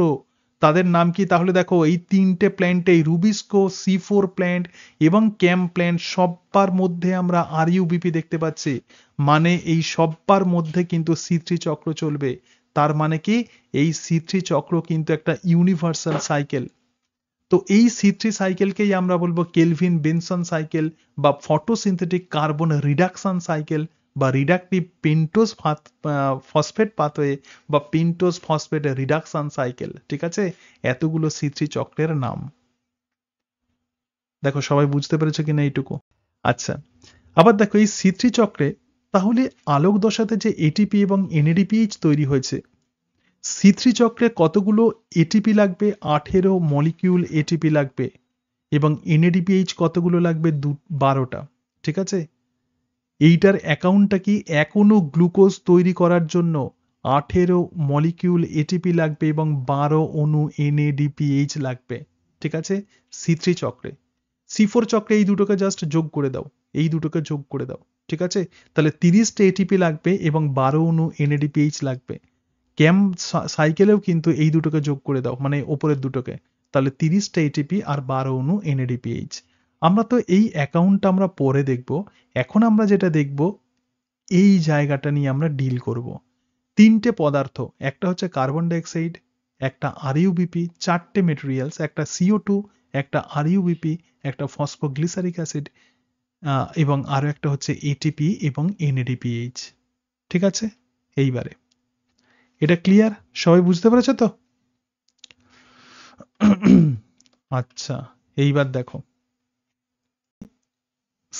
তাদের নাম কি তাহলে দেখো এই তিনটে প্ল্যান্ট এই রুবিস্কো সি ফোর প্ল্যান্ট এবং ক্যাম্প প্ল্যান্ট সব্বার মধ্যে আমরা আর ইউবিপি দেখতে পাচ্ছি মানে এই সব্বার মধ্যে কিন্তু সি থ্রি চক্র চলবে তার মানে কি এই সি থ্রি চক্র কিন্তু একটা ইউনিভার্সাল সাইকেল তো এই সি থ্রি সাইকেলকেই আমরা বলবো কেলভিন বেনসন সাইকেল বা ফটোসিনথেটিক কার্বন রিডাকশন সাইকেল বা রিডাকটিভ পিন্টোস ফসফেট পাথওয়ে বা পিন্টোস ফসফেট রিডাকশন সাইকেল ঠিক আছে এতগুলো সি থ্রি চক্রের নাম দেখো সবাই বুঝতে পেরেছো কিনা এইটুকু আচ্ছা আবার দেখো এই সি থ্রি চক্রে তাহলে আলোক দশাতে যে এটিপি এবং এনএডিপিএইচ তৈরি হয়েছে সি থ্রি চক্রে কতগুলো এটিপি লাগবে আঠেরো মলিকিউল এটিপি লাগবে এবং এনএডিপিএইচ কতগুলো লাগবে দু বারোটা ঠিক আছে এইটার অ্যাকাউন্টটা কি এখনো গ্লুকোজ তৈরি করার জন্য আঠেরো মলিকিউল এটিপি লাগবে এবং বারো অণু এনএডিপিএইচ লাগবে ঠিক আছে সি থ্রি চক্রে সি ফোর চক্রে এই দুটোকে জাস্ট যোগ করে দাও এই দুটোকে যোগ করে দাও ঠিক আছে তাহলে তিরিশটা এটিপি লাগবে এবং বারো অণু এনএডিপিএইচ লাগবে ক্যাম সাইকেলেও কিন্তু এই দুটোকে যোগ করে দাও মানে ওপরের দুটোকে তাহলে তিরিশটা এটিপি আর বারো অনু এনএডিপিএইচ আমরা তো এই অ্যাকাউন্টটা আমরা পরে দেখব এখন আমরা যেটা দেখব এই জায়গাটা নিয়ে আমরা ডিল করব তিনটে পদার্থ একটা হচ্ছে কার্বন ডাইঅক্সাইড একটা আর ইউবিপি চারটে মেটেরিয়ালস একটা সিও টু একটা আরইউবিপি একটা ফসফোগ্লিসারিক অ্যাসিড এবং আরও একটা হচ্ছে এটিপি এবং এনএডিপিএইচ ঠিক আছে এইবারে এটা ক্লিয়ার সবাই বুঝতে পেরেছ তো আচ্ছা এইবার দেখো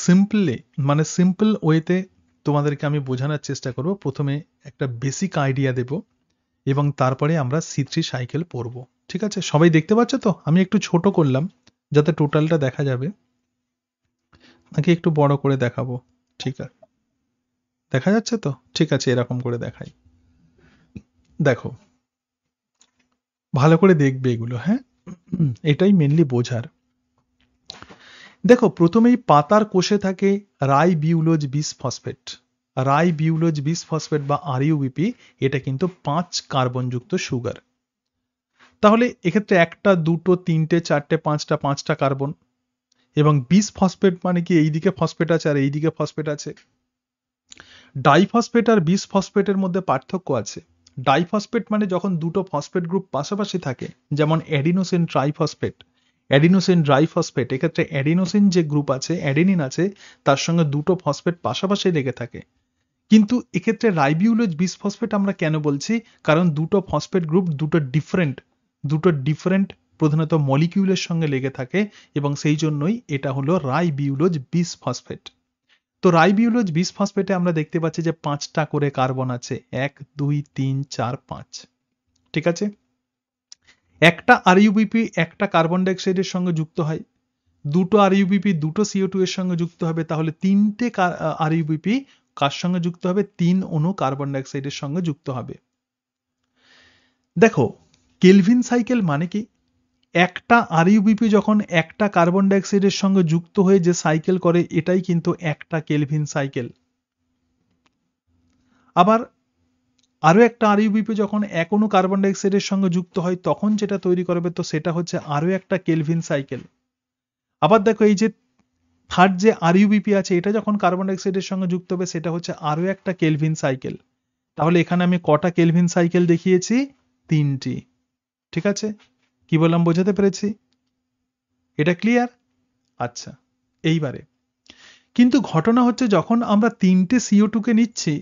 সিম্পলে মানে সিম্পল ওয়েতে তোমাদেরকে আমি বোঝানোর চেষ্টা করব প্রথমে একটা বেসিক আইডিয়া দেব এবং তারপরে আমরা সি থ্রি সাইকেল পরব ঠিক আছে সবাই দেখতে পাচ্ছ তো আমি একটু ছোট করলাম যাতে টোটালটা দেখা যাবে নাকি একটু বড় করে দেখাবো ঠিক আছে দেখা যাচ্ছে তো ঠিক আছে এরকম করে দেখাই দেখো ভালো করে দেখবে এগুলো হ্যাঁ এটাই মেনলি বোঝার দেখো প্রথমেই পাতার কোষে থাকে রাই বিউলোজ বিস ফসফেট রাই বিউলোজ বিস ফসফেট বা আর ইউবিপি এটা কিন্তু পাঁচ কার্বনযুক্ত সুগার তাহলে এক্ষেত্রে একটা দুটো তিনটে চারটে পাঁচটা পাঁচটা কার্বন এবং বিস ফসফেট মানে কি এইদিকে ফসফেট আছে আর এইদিকে ফসফেট আছে ডাইফসফেট আর বিস ফসফেটের মধ্যে পার্থক্য আছে ডাইফসফেট মানে যখন দুটো ফসফেট গ্রুপ পাশাপাশি থাকে যেমন অ্যাডিনোসিন ট্রাইফসফেট অ্যাডিনোসিন ড্রাইফসফেট এক্ষেত্রে অ্যাডিনোসিন যে গ্রুপ আছে অ্যাডিনিন আছে তার সঙ্গে দুটো ফসফেট পাশাপাশি লেগে থাকে কিন্তু এক্ষেত্রে রাইবিউলোজ বিসফসফেট আমরা কেন বলছি কারণ দুটো ফসফেট গ্রুপ দুটো ডিফারেন্ট দুটো ডিফারেন্ট প্রধানত মলিকিউলের সঙ্গে লেগে থাকে এবং সেই জন্যই এটা হলো রাইবিউলোজ বিসফসফেট তো রাইবিউলোজ বিশ ফসফেটে আমরা দেখতে পাচ্ছি যে পাঁচটা করে কার্বন আছে এক দুই তিন চার পাঁচ ঠিক আছে একটা আর ইউবিপি একটা কার্বন ডাইঅক্সাইডের সঙ্গে যুক্ত হয় দুটো আর ইউবিপি দুটো সিও টু এর সঙ্গে যুক্ত হবে তাহলে তিনটে আর ইউবিপি কার সঙ্গে যুক্ত হবে তিন অনু কার্বন ডাইঅক্সাইডের সঙ্গে যুক্ত হবে দেখো কেলভিন সাইকেল মানে কি একটা আরইউবিপি যখন একটা কার্বন ডাইঅক্সাইডের সঙ্গে যুক্ত হয়ে যে সাইকেল করে এটাই কিন্তু একটা কেলভিন সাইকেল আবার আরও একটা আরইউবিপি যখন এখনও কার্বন ডাইঅক্সাইডের সঙ্গে যুক্ত হয় তখন যেটা তৈরি করবে তো সেটা হচ্ছে আরও একটা কেলভিন সাইকেল আবার দেখো এই যে থার্ড যে আর ইউবিপি আছে এটা যখন কার্বন ডাইঅক্সাইডের সঙ্গে যুক্ত হবে সেটা হচ্ছে আরও একটা কেলভিন সাইকেল তাহলে এখানে আমি কটা কেলভিন সাইকেল দেখিয়েছি তিনটি ঠিক আছে কি বললাম বোঝাতে পেরেছি এটা ক্লিয়ার আচ্ছা এইবারে কিন্তু ঘটনা হচ্ছে যখন আমরা তিনটে সিও টুকে নিচ্ছি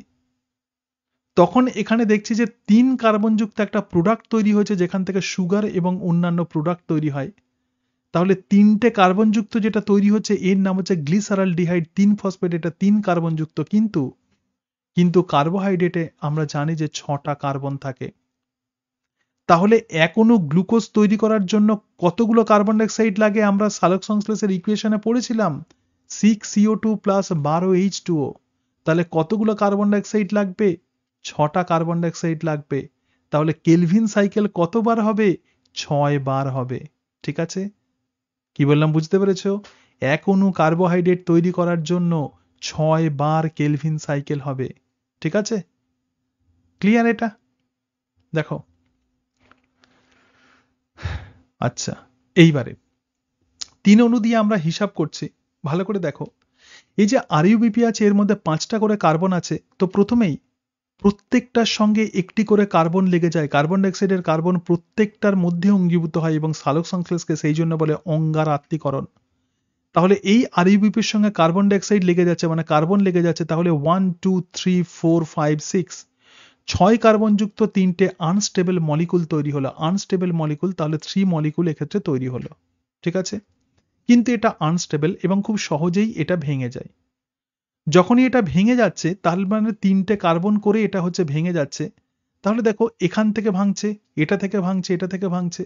তখন এখানে দেখছি যে তিন কার্বনযুক্ত একটা প্রোডাক্ট তৈরি হয়েছে যেখান থেকে সুগার এবং অন্যান্য প্রোডাক্ট তৈরি হয় তাহলে তিনটে কার্বনযুক্ত যেটা তৈরি হচ্ছে এর নাম হচ্ছে গ্লিসারাল ডিহাইড তিন ফসফেট এটা তিন কার্বনযুক্ত কিন্তু কিন্তু কার্বোহাইড্রেটে আমরা জানি যে ছটা কার্বন থাকে তাহলে এক অনু গ্লুকোজ তৈরি করার জন্য কতগুলো কার্বন ডাইঅক্সাইড লাগে আমরা সালক সংশ্লেষের ইকুয়েশনে পড়েছিলাম সিক্স সিও টু প্লাস বারো এইচ টুও তাহলে কতগুলো কার্বন ডাইঅক্সাইড লাগবে ছটা কার্বন ডাইঅক্সাইড লাগবে তাহলে কেলভিন সাইকেল কতবার হবে ছয় বার হবে ঠিক আছে কি বললাম বুঝতে পেরেছ এক অনু কার্বোহাইড্রেট তৈরি করার জন্য ছয় বার কেলভিন সাইকেল হবে ঠিক আছে ক্লিয়ার এটা দেখো আচ্ছা এইবারে তিন অণু দিয়ে আমরা হিসাব করছি ভালো করে দেখো এই যে ইউবিপি আছে এর মধ্যে পাঁচটা করে কার্বন আছে তো প্রথমেই প্রত্যেকটার সঙ্গে একটি করে কার্বন লেগে যায় কার্বন ডাইঅক্সাইডের কার্বন প্রত্যেকটার মধ্যে অঙ্গীভূত হয় এবং সালোক সংশ্লেষকে সেই জন্য বলে অঙ্গার আত্মীকরণ তাহলে এই আরইউবিপির সঙ্গে কার্বন ডাইঅক্সাইড লেগে যাচ্ছে মানে কার্বন লেগে যাচ্ছে তাহলে one two three four five six ছয় কার্বনযুক্ত তিনটে আনস্টেবল মলিকুল তৈরি হলো আনস্টেবল মলিকুল তাহলে থ্রি মলিকুল এক্ষেত্রে তৈরি হলো ঠিক আছে কিন্তু এটা আনস্টেবল এবং খুব সহজেই এটা ভেঙে যায় যখনই এটা ভেঙে যাচ্ছে তাহলে মানে তিনটে কার্বন করে এটা হচ্ছে ভেঙে যাচ্ছে তাহলে দেখো এখান থেকে ভাঙছে এটা থেকে ভাঙছে এটা থেকে ভাঙছে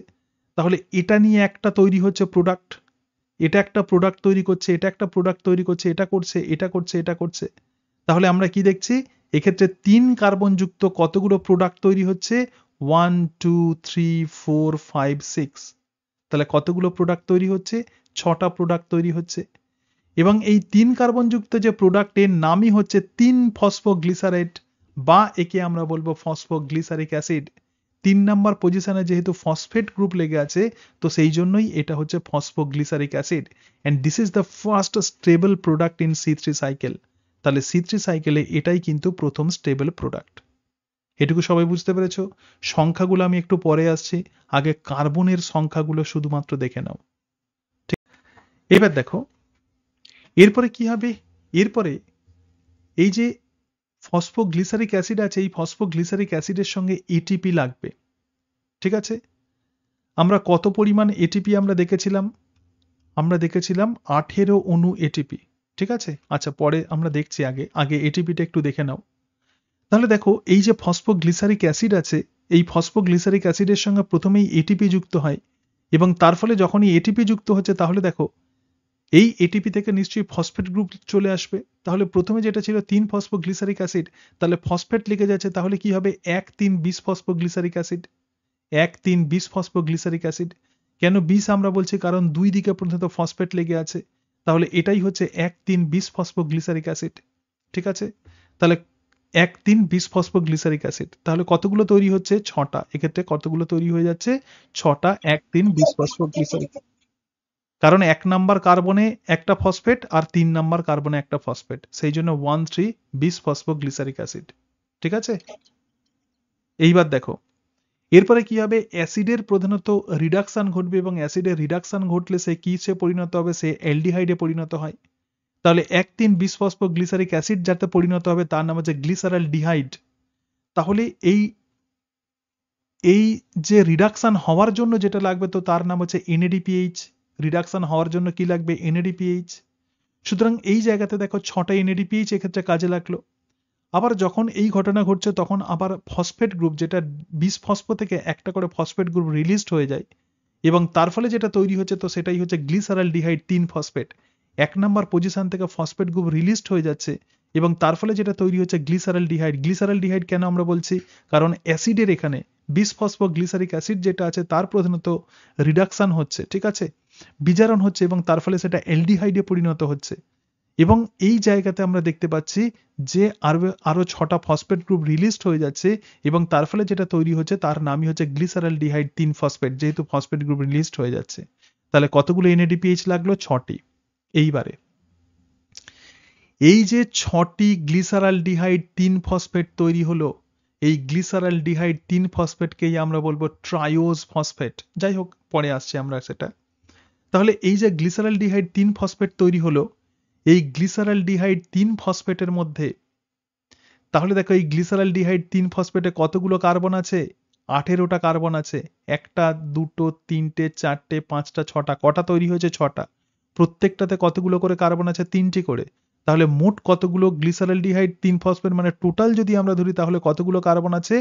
তাহলে এটা নিয়ে একটা তৈরি হচ্ছে প্রোডাক্ট এটা একটা প্রোডাক্ট তৈরি করছে এটা একটা প্রোডাক্ট তৈরি করছে এটা করছে এটা করছে এটা করছে তাহলে আমরা কি দেখছি এক্ষেত্রে তিন কার্বনযুক্ত কতগুলো প্রোডাক্ট তৈরি হচ্ছে one two three four five six তাহলে কতগুলো প্রোডাক্ট তৈরি হচ্ছে ছটা প্রোডাক্ট তৈরি হচ্ছে এবং এই তিন কার্বনযুক্ত যে প্রোডাক্টের নামই হচ্ছে তিন ফসফোগ্লিসারেট বা একে আমরা বলবো ফসফোগ্লিসারিক অ্যাসিড তিন নাম্বার পজিশনে যেহেতু ফসফেট গ্রুপ লেগে আছে তো সেই জন্যই এটা হচ্ছে phosphoglyceric acid and this is the first stable product in C three cycle তাহলে সি থ্রি সাইকেলে এটাই কিন্তু প্রথম স্টেবল প্রোডাক্ট এটুকু সবাই বুঝতে পেরেছ সংখ্যাগুলো আমি একটু পরে আসছি আগে কার্বনের সংখ্যাগুলো শুধুমাত্র দেখে নাও ঠিক এবার দেখো এরপরে কি হবে এরপরে এই যে ফসফোগ্লিসারিক অ্যাসিড আছে এই ফসফোগ্লিসারিক অ্যাসিডের সঙ্গে এটিপি লাগবে ঠিক আছে আমরা কত পরিমাণ এটিপি আমরা দেখেছিলাম আমরা দেখেছিলাম আঠেরো অনু এটিপি ঠিক আছে আচ্ছা পরে আমরা দেখছি আগে আগে এটিপিটা একটু দেখে নাও তাহলে দেখো এই যে ফসফোগ্লিসারিক অ্যাসিড আছে এই ফসফোগ্লিসারিক অ্যাসিডের সঙ্গে প্রথমেই এটিপি যুক্ত হয় এবং তার ফলে যখনই এটিপি যুক্ত হচ্ছে তাহলে দেখো এই এটিপি থেকে নিশ্চয়ই ফসফেট গ্রুপ চলে আসবে তাহলে প্রথমে যেটা ছিল তিন ফসফোগ্লিসারিক অ্যাসিড তাহলে ফসফেট লিখে যাচ্ছে তাহলে কি হবে এক তিন বিশ ফসফোগ্লিসারিক অ্যাসিড এক তিন বিশ ফসফোগ্লিসারিক অ্যাসিড কেন বিষ আমরা বলছি কারণ দুই দিকে পর্যন্ত ফসফেট লেগে আছে তাহলে এটাই হচ্ছে এক তিন বিশ ফসফোগ্লিসারিক অ্যাসিড ঠিক আছে তাহলে এক তিন বিশ ফসফোগ্লিসারিক অ্যাসিড তাহলে কতগুলো তৈরি হচ্ছে ছটা এক্ষেত্রে কতগুলো তৈরি হয়ে যাচ্ছে ছটা এক তিন বিশ ফসফোগ্লিসারিক কারণ এক নাম্বার কার্বনে একটা ফসফেট আর তিন নাম্বার কার্বনে একটা ফসফেট সেই জন্য one three bis phosphoglyceric acid ঠিক আছে এইবার দেখো এরপরে কি হবে অ্যাসিডের প্রধানত রিডাকশান ঘটবে এবং অ্যাসিডের রিডাকশান ঘটলে সে কিসে পরিণত হবে সে অ্যালডিহাইডে পরিণত হয় তাহলে এক তিন বিসফসফ গ্লিসারিক অ্যাসিড যাতে পরিণত হবে তার নাম হচ্ছে গ্লিসারাল ডিহাইড তাহলে এই এই যে রিডাকশান হওয়ার জন্য যেটা লাগবে তো তার নাম হচ্ছে এনএডিপিএইচ রিডাকশান হওয়ার জন্য কি লাগবে এনএডিপিএইচ সুতরাং এই জায়গাতে দেখো ছটা এনএডিপিএইচ এক্ষেত্রে কাজে লাগলো আবার যখন এই ঘটনা ঘটছে তখন আবার ফসফেট গ্রুপ যেটা বিশ ফসফো থেকে একটা করে ফসফেট গ্রুপ রিলিজড হয়ে যায় এবং তার ফলে যেটা তৈরি হচ্ছে তো সেটাই হচ্ছে গ্লিসারাল ডিহাইড তিন ফসফেট এক নম্বর পজিশন থেকে ফসফেট গ্রুপ রিলিজড হয়ে যাচ্ছে এবং তার ফলে যেটা তৈরি হচ্ছে গ্লিসারাল ডিহাইড গ্লিসারাল ডিহাইড কেন আমরা বলছি কারণ অ্যাসিডের এখানে বিসফসফো গ্লিসারিক অ্যাসিড যেটা আছে তার প্রধানত রিডাকশন হচ্ছে ঠিক আছে বিজারণ হচ্ছে এবং তার ফলে সেটা এলডিহাইডে পরিণত হচ্ছে এবং এই জায়গাতে আমরা দেখতে পাচ্ছি যে আরো আরো ছটা ফসফেট গ্রুপ রিলিজড হয়ে যাচ্ছে এবং তার ফলে যেটা তৈরি হচ্ছে তার নামই হচ্ছে গ্লিসারাল ডিহাইড তিন ফসফেট যেহেতু ফসফেট গ্রুপ রিলিজড হয়ে যাচ্ছে তাহলে কতগুলো এনএডিপিএইচ লাগলো ছটি এইবারে এই যে ছটি গ্লিসারাল ডিহাইড তিন ফসফেট তৈরি হলো এই গ্লিসারাল ডিহাইড তিন ফসফেটকেই আমরা বলবো ট্রায়োজ ফসফেট যাই হোক পরে আসছি আমরা সেটা তাহলে এই যে গ্লিসারাল ডিহাইড তিন ফসফেট তৈরি হলো এই গ্লিসারাল ডিহাইড তিন ফসফেটের মধ্যে তাহলে দেখো এই গ্লিসারাল ডিহাইড তিন ফসফেটে কতগুলো কার্বন আছে আঠেরোটা কার্বন আছে একটা দুটো তিনটে চারটে পাঁচটা ছটা কটা তৈরি হয়েছে ছটা প্রত্যেকটাতে কতগুলো করে কার্বন আছে তিনটি করে তাহলে মোট কতগুলো গ্লিসারাল ডিহাইড তিন ফসফেট মানে টোটাল যদি আমরা ধরি তাহলে কতগুলো কার্বন আছে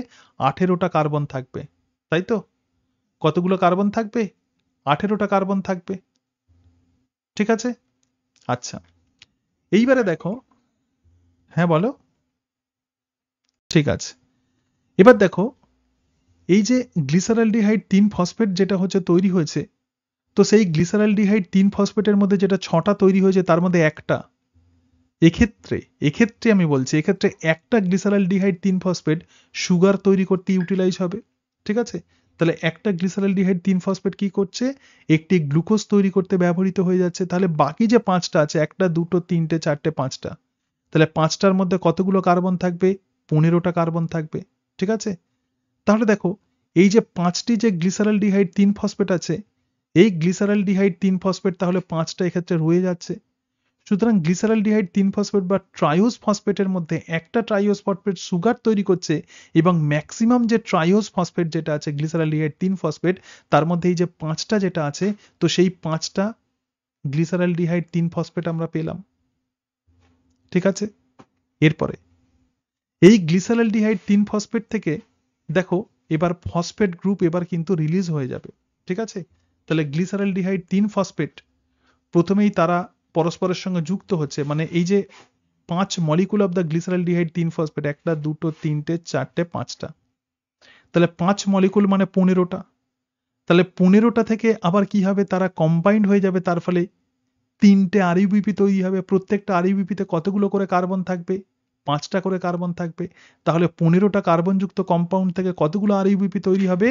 আঠেরোটা কার্বন থাকবে তাই তো কতগুলো কার্বন থাকবে আঠেরোটা কার্বন থাকবে ঠিক আছে আচ্ছা এইবারে দেখো হ্যাঁ বলো ঠিক আছে এবার দেখো এই যে গ্লিসারালডিহাইড তিন ফসফেট যেটা হচ্ছে তৈরি হয়েছে তো সেই গ্লিসারালডিহাইড তিন ফসফেটের মধ্যে যেটা ছটা তৈরি হয়েছে তার মধ্যে একটা এক্ষেত্রে এক্ষেত্রে আমি বলছি এক্ষেত্রে একটা গ্লিসারালডিহাইড তিন ফসফেট সুগার তৈরি করতে ইউটিলাইজ হবে ঠিক আছে তাহলে একটা গ্লিসারাল ডিহাইড তিন ফসফেট কি করছে একটি গ্লুকোজ তৈরি করতে ব্যবহৃত হয়ে যাচ্ছে তাহলে বাকি যে পাঁচটা আছে একটা দুটো তিনটে চারটে পাঁচটা তাহলে পাঁচটার মধ্যে কতগুলো কার্বন থাকবে পনেরোটা কার্বন থাকবে ঠিক আছে তাহলে দেখো এই যে পাঁচটি যে গ্লিসারাল ডিহাইড তিন ফসফেট আছে এই গ্লিসারাল ডিহাইড তিন ফসফেট তাহলে পাঁচটা এক্ষেত্রে রয়ে যাচ্ছে সুতরাং গ্লিসারাল ডিহাইড তিন ফসফেট বা ট্রাইওস ফসফেটের মধ্যে একটা ট্রাইওস ফসফেট সুগার তৈরি করছে এবং ম্যাক্সিমাম যে ট্রাইওস ফসফেট যেটা আছে গ্লিসারাল ডিহাইড তিন ফসফেট তার মধ্যে এই যে পাঁচটা যেটা আছে তো সেই পাঁচটা গ্লিসারাল ডিহাইড তিন ফসফেট আমরা পেলাম ঠিক আছে এরপরে এই গ্লিসারাল ডিহাইড তিন ফসফেট থেকে দেখো এবার ফসফেট গ্রুপ এবার কিন্তু রিলিজ হয়ে যাবে ঠিক আছে তাহলে গ্লিসারাল ডিহাইড তিন ফসফেট প্রথমেই তারা পরস্পরের সঙ্গে যুক্ত হচ্ছে মানে এই যে পাঁচ molecule of the glyceraldehyde তিন ফসফেট একটা দুটো তিনটে চারটে পাঁচটা তাহলে পাঁচ মলিকুল মানে পনেরোটা তাহলে পনেরোটা থেকে আবার কি হবে তারা কম্বাইন্ড হয়ে যাবে তার ফলে তিনটে আরইউবিপি তৈরি হবে প্রত্যেকটা আরইউবিপিতে কতগুলো করে কার্বন থাকবে পাঁচটা করে কার্বন থাকবে তাহলে পনেরোটা কার্বনযুক্ত কম্পাউন্ড থেকে কতগুলো আরইউবিপি তৈরি হবে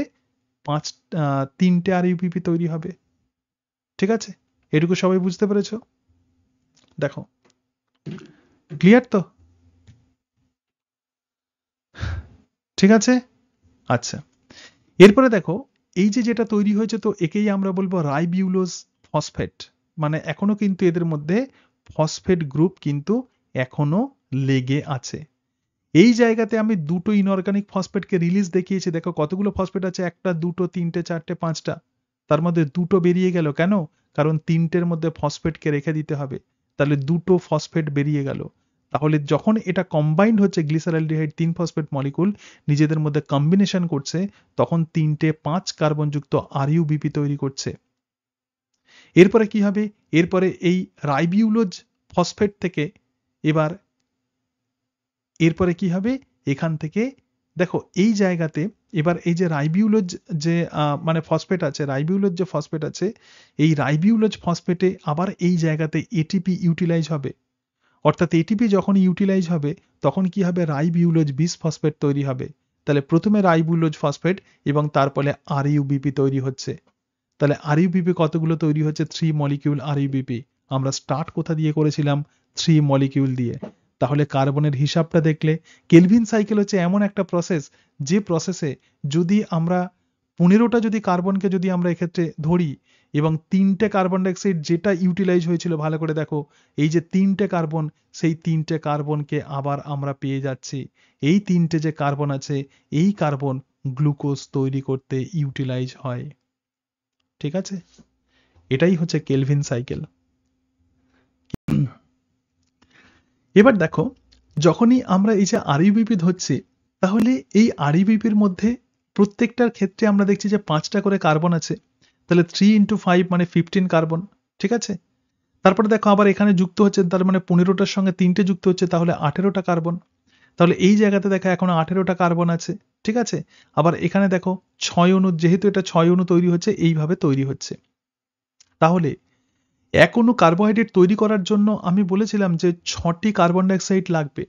পাঁচ তিনটে আরইউবিপি তৈরি হবে ঠিক আছে এটুকু সবাই বুঝতে পেরেছো দেখো ক্লিয়ার তো ঠিক আছে আচ্ছা এরপরে দেখো এই যে যেটা তৈরি হয়েছে তো একেই আমরা বলবো রাইবিউলোজ ফসফেট মানে এখনো কিন্তু এদের মধ্যে ফসফেট গ্রুপ কিন্তু এখনো লেগে আছে এই জায়গাতে আমি দুটো ইনঅর্গানিক ফসফেটকে রিলিজ দেখিয়েছি দেখো কতগুলো ফসফেট আছে একটা দুটো তিনটে চারটে পাঁচটা তার মধ্যে দুটো বেরিয়ে গেল কেন কারণ তিনটের মধ্যে ফসফেটকে রেখে দিতে হবে তাহলে দুটো ফসফেট বেরিয়ে গেল তাহলে যখন এটা কম্বাইন্ড হচ্ছে গ্লিসারালডিহাইড তিন ফসফেট মলিকুল নিজেদের মধ্যে কম্বিনেশন করছে তখন তিনটে পাঁচ কার্বনযুক্ত আরইউবিপি তৈরি করছে এরপরে কি হবে এরপরে এই রাইবিউলোজ ফসফেট থেকে এবার এরপরে কি হবে এখান থেকে দেখো এই জায়গাতে এবার এই যে রাইবিউলোজ যে মানে ফসফেট আছে রাইবিউলোজ যে ফসফেট আছে এই রাইবিউলোজ ফসফেটে আবার এই জায়গাতে এটিপি ইউটিলাইজ হবে অর্থাৎ এটিপি যখন ইউটিলাইজ হবে তখন কি হবে রাইবিউলোজ বিস ফসফেট তৈরি হবে তাহলে প্রথমে রাইবিউলোজ ফসফেট এবং তারপরে আর ইউবিপি তৈরি হচ্ছে তাহলে আর ইউবিপি কতগুলো তৈরি হচ্ছে থ্রি মলিকিউল আর ইউবিপি আমরা স্টার্ট কোথা দিয়ে করেছিলাম থ্রি মলিকিউল দিয়ে তাহলে কার্বনের হিসাবটা দেখলে কেলভিন সাইকেল হচ্ছে এমন একটা প্রসেস যে প্রসেসে যদি আমরা পনেরোটা যদি কার্বনকে যদি আমরা এক্ষেত্রে ধরি এবং তিনটে কার্বন ডাইঅক্সাইড যেটা ইউটিলাইজ হয়েছিল ভালো করে দেখো এই যে তিনটে কার্বন সেই তিনটে কার্বনকে আবার আমরা পেয়ে যাচ্ছি এই তিনটে যে কার্বন আছে এই কার্বন গ্লুকোজ তৈরি করতে ইউটিলাইজ হয় ঠিক আছে এটাই হচ্ছে কেলভিন সাইকেল এবার দেখো যখনই আমরা এই যে আরইবিপি ধরছি তাহলে এই আরইবিপির মধ্যে প্রত্যেকটার ক্ষেত্রে আমরা দেখছি যে পাঁচটা করে কার্বন আছে তাহলে থ্রি ইন্টু ফাইভ মানে ফিফটিন কার্বন ঠিক আছে তারপরে দেখো আবার এখানে যুক্ত হচ্ছে তার মানে পনেরোটার সঙ্গে তিনটে যুক্ত হচ্ছে তাহলে আঠেরোটা কার্বন তাহলে এই জায়গাতে দেখো এখন আঠেরোটা কার্বন আছে ঠিক আছে আবার এখানে দেখো ছয় অণু যেহেতু এটা ছয় অণু তৈরি হচ্ছে এইভাবে তৈরি হচ্ছে তাহলে এক কার্বোহাইড্রেট তৈরি করার জন্য আমি বলেছিলাম যে ছটি কার্বন ডাইঅক্সাইড লাগবে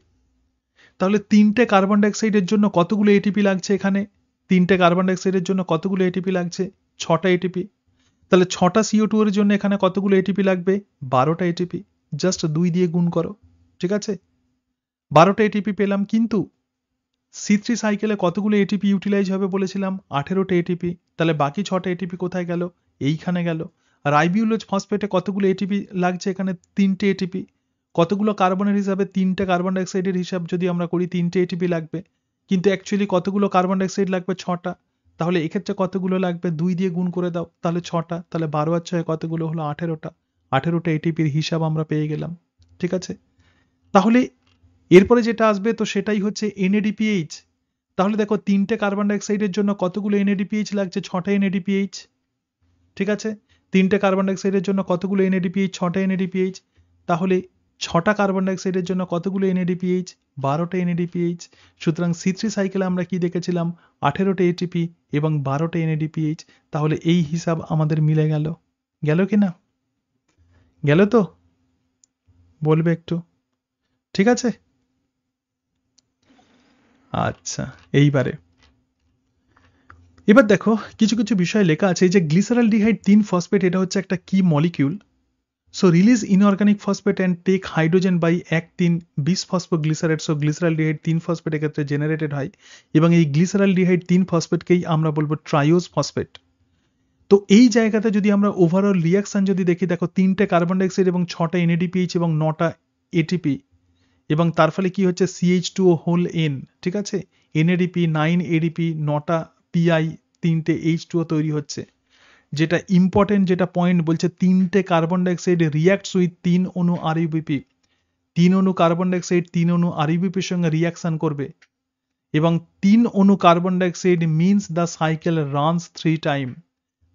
তাহলে তিনটে কার্বন ডাইঅক্সাইডের জন্য কতগুলো এটিপি লাগছে এখানে তিনটে কার্বন ডাইঅক্সাইডের জন্য কতগুলো এটিপি লাগছে ছটা এটিপি তাহলে ছটা সিও টু এর জন্য এখানে কতগুলো এটিপি লাগবে বারোটা এটিপি জাস্ট দুই দিয়ে গুণ করো ঠিক আছে বারোটা এটিপি পেলাম কিন্তু সি থ্রি সাইকেলে কতগুলো এটিপি ইউটিলাইজ হবে বলেছিলাম আঠেরোটা এটিপি তাহলে বাকি ছটা এটিপি কোথায় গেল এইখানে গেল আর আইবিউলোজ ফসফেটে কতগুলো এটিপি লাগছে এখানে তিনটে এটিপি কতগুলো কার্বনের হিসাবে তিনটে কার্বন ডাইঅক্সাইডের হিসাব যদি আমরা করি তিনটে এটিপি লাগবে কিন্তু অ্যাকচুয়ালি কতগুলো কার্বন ডাইঅক্সাইড লাগবে ছটা তাহলে এক্ষেত্রে কতগুলো লাগবে দুই দিয়ে গুণ করে দাও তাহলে ছটা তাহলে বারো আর ছয় কতগুলো হলো আঠেরোটা আঠেরোটা এটিপির হিসাব আমরা পেয়ে গেলাম ঠিক আছে তাহলে এরপরে যেটা আসবে তো সেটাই হচ্ছে এনএডিপিএইচ তাহলে দেখো তিনটে কার্বন ডাইঅক্সাইডের জন্য কতগুলো এনএডিপিএইচ লাগছে ছটা এনএডিপিএইচ ঠিক আছে তিনটে কার্বন ডাইঅক্সাইডের জন্য কতগুলো এনএডিপিএইচ ছটা এনএডিপিএইচ তাহলে ছটা কার্বন ডাইঅক্সাইডের জন্য কতগুলো এনএডিপিএইচ বারোটা এনএডিপিএইচ সুতরাং সি থ্রি সাইকেলে আমরা কি দেখেছিলাম আঠেরোটা এটিপি এবং বারোটা এনএডিপিএইচ তাহলে এই হিসাব আমাদের মিলে গেল গেল কি না গেল তো বলবে একটু ঠিক আছে আচ্ছা এইবারে এবার দেখো কিছু কিছু বিষয়ে লেখা আছে যে গ্লিসারাল ডিহাইড তিন ফসফেট এটা হচ্ছে একটা কি molecule so release inorganic phosphate and take hydrogen by এক তিন বিশ গ্লিসারেট সো গ্লিসারাল ডিহাইড তিন ফসফেটের ক্ষেত্রে জেনারেটেড হয় এবং এই গ্লিসারাল ডিহাইড তিন ফসফেটকেই আমরা বলবো ট্রায়োজ ফসফেট তো এই জায়গাতে যদি আমরা ওভারঅল রিয়াকশান যদি দেখি দেখো তিনটে কার্বন ডাইঅক্সাইড এবং ছটা এনএডিপিএইচ এবং নটা এটিপি এবং তার ফলে কি হচ্ছে CH two O whole n ঠিক আছে এনএডিপি নাইন এডিপি নটা পিআই তিনটে এইচ টুও তৈরি হচ্ছে যেটা ইম্পর্টেন্ট যেটা পয়েন্ট বলছে তিনটে কার্বন ডাইঅক্সাইড রিয়াক্টস উইথ তিন আর ইউবিপি তিন অণু কার্বন ডাইঅক্সাইড e তিন অণু e এর সঙ্গে রিয়াকশন করবে এবং তিন অণু carbon dioxide means the cycle runs three time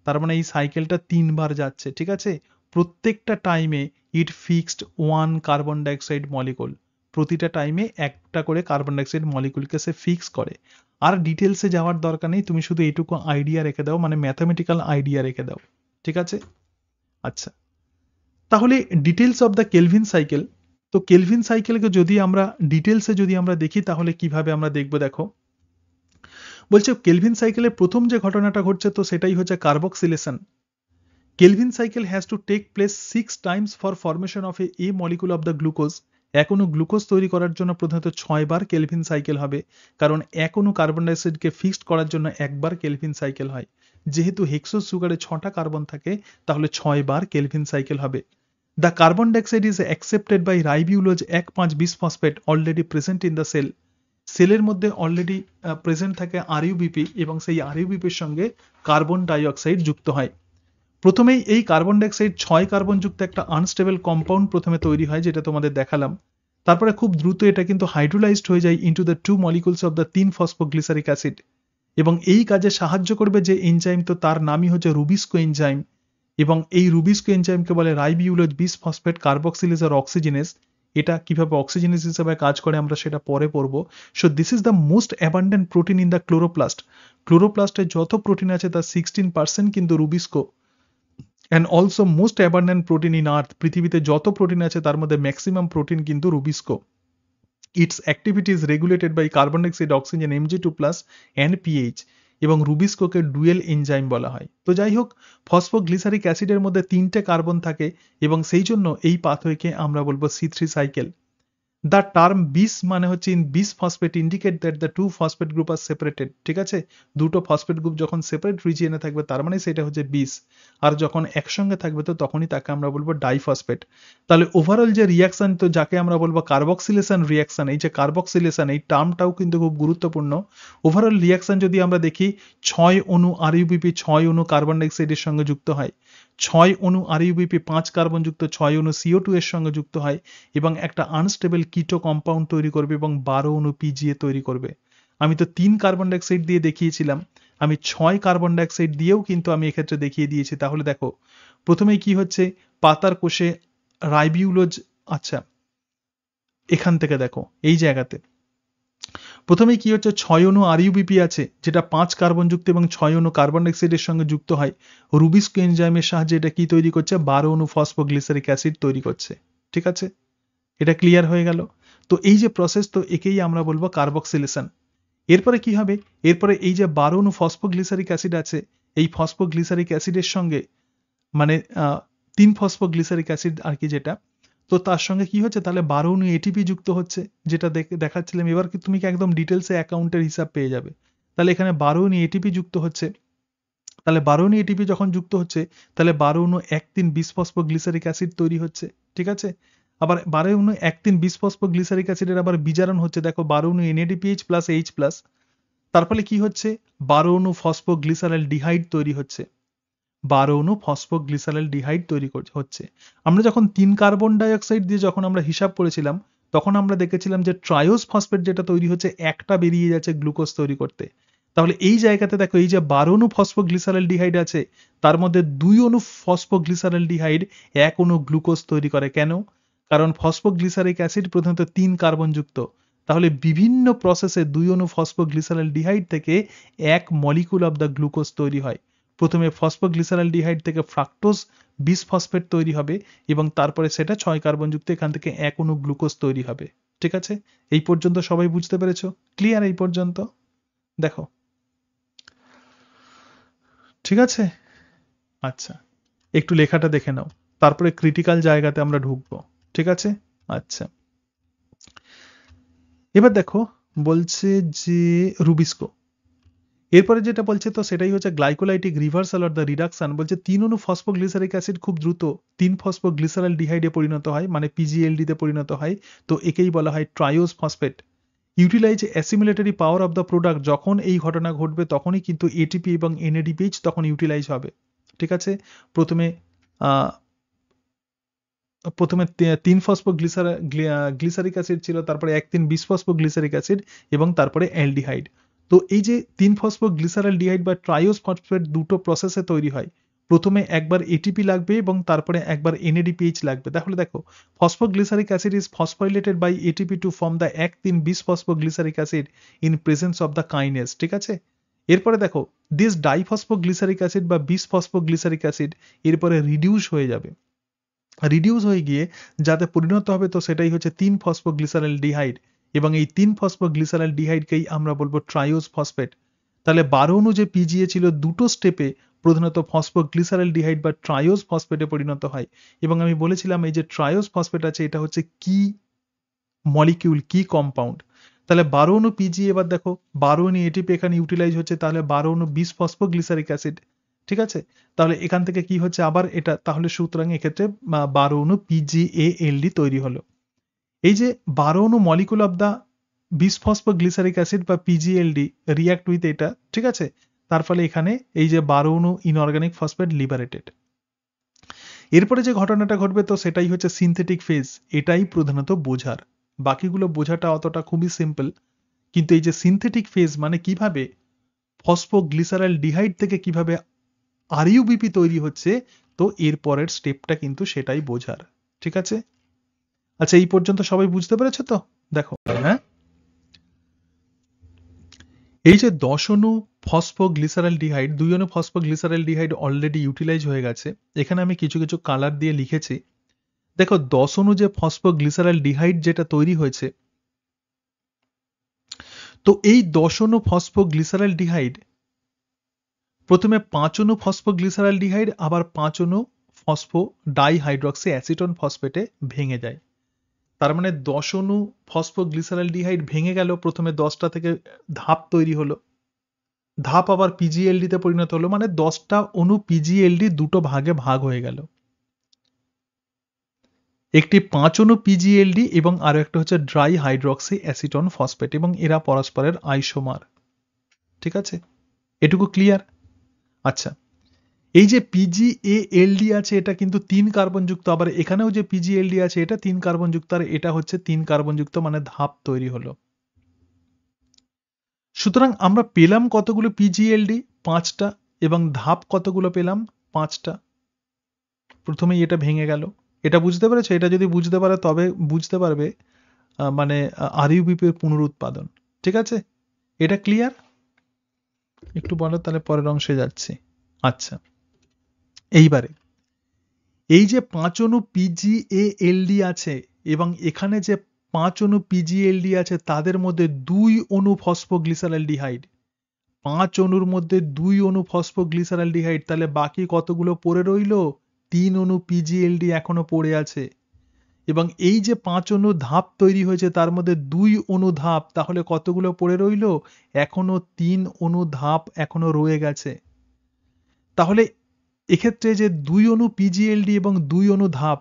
তার মানে এই সাইকেলটা তিনবার যাচ্ছে ঠিক আছে প্রত্যেকটা টাইমে it fixed one carbon dioxide molecule প্রতিটা টাইমে একটা করে কার্বন ডাইঅক্সাইড মলিকুলকে সে ফিক্স করে আর ডিটেলসে যাওয়ার দরকার নেই তুমি শুধু এইটুকু আইডিয়া রেখে দাও মানে ম্যাথামেটিক্যাল আইডিয়া রেখে দাও ঠিক আছে আচ্ছা তাহলে details of the Calvin cycle তো কেলভিন সাইকেলকে যদি আমরা ডিটেলসে যদি আমরা দেখি তাহলে কিভাবে আমরা দেখব দেখো বলছে কেলভিন সাইকেলের প্রথম যে ঘটনাটা ঘটছে তো সেটাই হচ্ছে carboxylation Calvin cycle has to take place six times for formation of a molecule molecule the glucose এখনও গ্লুকোজ তৈরি করার জন্য প্রধানত ছয়বার কেলভিন সাইকেল হবে কারণ এখনও কার্বন ডাইঅক্সাইডকে ফিক্সড করার জন্য একবার কেলভিন সাইকেল হয় যেহেতু হেক্সোস সুগারে ছটা কার্বন থাকে তাহলে ছয়বার কেলভিন সাইকেল হবে the carbon dioxide is accepted by ribulose এক পাঁচ bis phosphate already present in the cell সেলের মধ্যে অলরেডি প্রেজেন্ট থাকে আরইউবিপি এবং সেই আরইউবিপির সঙ্গে কার্বন ডাইঅক্সাইড যুক্ত হয় প্রথমেই এই কার্বন ডাইঅক্সাইড ছয় কার্বনযুক্ত একটা আনস্টেবল কম্পাউন্ড প্রথমে তৈরি হয় যেটা তোমাদের দেখালাম তারপরে খুব দ্রুত এটা কিন্তু হাইড্রোলাইজড হয়ে যায় into the two molecules of the তিন ফসফোগ্লিসারিক অ্যাসিড এবং এই কাজে সাহায্য করবে যে এনজাইম তো তার নামই হচ্ছে রুবিস্কো এনজাইম এবং এই রুবিস্কো এনজাইমকে বলে রাইবিউলোজ বিস ফসফেট কার্বক্সিলিস আর অক্সিজেনেস এটা কিভাবে অক্সিজেনেস হিসেবে কাজ করে আমরা সেটা পরে পড়ব so this is the most abundant protein in the chloroplast ক্লোরোপ্লাস্টে যত প্রোটিন আছে তার সিক্সটিন পার্সেন্ট কিন্তু rubisco and also most abundant protein in earth পৃথিবীতে যত প্রোটিন আছে তার মধ্যে ম্যাক্সিমাম প্রোটিন কিন্তু rubisco its activity is regulated by carbon dioxide oxygen Mg two plus and pH এবং রুবিস্কোকে ডুয়েল এনজাইম বলা হয় তো যাই হোক ফসফোগ্লিসারিক অ্যাসিডের মধ্যে তিনটে কার্বন থাকে এবং সেই জন্য এই পাথওয়েকে আমরা বলবো C three cycle the term bis মানে হচ্ছে in bis phosphate indicate that the two phosphate group are separated ঠিক আছে দুটো ফসফেট গ্রুপ যখন সেপারেট রিজিয়নে থাকবে তার মানে সেটা হচ্ছে বিস আর যখন একসঙ্গে থাকবে তো তখনই তাকে আমরা বলবো ডাইফসফেট তাহলে ওভারঅল যে রিয়াকশন তো যাকে আমরা বলবো কার্বক্সিলেশন রিয়াকশন এই যে কার্বক্সিলেশন এই টার্মটাও কিন্তু খুব গুরুত্বপূর্ণ ওভারঅল রিয়াকশন যদি আমরা দেখি ছয় অণু ইউবিপি ছয় অণু কার্বন ডাইঅক্সাইডের সঙ্গে যুক্ত হয় ছয় অণু ইউবিপি পাঁচ কার্বনযুক্ত ছয় অণু সিও টু এর সঙ্গে যুক্ত হয় এবং একটা আনস্টেবল কিটো কম্পাউন্ড তৈরি করবে এবং বারো অণু পিজিএ তৈরি করবে আমি তো তিন কার্বন ডাইঅক্সাইড দিয়ে দেখিয়েছিলাম আমি ছয় কার্বন ডাইঅক্সাইড দিয়েও কিন্তু আমি এক্ষেত্রে দেখিয়ে দিয়েছি তাহলে দেখো প্রথমেই কি হচ্ছে পাতার কোষে রাইবিউলোজ আচ্ছা এখান থেকে দেখো এই জায়গাতে প্রথমে কি হচ্ছে ছয় অনু আরইউবিপি আছে যেটা পাঁচ কার্বনযুক্ত এবং ছয় অনু কার্বন ডাইঅক্সাইডের সঙ্গে যুক্ত হয় রুবিস্কো এনজাইমের সাহায্যে এটা কি তৈরি করছে বারো অনু ফসফোগ্লিসারিক অ্যাসিড তৈরি করছে ঠিক আছে এটা ক্লিয়ার হয়ে গেল তো এই যে প্রসেস তো একেই আমরা বলবো কার্বক্সিলেশন এরপরে কি হবে এরপরে এই যে বারো অনু ফসফোগ্লিসারিক অ্যাসিড আছে এই ফসফোগ্লিসারিক অ্যাসিডের সঙ্গে মানে তিন ফসফোগ্লিসারিক অ্যাসিড আর কি যেটা তো তার সঙ্গে কি হচ্ছে তাহলে বারো উনি এটিপি যুক্ত হচ্ছে যেটা দেখাচ্ছিলাম এবার কি তুমি কি একদম ডিটেলসে অ্যাকাউন্টের হিসাব পেয়ে যাবে তাহলে এখানে বারো উনি এটিপি যুক্ত হচ্ছে তাহলে বারো উনি এটিপি যখন যুক্ত হচ্ছে তাহলে বারো উনো তিন বিসফসফো গ্লিসারিক অ্যাসিড তৈরি হচ্ছে ঠিক আছে আবার বারো উনো একদিন বিসফসফো গ্লিসারিক অ্যাসিডের আবার বিজারণ হচ্ছে দেখো বারো উনো এনএডিপিএইচ প্লাস এইচ প্লাস তার ফলে কি হচ্ছে বারো অনু ফসফোগ্লিসারাইল ডিহাইড তৈরি হচ্ছে বারো অনু ফসফোগ্লিসারাল ডিহাইড তৈরি হচ্ছে আমরা যখন তিন কার্বন ডাইঅক্সাইড দিয়ে যখন আমরা হিসাব করেছিলাম তখন আমরা দেখেছিলাম যে ট্রায়োস ফসফেট যেটা তৈরি হচ্ছে একটা বেরিয়ে যাচ্ছে গ্লুকোজ তৈরি করতে তাহলে এই জায়গাতে দেখো এই যে বারো অনু ফসফোগ্লিসারাল ডিহাইড আছে তার মধ্যে দুই অনু ফসফোগ্লিসারাল ডিহাইড এক অনু গ্লুকোজ তৈরি করে কেন কারণ ফসফোগ্লিসারিক অ্যাসিড প্রধানত তিন কার্বনযুক্ত তাহলে বিভিন্ন প্রসেসে দুই অনু ফসফোগ্লিসারাল ডিহাইড থেকে এক মলিকুল অব দ্য গ্লুকোজ তৈরি হয় প্রথমে ফসফোগ্লিসারালডিহাইড থেকে ফ্রাক্টোজ বিস ফসফেট তৈরি হবে এবং তারপরে সেটা ছয় কার্বনযুক্ত এখান থেকে এক অনু গ্লুকোজ তৈরি হবে ঠিক আছে এই পর্যন্ত সবাই বুঝতে পেরেছ ক্লিয়ার এই পর্যন্ত দেখো ঠিক আছে আচ্ছা একটু লেখাটা দেখে নাও তারপরে ক্রিটিক্যাল জায়গাতে আমরা ঢুকবো ঠিক আছে আচ্ছা এবার দেখো বলছে যে রুবিস্কো এরপরে যেটা বলছে তো সেটাই হচ্ছে glycolytic reversal or the reduction বলছে তিন অনু ফসফোগ্লিসারিক অ্যাসিড খুব দ্রুত তিন ফসফোগ্লিসারাল ডিহাইডে পরিণত হয় মানে পিজিএলডিতে পরিণত হয় তো একেই বলা হয় triose phosphate utilize assimilatory power of the product যখন এই ঘটনা ঘটবে তখনই কিন্তু এটিপি এবং এনএডিপিএইচ তখন ইউটিলাইজ হবে ঠিক আছে প্রথমে প্রথমে তিন ফসফো গ্লিসার গ্লিসারিক অ্যাসিড ছিল তারপরে এক তিন বিশ ফসফো গ্লিসারিক অ্যাসিড এবং তারপরে অ্যালডিহাইড তো এই যে তিন ফসফোর গ্লিসারাল ডিহাইড বা ট্রায়োস ফসফেট দুটো প্রসেসে তৈরি হয় প্রথমে একবার এটিপি লাগবে এবং তারপরে একবার এনএডিপিএইচ লাগবে তাহলে দেখো phosphoglyceric acid is phosphorylated by ATP to form the এক তিন bis phosphoglyceric acid in presence of the kinase ঠিক আছে এরপরে দেখো দিস ডাইফসফোগ্লিসারিক অ্যাসিড বা বিশ ফসফোগ্লিসারিক অ্যাসিড এরপরে রিডিউস হয়ে যাবে রিডিউস হয়ে গিয়ে যাতে পরিণত হবে তো সেটাই হচ্ছে তিন গ্লিসারাল ডিহাইড এবং এই তিন ফসফোগ্লিসারাইল ডিহাইডকেই আমরা বলবো ট্রাইওস ফসফেট তাহলে বারো অনু যে পিজিএ ছিল দুটো স্টেপে প্রধানত গ্লিসারাল ডিহাইড বা ট্রাইওস ফসফেটে পরিণত হয় এবং আমি বলেছিলাম এই যে ট্রাইওস ফসফেট আছে এটা হচ্ছে কি মলিকিউল কি কম্পাউন্ড তাহলে বারো অনু পিজি এবার দেখো বারো অনু এটিপি এখানে ইউটিলাইজ হচ্ছে তাহলে বারো অনু বিশ ফসফোগ্লিসারিক অ্যাসিড ঠিক আছে তাহলে এখান থেকে কি হচ্ছে আবার এটা তাহলে সুতরাং এক্ষেত্রে বারো অনু পিজিএএলডি তৈরি হলো এই যে বারো অনু molecule of the glyceric acid বা পিজিএলডি রিয়াক্ট উইথ এটা ঠিক আছে তার ফলে এখানে এই যে বারো অনু ইনঅর্গানিক ফসফেট লিবারেটেড এরপরে যে ঘটনাটা ঘটবে তো সেটাই হচ্ছে সিনথেটিক ফেজ এটাই প্রধানত বোঝার বাকিগুলো বোঝাটা অতটা খুবই সিম্পল কিন্তু এই যে সিনথেটিক ফেজ মানে কিভাবে ফসফোগ্লিসারাল ডিহাইড থেকে কিভাবে আরইউবিপি তৈরি হচ্ছে তো এরপরের স্টেপটা কিন্তু সেটাই বোঝার ঠিক আছে আচ্ছা এই পর্যন্ত সবাই বুঝতে পেরেছো তো দেখো হ্যাঁ এই যে দশনু ফসফোগ্লিসারাল ডিহাইড দুইজনে ফসফোগ্লিসারাল ডিহাইড অলরেডি ইউটিলাইজ হয়ে গেছে এখানে আমি কিছু কিছু কালার দিয়ে লিখেছি দেখো দশনু যে ফসফোগ্লিসারাল ডিহাইড যেটা তৈরি হয়েছে তো এই দশনু ফসফোগ্লিসারাল ডিহাইড প্রথমে পাঁচনু ফসফোগ্লিসারাল ডিহাইড আবার পাঁচনু ফসফো ডাইহাইড্রক্সি অ্যাসিটন ফসফেটে ভেঙে যায় তার মানে দশ অনু ফসফোগ্লিসারালডিহাইড ভেঙে গেল প্রথমে দশটা থেকে ধাপ তৈরি হলো ধাপ আবার পিজিএলডিতে পরিণত হলো মানে দশটা অনু পিজিএলডি দুটো ভাগে ভাগ হয়ে গেল একটি পাঁচ অনু পিজিএলডি এবং আরও একটা হচ্ছে ড্রাই হাইড্রক্সি অ্যাসিটন ফসফেট এবং এরা পরস্পরের আইসোমার ঠিক আছে এটুকু ক্লিয়ার আচ্ছা এই যে পিজি পিজিএএলডি আছে এটা কিন্তু তিন কার্বনযুক্ত আবার এখানেও যে পিজিএলডি আছে এটা তিন কার্বনযুক্ত আর এটা হচ্ছে তিন কার্বনযুক্ত মানে ধাপ তৈরি হলো সুতরাং আমরা পেলাম কতগুলো পিজিএলডি পাঁচটা এবং ধাপ কতগুলো পেলাম পাঁচটা প্রথমেই এটা ভেঙে গেল এটা বুঝতে পেরেছে এটা যদি বুঝতে পারে তবে বুঝতে পারবে মানে আরইউবিপির পুনরুৎপাদন ঠিক আছে এটা ক্লিয়ার একটু বলো তাহলে পরের অংশে যাচ্ছি আচ্ছা এইবারে এই যে পাঁচ অনু পিজিএএলডি আছে এবং এখানে যে পাঁচ অনু পিজিএলডি আছে তাদের মধ্যে দুই অনু ফসফোগ্লিসারালডিহাইড পাঁচ অনুর মধ্যে দুই অনু ফসফোগ্লিসারালডিহাইড তাহলে বাকি কতগুলো পড়ে রইল তিন অনু পিজিএলডি এখনো পড়ে আছে এবং এই যে পাঁচ অনু ধাপ তৈরি হয়েছে তার মধ্যে দুই অনু ধাপ তাহলে কতগুলো পড়ে রইল এখনো তিন অনু ধাপ এখনো রয়ে গেছে তাহলে এক্ষেত্রে যে দুই অণু পিজিএলডি এবং দুই অনু ধাপ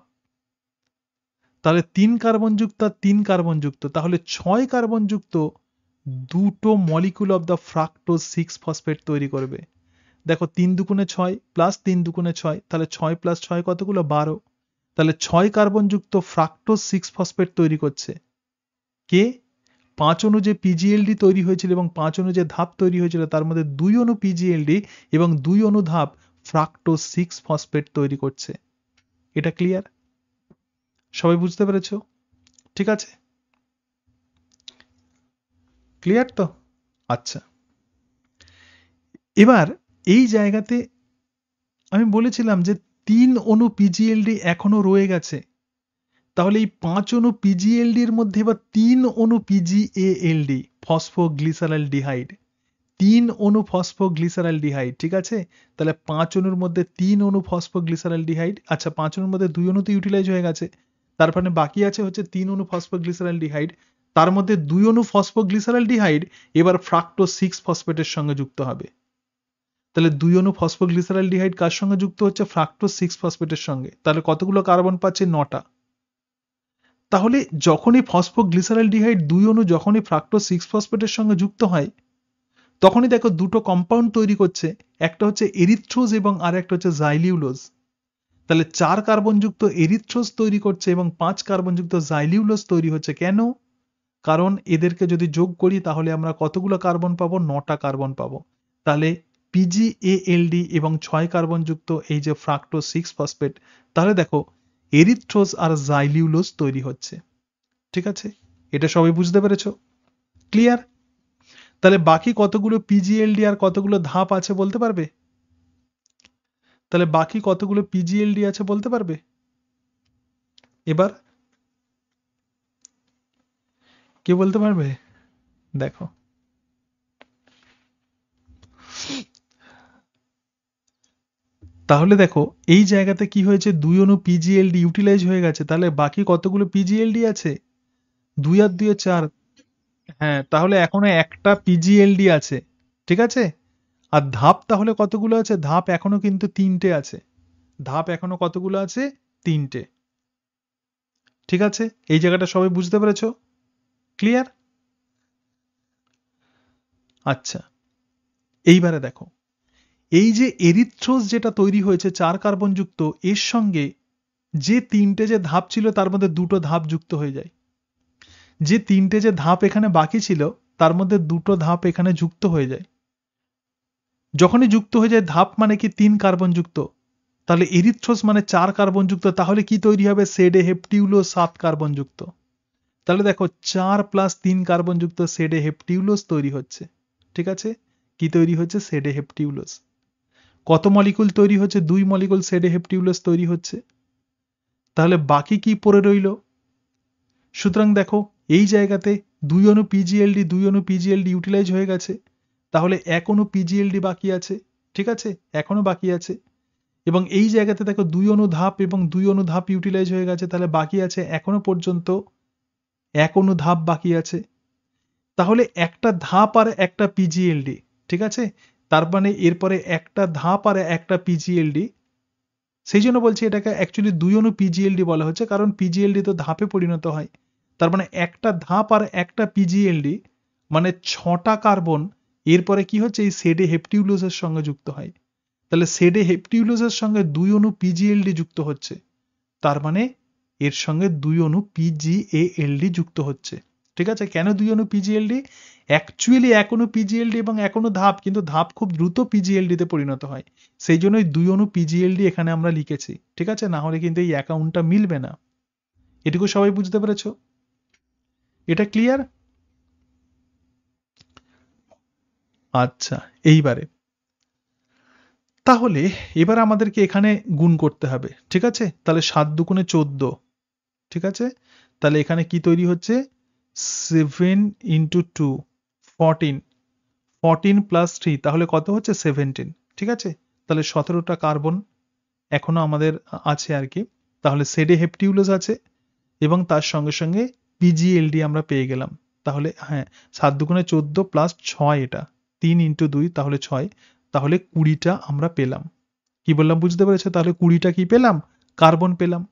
তাহলে তিন কার্বনযুক্ত আর তিন কার্বনযুক্ত তাহলে ছয় কার্বনযুক্ত দুটো molecule of the fructose six phosphate তৈরি করবে দেখো তিন দুকুনে ছয় প্লাস তিন দুকুনে ছয় তাহলে ছয় প্লাস ছয় কতগুলো বারো তাহলে ছয় কার্বনযুক্ত ফ্রাক্টোজ সিক্স ফসফেট তৈরি করছে কে পাঁচ অনু যে পিজিএলডি তৈরি হয়েছিল এবং পাঁচ অনু যে ধাপ তৈরি হয়েছিল তার মধ্যে দুই অণু পিজিএলডি এবং দুই অনু ধাপ ফ্রাক্টো সিক্স ফসফেট তৈরি করছে এটা ক্লিয়ার সবাই বুঝতে পেরেছ ঠিক আছে ক্লিয়ার তো আচ্ছা এবার এই জায়গাতে আমি বলেছিলাম যে তিন অনু পিজিএলডি এখনো রয়ে গেছে তাহলে এই পাঁচ অনু পিজিএলডির মধ্যে এবার তিন অনু পিজিএএলডি ফসফোগ্লিসারাল ডিহাইড তিন অণু ফসফোগ্লিসারালডিহাইড ঠিক আছে তাহলে পাঁচ অণুর মধ্যে তিন অণু ফসফোগ্লিসারালডিহাইড আচ্ছা পাঁচ অণুর মধ্যে দুই অনু তো ইউটিলাইজ হয়ে গেছে তারপরে মানে বাকি আছে হচ্ছে তিন অণু ফসফোগ্লিসারালডিহাইড তার মধ্যে দুই অণু ফসফোগ্লিসারালডিহাইড এবার ফ্রাক্টো সিক্স ফসফেটের সঙ্গে যুক্ত হবে তাহলে দুই অণু ফসফোগ্লিসারালডিহাইড কার সঙ্গে যুক্ত হচ্ছে ফ্রাক্টো সিক্স ফসফেটের সঙ্গে তাহলে কতগুলো কার্বন পাচ্ছে নটা তাহলে যখনই ফসফোগ্লিসারালডিহাইড দুই অণু যখনই ফ্রাক্টো সিক্স ফসফেটের সঙ্গে যুক্ত হয় তখনই দেখো দুটো কম্পাউন্ড তৈরি করছে একটা হচ্ছে এরিথ্রোজ এবং আর একটা হচ্ছে জাইলিউলোজ তাহলে চার কার্বনযুক্ত এরিথ্রোজ তৈরি করছে এবং পাঁচ কার্বনযুক্ত জাইলিউলোজ তৈরি হচ্ছে কেন কারণ এদেরকে যদি যোগ করি তাহলে আমরা কতগুলো কার্বন পাবো নটা কার্বন পাবো তাহলে পিজি এবং ছয় কার্বনযুক্ত এই যে ফ্রাক্টো সিক্স ফসফেট তাহলে দেখো এরিথ্রোজ আর জাইলিউলোজ তৈরি হচ্ছে ঠিক আছে এটা সবাই বুঝতে পেরেছ ক্লিয়ার তাহলে বাকি কতগুলো পিজিএলডি আর কতগুলো ধাপ আছে বলতে পারবে তাহলে বাকি কতগুলো পিজিএলডি আছে বলতে পারবে এবার কে বলতে পারবে দেখো তাহলে দেখো এই জায়গাতে কি হয়েছে দুই অনু পিজিএলডি ইউটিলাইজ হয়ে গেছে তাহলে বাকি কতগুলো পিজিএলডি আছে দুই আর দুই চার হ্যাঁ তাহলে এখনো একটা পিজিএলডি আছে ঠিক আছে আর ধাপ তাহলে কতগুলো আছে ধাপ এখনো কিন্তু তিনটে আছে ধাপ এখনো কতগুলো আছে তিনটে ঠিক আছে এই জায়গাটা সবাই বুঝতে পেরেছ ক্লিয়ার আচ্ছা এইবারে দেখো এই যে এরিথ্রোস যেটা তৈরি হয়েছে চার কার্বনযুক্ত এর সঙ্গে যে তিনটে যে ধাপ ছিল তার মধ্যে দুটো ধাপ যুক্ত হয়ে যায় যে তিনটে যে ধাপ এখানে বাকি ছিল তার মধ্যে দুটো ধাপ এখানে যুক্ত হয়ে যায় যখনই যুক্ত হয়ে যায় ধাপ মানে কি তিন কার্বন যুক্ত তাহলে ইরিথ্রোস মানে চার কার্বন যুক্ত তাহলে কি তৈরি হবে সেডে হেপটিউলো সাত কার্বন যুক্ত তাহলে দেখো চার প্লাস তিন কার্বন যুক্ত সেডে হেপটিউলোস তৈরি হচ্ছে ঠিক আছে কি তৈরি হচ্ছে সেডে হেপটিউলোস কত মলিকুল তৈরি হচ্ছে দুই মলিকুল সেডে হেপটিউলোস তৈরি হচ্ছে তাহলে বাকি কি পড়ে রইল সুতরাং দেখো এই জায়গাতে দুই অনু পিজিএলডি দুই অনু পিজিএলডি ইউটিলাইজ হয়ে গেছে তাহলে এক অনু পিজিএলডি বাকি আছে ঠিক আছে এখনও বাকি আছে এবং এই জায়গাতে দেখো দুই অনু ধাপ এবং দুই অনু ধাপ ইউটিলাইজ হয়ে গেছে তাহলে বাকি আছে এখনো পর্যন্ত এক অনু ধাপ বাকি আছে তাহলে একটা ধাপ আর একটা পিজিএলডি ঠিক আছে তার মানে এরপরে একটা ধাপ আর একটা পিজিএলডি সেই জন্য বলছি এটাকে অ্যাকচুয়ালি দুই অনু পিজিএলডি বলা হচ্ছে কারণ পিজিএলডি তো ধাপে পরিণত হয় তার মানে একটা ধাপ আর একটা পিজিএলডি মানে ছটা কার্বন এরপরে কি হচ্ছে এই সেডে হেপটিউলোসের সঙ্গে যুক্ত হয় তাহলে সেডে হেপটিউলোসের সঙ্গে দুই অণু পিজিএলডি যুক্ত হচ্ছে তার মানে এর সঙ্গে দুই অণু পিজিএএলডি যুক্ত হচ্ছে ঠিক আছে কেন দুই অণু পিজিএলডি অ্যাকচুয়ালি এক অনু পিজিএলডি এবং এক অনু ধাপ কিন্তু ধাপ খুব দ্রুত পিজিএলডিতে পরিণত হয় সেই জন্যই দুই অণু পিজিএলডি এখানে আমরা লিখেছি ঠিক আছে না হলে কিন্তু এই অ্যাকাউন্টটা মিলবে না এটুকু সবাই বুঝতে পেরেছো এটা ক্লিয়ার আচ্ছা এইবারে তাহলে এবার আমাদেরকে এখানে গুণ করতে হবে ঠিক আছে তাহলে সাত দুগুণে চোদ্দ ঠিক আছে তাহলে এখানে কি তৈরি হচ্ছে seven into two fourteen fourteen plus three তাহলে কত হচ্ছে সেভেন্টিন ঠিক আছে তাহলে সতেরোটা কার্বন এখনও আমাদের আছে আর কি তাহলে সেডে হেপটিউলস আছে এবং তার সঙ্গে সঙ্গে পিজিএলডি আমরা পেয়ে গেলাম তাহলে হ্যাঁ সাত দুগুণে চোদ্দ প্লাস ছয় এটা তিন ইন্টু দুই তাহলে ছয় তাহলে কুড়িটা আমরা পেলাম কি বললাম বুঝতে পেরেছো তাহলে কুড়িটা কি পেলাম কার্বন পেলাম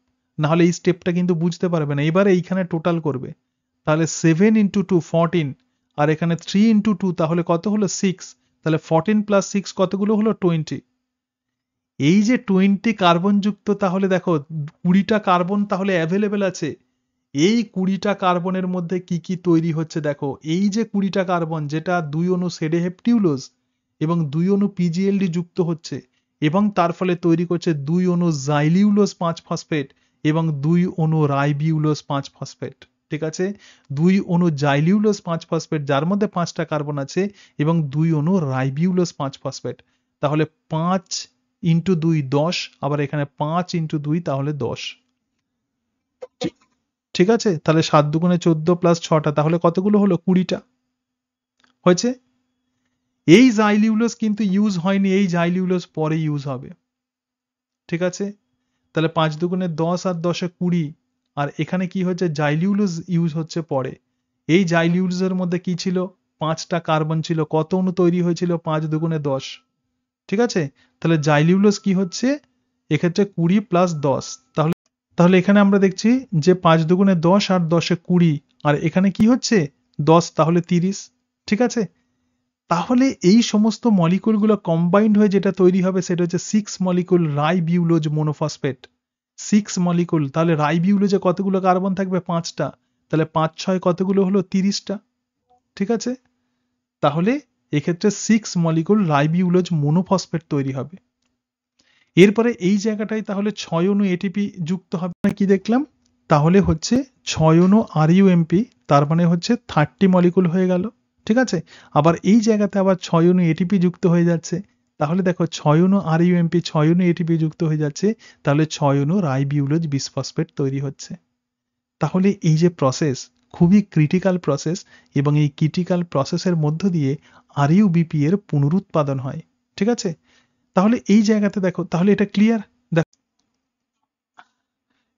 নাহলে এই স্টেপটা কিন্তু বুঝতে পারবে না এবারে এইখানে টোটাল করবে তাহলে সেভেন ইন্টু টু ফোরটিন আর এখানে থ্রি ইন্টু টু তাহলে কত হলো সিক্স তাহলে ফোরটিন প্লাস সিক্স কতগুলো হলো টোয়েন্টি এই যে টোয়েন্টি কার্বনযুক্ত তাহলে দেখো কুড়িটা কার্বন তাহলে অ্যাভেলেবেল আছে এই কুড়িটা কার্বনের মধ্যে কি কি তৈরি হচ্ছে দেখো এই যে কুড়িটা কার্বন যেটা দুই অনু সেডেহেপটিউলোজ এবং দুই অনু পিজিএলডি যুক্ত হচ্ছে এবং তার ফলে তৈরি করছে দুই অনু জাইলিউলোস পাঁচ ফসফেট এবং দুই অনু রাইবিউলোস পাঁচ ফসফেট ঠিক আছে দুই অনু জাইলিউলোস পাঁচ ফসফেট যার মধ্যে পাঁচটা কার্বন আছে এবং দুই অনু রাইবিউলোস পাঁচ ফসফেট তাহলে পাঁচ ইন্টু দুই দশ আবার এখানে পাঁচ ইন্টু দুই তাহলে দশ ঠিক আছে তাহলে সাত দুগুণে চোদ্দ প্লাস ছটা তাহলে কতগুলো হলো কুড়িটা হয়েছে এই জাইলিউলোস কিন্তু ইউজ হয়নি এই জাইলিউলোস পরে ইউজ হবে ঠিক আছে তাহলে পাঁচ দুগুণে দশ আর দশে কুড়ি আর এখানে কি হচ্ছে জাইলিউলোস ইউজ হচ্ছে পরে এই এর মধ্যে কি ছিল পাঁচটা কার্বন ছিল কত অনু তৈরি হয়েছিল পাঁচ দুগুণে দশ ঠিক আছে তাহলে জাইলিউলোস কি হচ্ছে এক্ষেত্রে কুড়ি প্লাস দশ তাহলে তাহলে এখানে আমরা দেখছি যে পাঁচ দুগুণে দশ আর দশে কুড়ি আর এখানে কি হচ্ছে দশ তাহলে তিরিশ ঠিক আছে তাহলে এই সমস্ত মলিকুলগুলো কম্বাইন্ড হয়ে যেটা তৈরি হবে সেটা হচ্ছে six molecule ribulose monophosphate six molecule তাহলে রাইবিউলোজে কতগুলো কার্বন থাকবে পাঁচটা তাহলে পাঁচ ছয় কতগুলো হলো তিরিশটা ঠিক আছে তাহলে এক্ষেত্রে সিক্স মলিকুল রাইবিউলোজ মোনোফসফেট তৈরি হবে এরপরে এই জায়গাটায় তাহলে ছয় অনু এটিপি যুক্ত হবে না কি দেখলাম তাহলে হচ্ছে ছয় অনু আর ইউএমপি তার মানে হচ্ছে থার্টি মলিকুল হয়ে গেল ঠিক আছে আবার এই জায়গাতে আবার ছয় অনু এটিপি যুক্ত হয়ে যাচ্ছে তাহলে দেখো ছয় অনু আর ইউএমপি ছয় অনু এটিপি যুক্ত হয়ে যাচ্ছে তাহলে ছয় অনু রাইবিউলোজ বিসফসফেট তৈরি হচ্ছে তাহলে এই যে প্রসেস খুবই ক্রিটিক্যাল প্রসেস এবং এই ক্রিটিক্যাল প্রসেসের মধ্য দিয়ে আর ইউবিপি এর পুনরুৎপাদন হয় ঠিক আছে তাহলে এই জায়গাতে দেখো তাহলে এটা ক্লিয়ার দেখো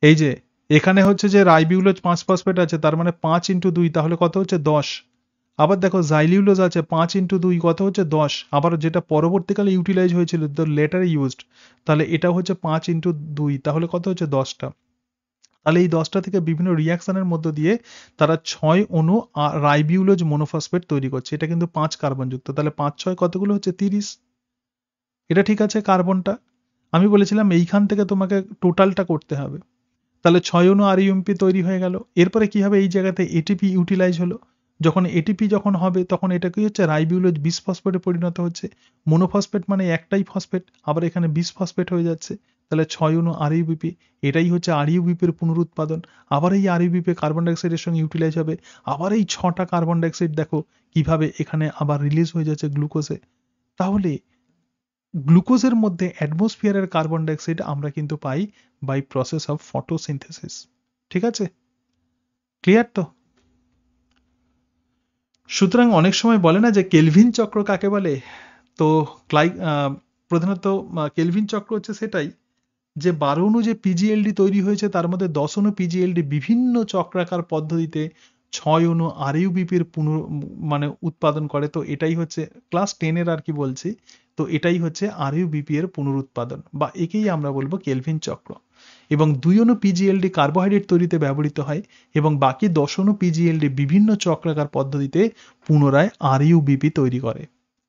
এই যে এখানে হচ্ছে যে রাইবিউলোজ পাঁচ ফসফেট আছে তার মানে পাঁচ ইন্টু দুই তাহলে কত হচ্ছে দশ আবার দেখো জাইলিউলোজ আছে পাঁচ ইন্টু দুই কত হচ্ছে দশ আবার যেটা পরবর্তীকালে ইউটিলাইজ হয়েছিল দ্য লেটার ইউজড তাহলে এটা হচ্ছে পাঁচ ইন্টু দুই তাহলে কত হচ্ছে দশটা তাহলে এই দশটা থেকে বিভিন্ন রিয়াকশনের মধ্য দিয়ে তারা ছয় অণু রাইবিউলোজ মনোফসফেট তৈরি করছে এটা কিন্তু পাঁচ কার্বনযুক্ত তাহলে পাঁচ ছয় কতগুলো হচ্ছে তিরিশ এটা ঠিক আছে কার্বনটা আমি বলেছিলাম এইখান থেকে তোমাকে টোটালটা করতে হবে তাহলে ছয় অনু আর ইউএমপি তৈরি হয়ে গেল এরপরে কি হবে এই জায়গাতে এটিপি ইউটিলাইজ হলো যখন এটিপি যখন হবে তখন এটা কি হচ্ছে রাইবিউলোজ বিশ ফসফেটে পরিণত হচ্ছে মনোফসফেট মানে একটাই ফসফেট আবার এখানে বিশ ফসফেট হয়ে যাচ্ছে তাহলে ছয় অনু আর ইউবিপি এটাই হচ্ছে আর ইউবিপির পুনরুৎপাদন আবার এই আর ইউবিপি কার্বন ডাইঅক্সাইডের সঙ্গে ইউটিলাইজ হবে আবার এই ছটা কার্বন ডাইঅক্সাইড দেখো কিভাবে এখানে আবার রিলিজ হয়ে যাচ্ছে গ্লুকোজে তাহলে গ্লুকোজের মধ্যে অ্যাটমসফিয়ারের কার্বন ডাইঅক্সাইড আমরা কিন্তু পাই বাই প্রসেস অফ ফটোসিনথেসিস ঠিক আছে ক্লিয়ার তো সুতরাং অনেক সময় বলে না যে কেলভিন চক্র কাকে বলে তো ক্লাই প্রধানত কেলভিন চক্র হচ্ছে সেটাই যে বারো অনু যে পিজিএলডি তৈরি হয়েছে তার মধ্যে দশ অনু পিজিএলডি বিভিন্ন চক্রাকার পদ্ধতিতে ছয় অনু আর আরইউবিপির পুনর মানে উৎপাদন করে তো এটাই হচ্ছে ক্লাস টেনের আর কি বলছি তো এটাই হচ্ছে বিপি এর পুনরুৎপাদন বা একেই আমরা বলবো কেলভিন চক্র এবং দুই অনু পিজিএলডি কার্বোহাইড্রেট তৈরিতে ব্যবহৃত হয় এবং বাকি দশ অনু পিজিএলডি বিভিন্ন চক্রাকার পদ্ধতিতে পুনরায় বিপি তৈরি করে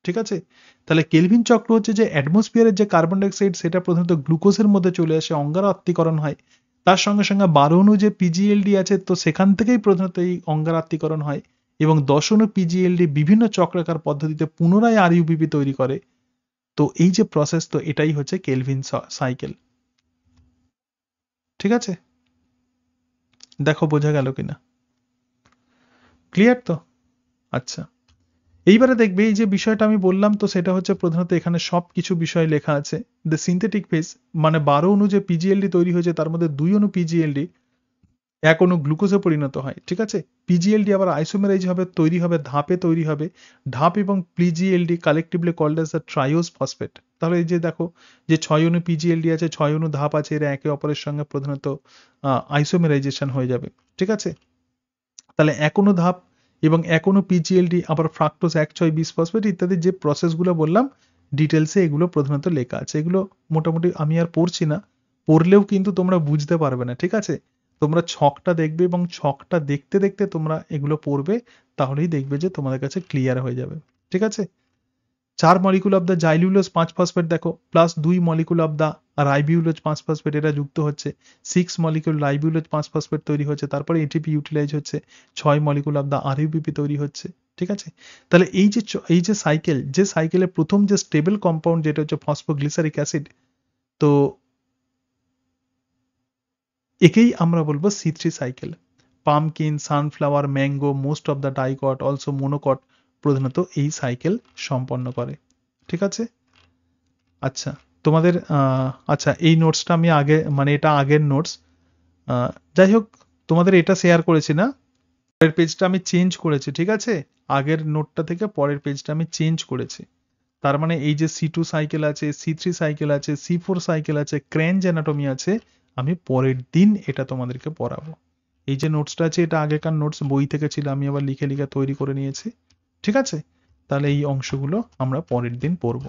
ঠিক আছে তাহলে কেলভিন চক্র হচ্ছে যে অ্যাটমসফিয়ারের যে কার্বন ডাইঅক্সাইড সেটা প্রধানত গ্লুকোজের মধ্যে চলে আসে অঙ্গার আত্মীকরণ হয় তার সঙ্গে সঙ্গে বারো অনু যে পিজিএলডি আছে তো সেখান থেকেই প্রধানত এই অঙ্গার আত্মীকরণ হয় এবং দশ অনু পিজিএলডি বিভিন্ন চক্রাকার পদ্ধতিতে পুনরায় বিপি তৈরি করে তো এই যে প্রসেস তো এটাই হচ্ছে কেলভিন সাইকেল ঠিক আছে দেখো বোঝা গেল কিনা ক্লিয়ার তো আচ্ছা এইবারে দেখবে এই যে বিষয়টা আমি বললাম তো সেটা হচ্ছে প্রধানত এখানে সব কিছু বিষয় লেখা আছে দ্য সিনথেটিক ফেস মানে বারো অনু যে পিজিএলডি তৈরি হয়েছে তার মধ্যে দুই অনু পিজিএলডি এক অণু গ্লুকোজে পরিণত হয় ঠিক আছে পিজিএলডি আবার আইসোমেরাইজ হবে তৈরি হবে ধাপে তৈরি হবে ধাপ এবং PGLD collectively called as the triose phosphate তাহলে এই যে দেখো যে ছয় অনু পিজিএলডি আছে ছয় অনু ধাপ আছে এরা একে অপরের সঙ্গে প্রধানত আইসোমেরাইজেশন হয়ে যাবে ঠিক আছে তাহলে এক অনু ধাপ এবং এক অনু পিজিএলডি আবার ফ্রাক্টোস এক ছয় বিশ ফসফেট ইত্যাদি যে প্রসেসগুলো বললাম ডিটেলসে এগুলো প্রধানত লেখা আছে এগুলো মোটামুটি আমি আর পড়ছি না পড়লেও কিন্তু তোমরা বুঝতে পারবে না ঠিক আছে তোমরা ছকটা দেখবে এবং ছকটা দেখতে দেখতে তোমরা এগুলো পড়বে তাহলেই দেখবে যে তোমাদের কাছে ক্লিয়ার হয়ে যাবে ঠিক আছে চার মলিকুল অব দ্য জাইলিউলোজ পাঁচ ফসফেট দেখো প্লাস দুই মলিকুল অব দ্য রাইবিউলোজ পাঁচ ফসফেট এরা যুক্ত হচ্ছে সিক্স মলিকুল রাইবিউলোজ পাঁচ ফসফেট তৈরি হচ্ছে তারপরে এটিপি ইউটিলাইজ হচ্ছে ছয় মলিকুল অব দ্য আরইউবিপি তৈরি হচ্ছে ঠিক আছে তাহলে এই যে এই যে সাইকেল যে সাইকেলে প্রথম যে স্টেবল কম্পাউন্ড যেটা হচ্ছে ফসফোগ্লিসারিক অ্যাসিড তো একেই আমরা বলবো C three cycle pumpkin sunflower mango most of the dicot also monocot প্রধানত এই সাইকেল সম্পন্ন করে ঠিক আছে আচ্ছা তোমাদের আচ্ছা এই নোটসটা আমি আগে মানে এটা আগের নোটস যাই হোক তোমাদের এটা শেয়ার করেছি না পরের পেজটা আমি চেঞ্জ করেছি ঠিক আছে আগের নোটটা থেকে পরের পেজটা আমি চেঞ্জ করেছি তার মানে এই যে সি টু সাইকেল আছে সি থ্রি সাইকেল আছে সি ফোর সাইকেল আছে ক্র্যান জ্যানাটমি আছে আমি পরের দিন এটা তোমাদেরকে পড়াবো এই যে নোটসটা আছে এটা আগেকার নোটস বই থেকে ছিল আমি আবার লিখে লিখে তৈরি করে নিয়েছি ঠিক আছে তাহলে এই অংশগুলো আমরা পরের দিন পড়ব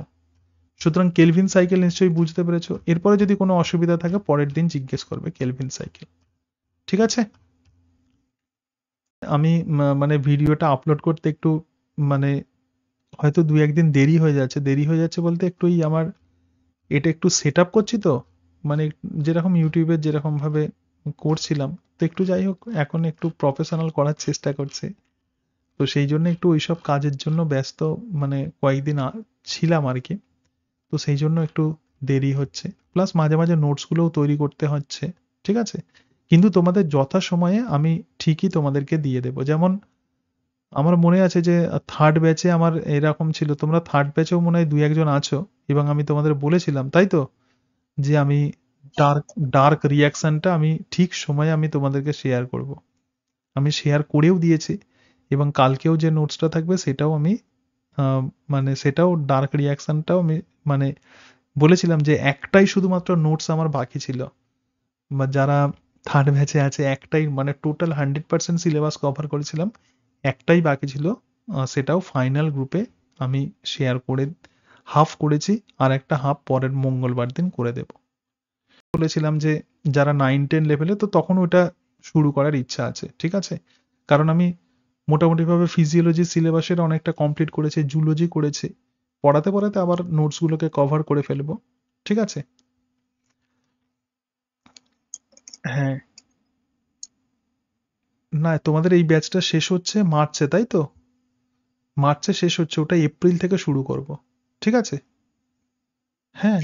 সুতরাং কেলভিন সাইকেল নিশ্চয়ই বুঝতে পেরেছো এরপরে যদি কোনো অসুবিধা থাকে পরের দিন জিজ্ঞেস করবে কেলভিন সাইকেল ঠিক আছে আমি মানে ভিডিওটা আপলোড করতে একটু মানে হয়তো দু একদিন দেরি হয়ে যাচ্ছে দেরি হয়ে যাচ্ছে বলতে একটু আমার এটা একটু সেট করছি তো মানে যেরকম ইউটিউবে যেরকমভাবে করছিলাম তো একটু যাই হোক এখন একটু প্রফেশনাল করার চেষ্টা করছি তো সেই জন্য একটু ওইসব কাজের জন্য ব্যস্ত মানে কয়েকদিন ছিলাম আর কি তো সেই জন্য একটু দেরি হচ্ছে প্লাস মাঝে মাঝে নোটসগুলোও তৈরি করতে হচ্ছে ঠিক আছে কিন্তু তোমাদের যথা সময়ে আমি ঠিকই তোমাদেরকে দিয়ে দেব যেমন আমার মনে আছে যে থার্ড ব্যাচে আমার এরকম ছিল তোমরা থার্ড ব্যাচেও মনে হয় দুই একজন আছো এবং আমি তোমাদের বলেছিলাম তাই তো যে আমি ডার্ক ডার্ক রিয়াকশনটা আমি ঠিক সময়ে আমি তোমাদেরকে শেয়ার করব। আমি শেয়ার করেও দিয়েছি এবং কালকেও যে নোটসটা থাকবে সেটাও আমি মানে সেটাও ডার্ক রিয়াকশনটাও আমি মানে বলেছিলাম যে একটাই শুধুমাত্র নোটস আমার বাকি ছিল বা যারা থার্ড ব্যাচে আছে একটাই মানে total hundred percent syllabus cover করেছিলাম একটাই বাকি ছিল সেটাও ফাইনাল গ্রুপে আমি শেয়ার করে হাফ করেছি আর একটা হাফ পরের মঙ্গলবার দিন করে দেব বলেছিলাম যে যারা নাইন টেন লেভেলে তো তখন ওটা শুরু করার ইচ্ছা আছে ঠিক আছে কারণ আমি মোটামুটিভাবে ফিজিওলজি সিলেবাসের অনেকটা কমপ্লিট করেছি জুলজি করেছি পড়াতে পড়াতে আবার নোটসগুলোকে কভার করে ফেলব ঠিক আছে হ্যাঁ না তোমাদের এই ব্যাচটা শেষ হচ্ছে মার্চে তাই তো মার্চে শেষ হচ্ছে ওটা এপ্রিল থেকে শুরু করব ঠিক আছে হ্যাঁ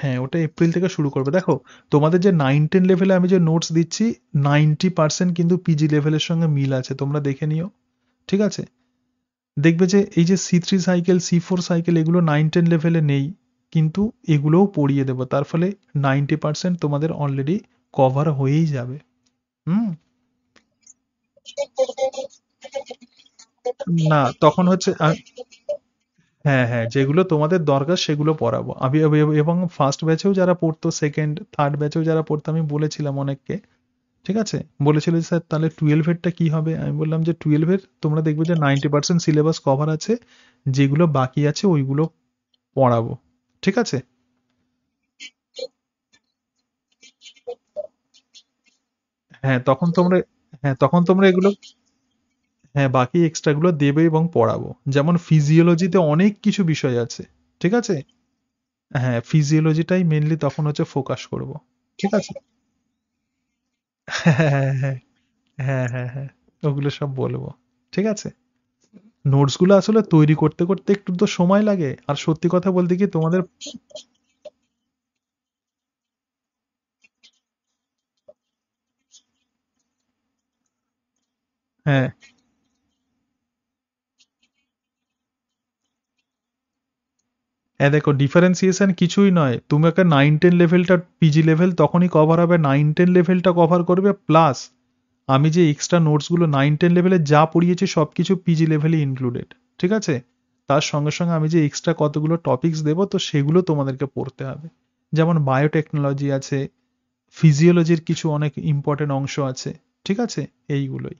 হ্যাঁ ওটা এপ্রিল থেকে শুরু করবে দেখো তোমাদের যে নাইন টেন লেভেলে আমি যে নোটস দিচ্ছি নাইনটি পার্সেন্ট কিন্তু পিজি লেভেলের সঙ্গে মিল আছে তোমরা দেখে নিও ঠিক আছে দেখবে যে এই যে C three cycle C four cycle এগুলো নাইন টেন লেভেলে নেই কিন্তু এগুলোও পড়িয়ে দেবো তার ফলে নাইনটি পার্সেন্ট তোমাদের অলরেডি কভার হয়েই যাবে হুম না তখন হচ্ছে হ্যাঁ হ্যাঁ যেগুলো তোমাদের দরকার সেগুলো পড়াবো আমি এবং ফার্স্ট ব্যাচেও যারা পড়তো সেকেন্ড থার্ড ব্যাচেও যারা পড়তো আমি বলেছিলাম অনেককে ঠিক আছে বলেছিল স্যার তাহলে টুয়েলভেরটা কি হবে আমি বললাম যে টুয়েলভের তোমরা দেখবে যে নাইনটি পার্সেন্ট সিলেবাস কভার আছে যেগুলো বাকি আছে ওইগুলো পড়াবো ঠিক আছে হ্যাঁ তখন তোমরা হ্যাঁ তখন তোমরা এগুলো হ্যাঁ বাকি এক্সট্রাগুলো দেবে এবং পড়াবো যেমন ফিজিওলজিতে অনেক কিছু বিষয় আছে ঠিক আছে হ্যাঁ ফিজিওলজিটাই মেনলি তখন হচ্ছে ফোকাস করব ঠিক আছে হ্যাঁ হ্যাঁ, হ্যাঁ, হ্যাঁ হ্যাঁ ওগুলো সব বলবো ঠিক আছে নোটসগুলো আসলে তৈরি করতে করতে একটু তো সময় লাগে আর সত্যি কথা বলতে কি তোমাদের হ্যাঁ হ্যাঁ দেখো ডিফারেন্সিয়েশন কিছুই নয় তোমাকে নাইন টেন লেভেলটা পিজি লেভেল তখনই কভার হবে নাইন টেন লেভেলটা কভার করবে প্লাস আমি যে এক্সট্রা নোটসগুলো নাইন টেন লেভেলে যা পড়িয়েছি সব কিছু পিজি লেভেলে ইনক্লুডেড ঠিক আছে তার সঙ্গে সঙ্গে আমি যে এক্সট্রা কতগুলো টপিকস দেবো তো সেগুলো তোমাদেরকে পড়তে হবে যেমন বায়োটেকনোলজি আছে ফিজিওলজির কিছু অনেক ইম্পর্টেন্ট অংশ আছে ঠিক আছে এইগুলোই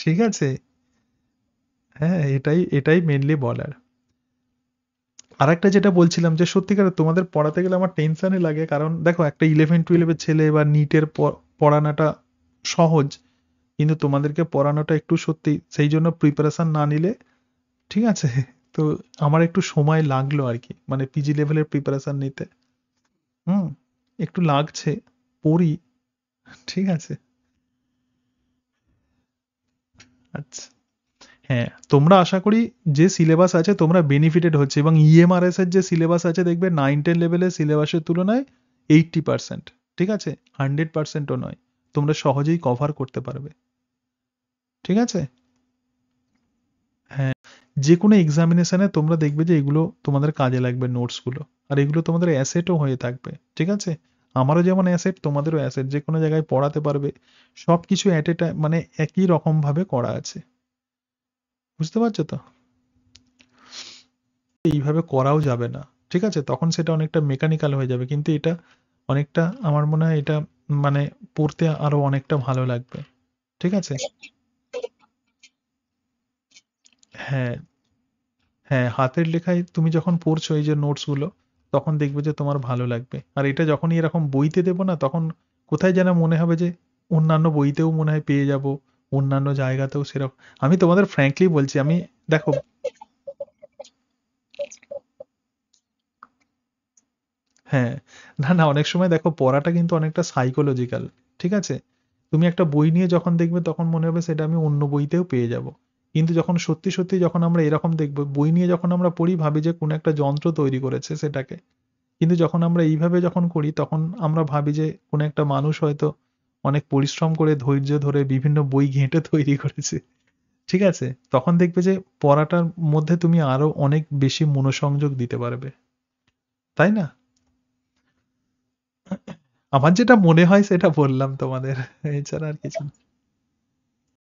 ঠিক আছে হ্যাঁ এটাই এটাই মেনলি বলার আরেকটা যেটা বলছিলাম যে সত্যিকার তোমাদের পড়াতে গেলে আমার টেনশনই লাগে কারণ দেখো একটা ইলেভেন টুয়েলভের ছেলে বা নিটের পড়ানোটা সহজ কিন্তু তোমাদেরকে পড়ানোটা একটু সত্যি সেই জন্য প্রিপারেশান না নিলে ঠিক আছে তো আমার একটু সময় লাগলো আর কি মানে পিজি লেভেলের প্রিপারেশান নিতে হুম একটু লাগছে পড়ি ঠিক আছে আচ্ছা হ্যাঁ তোমরা আশা করি যে সিলেবাস আছে তোমরা বেনিফিটেড হচ্ছে এবং ইএমআরএস এর যে সিলেবাস আছে দেখবে নাইন টেন লেভেলের সিলেবাসের তুলনায় এইটটি পার্সেন্ট ঠিক আছে হান্ড্রেড পার্সেন্টও নয় তোমরা সহজেই কভার করতে পারবে ঠিক আছে হ্যাঁ যে কোনো এক্সামিনেশানে তোমরা দেখবে যে এগুলো তোমাদের কাজে লাগবে নোটসগুলো আর এগুলো তোমাদের অ্যাসেটও হয়ে থাকবে ঠিক আছে আমারও যেমন অ্যাসেট তোমাদেরও অ্যাসেট যে কোনো জায়গায় পড়াতে পারবে সব কিছু অ্যাট এ টাইম মানে একই রকমভাবে করা আছে বুঝতে পারছো তো এইভাবে করাও যাবে না ঠিক আছে তখন সেটা অনেকটা মেকানিক্যাল হয়ে যাবে কিন্তু এটা অনেকটা আমার মনে হয় এটা মানে পড়তে আরো অনেকটা ভালো লাগবে ঠিক আছে হ্যাঁ হ্যাঁ হাতের লেখায় তুমি যখন পড়ছো এই যে নোটস গুলো তখন দেখবে যে তোমার ভালো লাগবে আর এটা যখনই এরকম বইতে দেবো না তখন কোথায় যেন মনে হবে যে অন্যান্য বইতেও মনে হয় পেয়ে যাবো অন্যান্য জায়গাতেও সেরকম আমি তোমাদের ফ্র্যাঙ্কলি বলছি আমি দেখো হ্যাঁ না না অনেক সময় দেখো পড়াটা কিন্তু অনেকটা সাইকোলজিক্যাল ঠিক আছে তুমি একটা বই নিয়ে যখন দেখবে তখন মনে হবে সেটা আমি অন্য বইতেও পেয়ে যাব কিন্তু যখন সত্যি সত্যি যখন আমরা এরকম দেখবো বই নিয়ে যখন আমরা পড়ি ভাবি যে কোন একটা যন্ত্র তৈরি করেছে সেটাকে কিন্তু যখন আমরা এইভাবে যখন করি তখন আমরা ভাবি যে কোন একটা মানুষ হয়তো অনেক পরিশ্রম করে ধৈর্য ধরে বিভিন্ন বই ঘেঁটে তৈরি করেছে ঠিক আছে তখন দেখবে যে পড়াটার মধ্যে তুমি আরো অনেক বেশি মনোসংযোগ দিতে পারবে তাই না আমার যেটা মনে হয় সেটা বললাম তোমাদের এছাড়া আর কিছু না